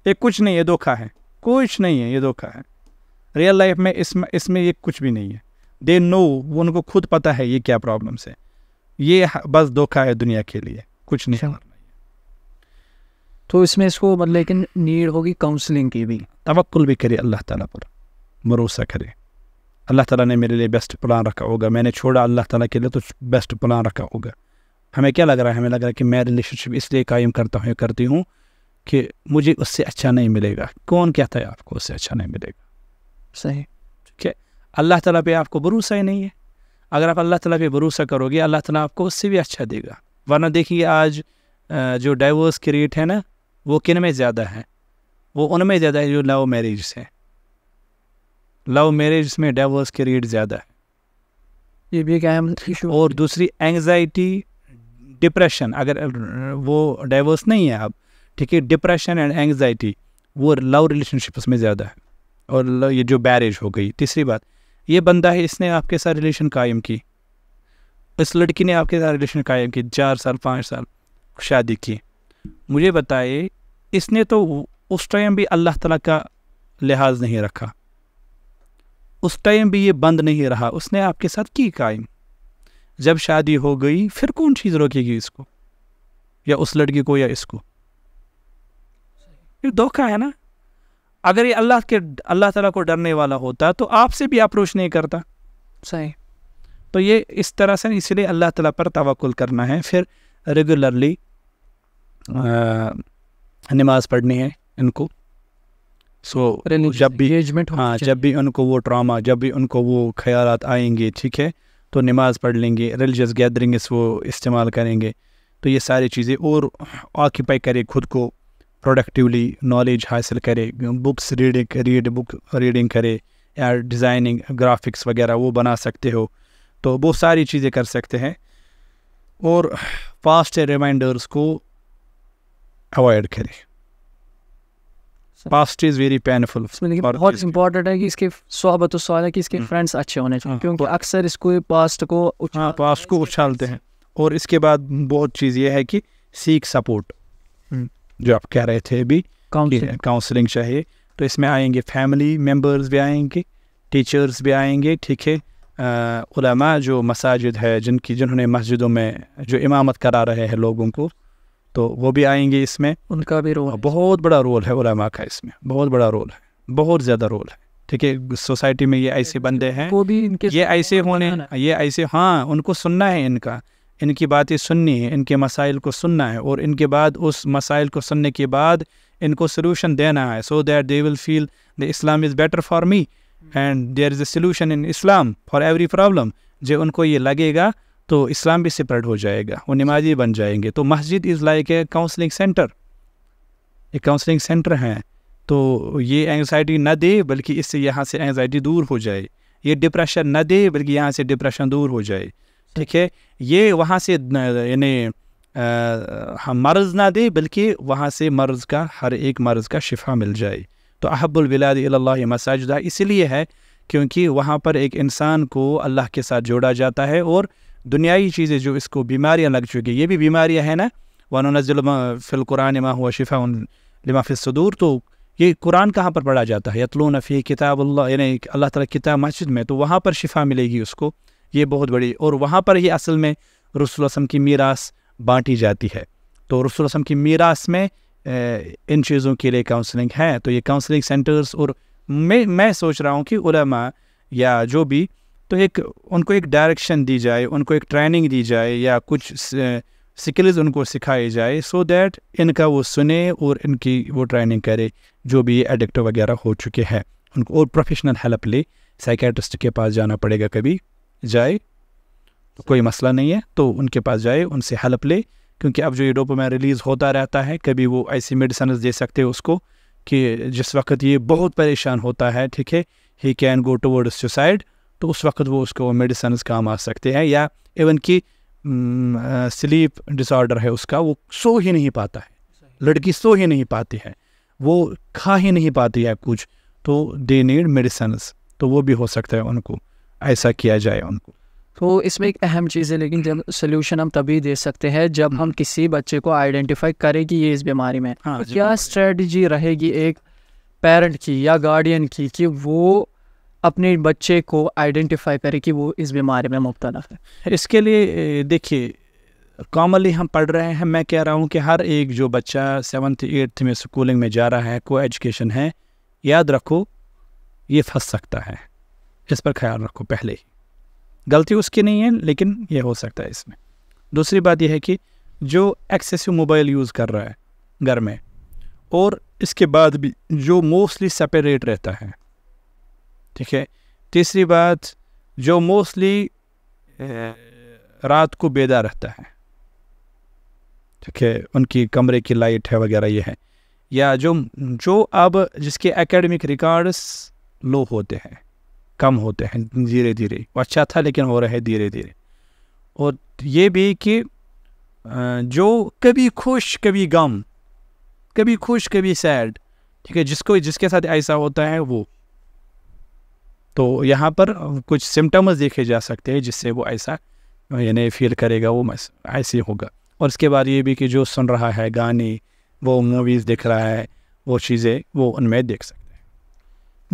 ये कुछ नहीं है धोखा है कुछ नहीं है ये धोखा है रियल लाइफ में इसमें इसमें ये कुछ भी नहीं है दे नो वो उनको खुद पता है ये क्या प्रॉब्लम्स है ये बस धोखा है दुनिया के लिए कुछ नहीं है अच्छा। तो इसमें इसको मतलब लेकिन नीड होगी काउंसलिंग की भी तवक्ल भी करे अल्लाह ताला पर भरोसा करे अल्लाह ताला ने मेरे लिए बेस्ट प्लान रखा होगा मैंने छोड़ा अल्लाह ताला के लिए तो बेस्ट प्लान रखा होगा हमें क्या लग रहा है हमें लग रहा है कि मैं रिलेशनशिप इसलिए कायम करता हूँ करती हूँ कि मुझे उससे अच्छा नहीं मिलेगा कौन कहता है आपको उससे अच्छा नहीं मिलेगा सही ठीक है अल्लाह ताला पे आपको भरोसा ही नहीं है अगर आप अल्लाह ताला पे भरोसा करोगे अल्लाह ताला आपको उससे भी अच्छा देगा वरना देखिए आज जो डाइवोर्स की रेट है ना वो किन में ज़्यादा है वो उनमें ज़्यादा है जो लव मैरिज है लव मैरिज में डाइवोर्स के रेट ज़्यादा है ये भी एक अहम और दूसरी एंगजाइटी डिप्रेशन अगर वो डाइवोर्स नहीं है अब ठीक है डिप्रेशन एंड एंगजाइटी वो लव रिलेशनशिप्स में ज़्यादा है और ये जो बैरेज हो गई तीसरी बात ये बंदा है इसने आपके साथ रिलेशन कायम की इस लड़की ने आपके साथ रिलेशन कायम की चार साल पाँच साल शादी की मुझे बताए इसने तो उस टाइम भी अल्लाह ताला का लिहाज नहीं रखा उस टाइम भी ये बंद नहीं रहा उसने आपके साथ की कायम जब शादी हो गई फिर कौन चीज़ रोकेगी इसको या उस लड़की को या इसको ये धोखा है ना अगर ये अल्लाह के अल्लाह ताला को डरने वाला होता तो आपसे भी अप्रोच नहीं करता सही तो ये इस तरह से इसलिए अल्लाह ताला पर तोल करना है फिर रेगुलरली नमाज़ पढ़नी है इनको सो so, जब भी एजमेंट हाँ जब भी उनको वो ट्रामा जब भी उनको वो ख्याल आएंगे ठीक है तो नमाज़ पढ़ लेंगे रिलीजस गैदरिंग्स वो इस्तेमाल करेंगे तो ये सारी चीज़ें और ऑक्यूपाई करे खुद को प्रोडक्टिवली नॉलेज हासिल करे books reading read book reading करे या डिज़ाइनिंग ग्राफिक्स वगैरह वो बना सकते हो तो वो सारी चीज़ें कर सकते हैं और फास्ट रिमाइंडर्स को अवॉइड करें पास्ट इज वेरी पेनफुल बहुत इंपॉर्टेंट है कि इसके सोहबत है कि इसके फ्रेंड्स हम्म। अच्छे होने चाहिए हाँ। क्योंकि अक्सर इसको पास्ट को हाँ पास्ट को उछालते हैं और इसके बाद बहुत चीज़ ये है कि सीख सपोर्ट हम्म। जो आप कह रहे थे अभी काउंसलिंग चाहिए तो इसमें आएंगे फैमिली मेम्बर्स भी आएंगे टीचर्स भी आएंगे ठीक है उलमा जो मसाजिद है जिनकी जिन्होंने मस्जिदों में जो इमामत करा रहे हैं लोगों को तो वो भी आएंगे इसमें उनका भी रोल बहुत बड़ा रोल है उलमा का इसमें बहुत बड़ा रोल है बहुत ज़्यादा रोल है ठीक है सोसाइटी में ये अच्छा, ऐसे बंदे हैं वो भी इनके ये ऐसे होने ये ऐसे हाँ उनको सुनना है इनका इनकी बातें सुननी है इनके मसाइल को सुनना है और इनके बाद उस मसाइल को सुनने के बाद इनको सोल्यूशन देना है so that they will feel the Islam is better for me and there is a solution in Islam for every problem जो उनको ये लगेगा तो इस्लाम भी सेपरेट हो जाएगा वो नमाजी बन जाएंगे तो मस्जिद is like a counselling centre एक काउंसलिंग सेंटर हैं तो ये एंगजाइटी ना दे बल्कि इससे यहाँ से एंगजाइटी दूर हो जाए ये डिप्रेशन ना दे बल्कि यहाँ से डिप्रेशन दूर हो जाए ठीक है ये वहाँ से यानी हम हाँ, मर्ज़ ना दे बल्कि वहाँ से मर्ज़ का हर एक मर्ज़ का शिफा मिल जाए तो अहबुलविलाद मसाजदा इसलिए है क्योंकि वहाँ पर एक इंसान को अल्लाह के साथ जोड़ा जाता है और दुनियाई चीज़ें जो इसको बीमारियाँ लग चुकी ये भी बीमारियाँ हैं ना वनजिलमा फ़िलकुरान इमा हुआ शिफा उन लिमा फ़िसदूर तो ये कुरान कहाँ पर पढ़ा जाता है यतलो नफ़ी किताब अल्लाह यानी अल्लाह ताला किताब मस्जिद में तो वहाँ पर शिफा मिलेगी उसको ये बहुत बड़ी और वहाँ पर ही असल में रसुलसम की मीरास बाँटी जाती है तो रसुलसम की मीरास में इन चीज़ों के लिए काउंसलिंग है तो ये काउंसलिंग सेंटर्स और मैं मैं सोच रहा हूँ कि उलमा या जो भी तो एक उनको एक डायरेक्शन दी जाए उनको एक ट्रेनिंग दी जाए या कुछ स्किल्स उनको सिखाई जाए सो so दैट इनका वो सुने और इनकी वो ट्रेनिंग करे जो भी एडिक्ट वगैरह हो चुके हैं उनको और प्रोफेशनल हेल्प ले साइकेट्रिस्ट के पास जाना पड़ेगा कभी जाए तो कोई मसला नहीं है तो उनके पास जाए उनसे हेल्प ले क्योंकि अब जो ये में रिलीज़ होता रहता है कभी वो ऐसी मेडिसन दे सकते हैं उसको कि जिस वक्त ये बहुत परेशान होता है ठीक है he can go toward suicide तो उस वक्त वो उसको मेडिसन काम आ सकते हैं या इवन कि स्लीप डिसऑर्डर है उसका वो सो ही नहीं पाता है लड़की सो ही नहीं पाती है वो खा ही नहीं पाती है कुछ तो दे नीड मेडिसन तो वो भी हो सकता है उनको ऐसा किया जाए उनको तो इसमें एक अहम चीज़ है लेकिन जब सोल्यूशन हम तभी दे सकते हैं जब हम्म। हम किसी बच्चे को आइडेंटिफाई करें कि ये इस बीमारी में हाँ, तो क्या स्ट्रेटजी रहेगी एक पेरेंट की या गार्डियन की कि वो अपने बच्चे को आइडेंटिफाई करे कि वो इस बीमारी में मुबतला है इसके लिए देखिए कॉमनली हम पढ़ रहे हैं मैं कह रहा हूँ कि हर एक जो बच्चा सेवन्थ एट्थ में स्कूलिंग में जा रहा है को एजुकेशन है याद रखो ये फंस सकता है इस पर ख्याल रखो पहले ही गलती उसकी नहीं है लेकिन ये हो सकता है इसमें दूसरी बात यह है कि जो एक्सेसिव मोबाइल यूज़ कर रहा है घर में और इसके बाद भी जो मोस्टली सेपरेट रहता है ठीक है तीसरी बात जो मोस्टली रात को बेदार रहता है ठीक है उनकी कमरे की लाइट है वगैरह ये है या जो जो अब जिसके एकेडमिक रिकॉर्ड्स लो होते हैं कम होते हैं धीरे धीरे वो अच्छा था लेकिन हो रहा है धीरे धीरे और ये भी कि जो कभी खुश कभी गम कभी खुश कभी सैड ठीक है जिसको जिसके साथ ऐसा होता है वो तो यहाँ पर कुछ सिम्टम्स देखे जा सकते हैं जिससे वो ऐसा यानी फील करेगा वो ऐसे होगा और इसके बाद ये भी कि जो सुन रहा है गाने वो मूवीज़ देख रहा है वो चीज़ें वो उनमें देख सकते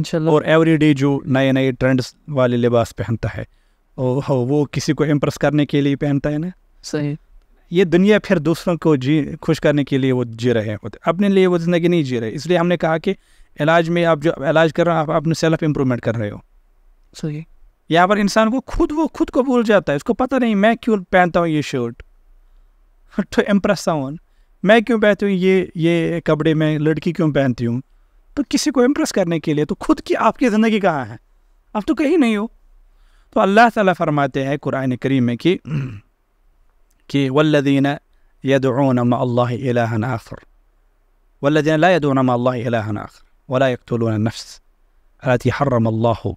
हैं चलो और एवरीडे जो नए नए ट्रेंड्स वाले लिबास पहनता है ओ वो किसी को इम्प्रेस करने के लिए पहनता है ना सही ये दुनिया फिर दूसरों को जी खुश करने के लिए वो जी रहे हैं अपने लिए वो ज़िंदगी नहीं जी रहे इसलिए हमने कहा कि इलाज में आप जो इलाज कर रहे हो आप अपने सेल्फ इम्प्रूवमेंट कर रहे हो सही यहाँ पर इंसान को खुद वो खुद को भूल जाता है उसको पता नहीं मैं क्यों पहनता हूँ ये शर्ट टू इम्प्रेस समवन मैं क्यों पहनती हूँ ये ये कपड़े मैं लड़की क्यों पहनती हूँ तो किसी को इम्प्रेस करने के लिए तो खुद की आपकी ज़िंदगी कहाँ है आप तो कहीं नहीं हो तो अल्लाह ताला फरमाते हैं कुरान करीम में कि कि वल्लदीन यदून इलाहन आखर वल्लदीन ला यदून इलाहन आखर वला यकतलून नफ्स अलाती हर्रम अल्लाह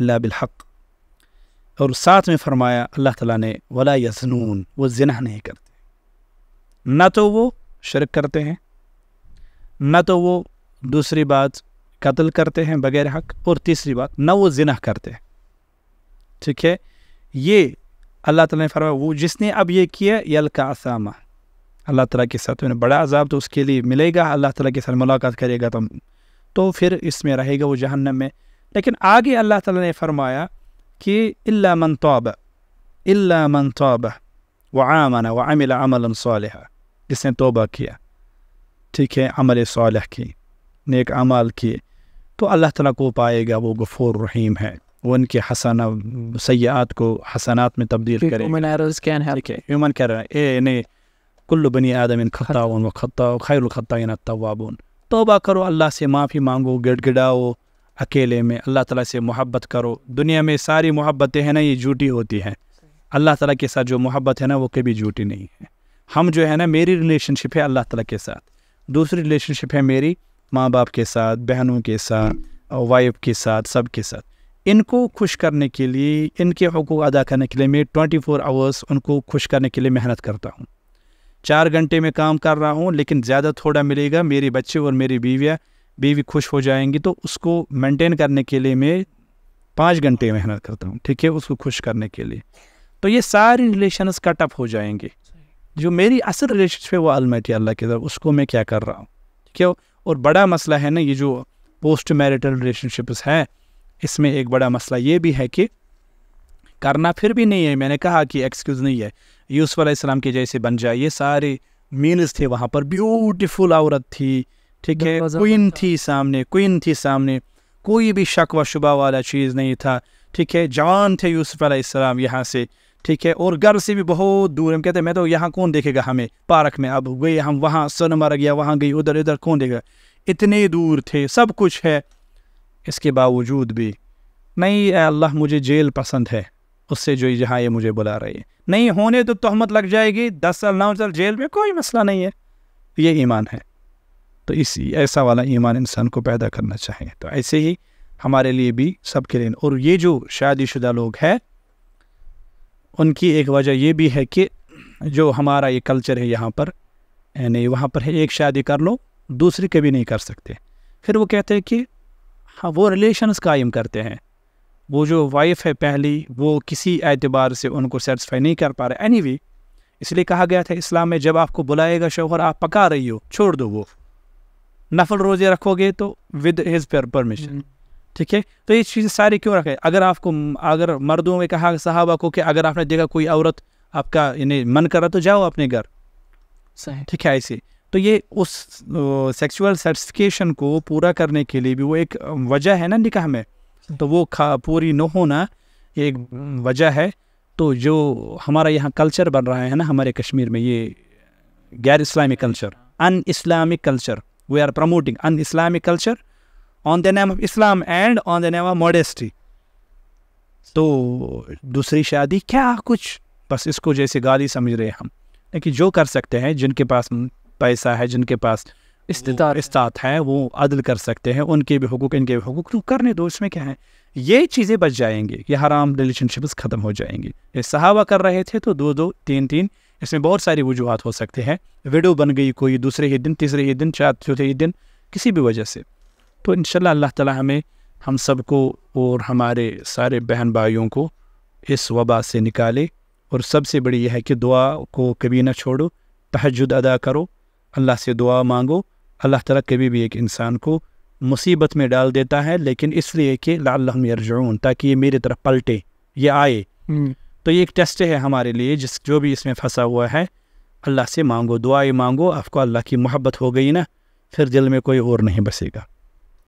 बिलहक और साथ में फरमाया अल्लाह ताला ने वला यसनून वो जिना नहीं करते ना तो वो शर्क करते हैं ना तो वो दूसरी बात कत्ल करते हैं बग़ैर हक और तीसरी बात ना वो जिना करते हैं ठीक है ये अल्लाह ताला ने फरमाया वो जिसने अब ये किया यलका असामा अल्लाह तला के साथ उन्हें बड़ा अजाब तो उसके लिए मिलेगा अल्लाह तला के साथ मुलाकात करेगा तो तो फिर इसमें रहेगा वो जहन्नम में लेकिन आगे अल्लाह ताला ने फरमाया कि इल्ला मन तौब इल्ला मन तौब वामना वामिल अमल साल जिसने तोबा किया ठीक है अमल साल की नेक अमाल किए तो अल्लाह ताला को पाएगा वो गफूर रहीम है वो उनके हसन सयात को हसनात में तब्दील करें ह्यूमन कर ए नहीं कुल्लु बनी आदम इन खत्ता खत्ता खैर खत्ता तवाबन तोबा करो अल्लाह से माफ़ी मांगो गिड़गिड़ाओ अकेले में अल्लाह ताला से मोहब्बत करो दुनिया में सारी मोहब्बतें हैं ना ये झूठी होती हैं अल्लाह ताला के साथ जो मोहब्बत है ना वो कभी झूठी नहीं है हम जो है ना मेरी रिलेशनशिप है अल्लाह ताला के साथ दूसरी रिलेशनशिप है मेरी माँ बाप के साथ बहनों के साथ वाइफ के साथ सब के साथ इनको खुश करने के लिए इनके हकूक अदा करने के लिए मैं ट्वेंटी फ़ोर आवर्स उनको खुश करने के लिए मेहनत करता हूँ चार घंटे में काम कर रहा हूँ लेकिन ज़्यादा थोड़ा मिलेगा मेरे बच्चे और मेरी बीविया बीवी खुश हो जाएंगी तो उसको मेंटेन करने के लिए मैं पाँच घंटे मेहनत करता हूँ ठीक है उसको खुश करने के लिए तो ये सारी रिलेशनस कटअप हो जाएंगे जो मेरी असल रिलेशनशिप है वो अलमैटी अल्लाह की तरफ उसको मैं क्या कर रहा हूँ ठीक है और बड़ा मसला है ना ये जो पोस्ट मैरिटल रिलेशनशिप्स है इसमें एक बड़ा मसला ये भी है कि करना फिर भी नहीं है मैंने कहा कि एक्सक्यूज़ नहीं है यूसफ़ के जैसे बन जाए ये सारे मीनस थे वहाँ पर ब्यूटीफुल औरत थी ठीक है क्वीन थी सामने क्वीन थी सामने कोई भी शक व शुबा वाला चीज़ नहीं था ठीक है जवान थे यूसुफ अलैहिस्सलाम यहाँ से ठीक है और घर से भी बहुत दूर हम कहते हैं मैं तो यहाँ कौन देखेगा हमें पार्क में अब गए हम वहाँ सन मर गया वहाँ गई उधर इधर कौन देखेगा इतने दूर थे सब कुछ है इसके बावजूद भी नहीं अल्लाह मुझे जेल पसंद है उससे जो जहाँ ये मुझे बुला रही है नहीं होने तो तहमत लग जाएगी दस साल नौ साल जेल में कोई मसला नहीं है ये ईमान है तो इसी ऐसा वाला ईमान इंसान को पैदा करना चाहिए तो ऐसे ही हमारे लिए भी सबके लिए और ये जो शादीशुदा लोग हैं उनकी एक वजह ये भी है कि जो हमारा ये कल्चर है यहाँ पर यानी वहाँ पर है एक शादी कर लो दूसरी कभी नहीं कर सकते फिर वो कहते हैं कि हाँ वो रिलेशंस कायम करते हैं वो जो वाइफ है पहली वो किसी एतबार से उनको सेटिसफाई नहीं कर पा रहा एनी anyway, इसलिए कहा गया था इस्लाम में जब आपको बुलाएगा शोहर आप पका रही हो छोड़ दो वो नफल रोजे रखोगे तो विद हिज परमिशन हम्म। ठीक है तो ये चीज़ें सारी क्यों रखें अगर आपको अगर मर्दों में कहा साहबा को कि अगर आपने देखा कोई औरत आपका यानी मन करा तो जाओ अपने घर ठीक है ऐसे तो ये उस सेक्सुअल सर्टिफिकेशन को पूरा करने के लिए भी वो एक वजह है ना निकाह में तो वो खा पूरी न होना ये एक वजह है तो जो हमारा यहाँ कल्चर बन रहा है ना हमारे कश्मीर में ये गैर इस्लामी culture un Islamic culture we are promoting an Islamic culture on the name of Islam and on the name of modesty. तो दूसरी शादी क्या कुछ बस इसको जैसे गाली समझ रहे हैं हम लेकिन जो कर सकते हैं जिनके पास पैसा है जिनके पास इस्तात है वो अदल कर सकते हैं उनके भी हकूक इनके भी हकूक तो करने दो इसमें क्या है ये चीज़ें बच जाएंगी ये हराम रिलेशनशिप्स ख़त्म हो जाएंगी ये सहावा कर रहे थे तो दो दो तीन तीन इसमें बहुत सारी वजूहत हो सकते हैं वीडियो बन गई कोई दूसरे ही दिन तीसरे ही दिन चार चौथे ही दिन किसी भी वजह से तो इन अल्लाह ताला हमें हम सबको और हमारे सारे बहन भाइयों को इस वबा से निकाले और सबसे बड़ी यह है कि दुआ को कभी ना छोड़ो तहजद अदा करो अल्लाह से दुआ मांगो अल्लाह ताला कभी भी एक इंसान को मुसीबत में डाल देता है लेकिन इसलिए कि लाजून ताकि ये मेरी तरफ पलटे ये आए हम्म। तो ये एक टेस्ट है हमारे लिए जिस जो भी इसमें फंसा हुआ है अल्लाह से मांगो दुआएं मांगो आपको अल्लाह की मोहब्बत हो गई ना फिर दिल में कोई और नहीं बसेगा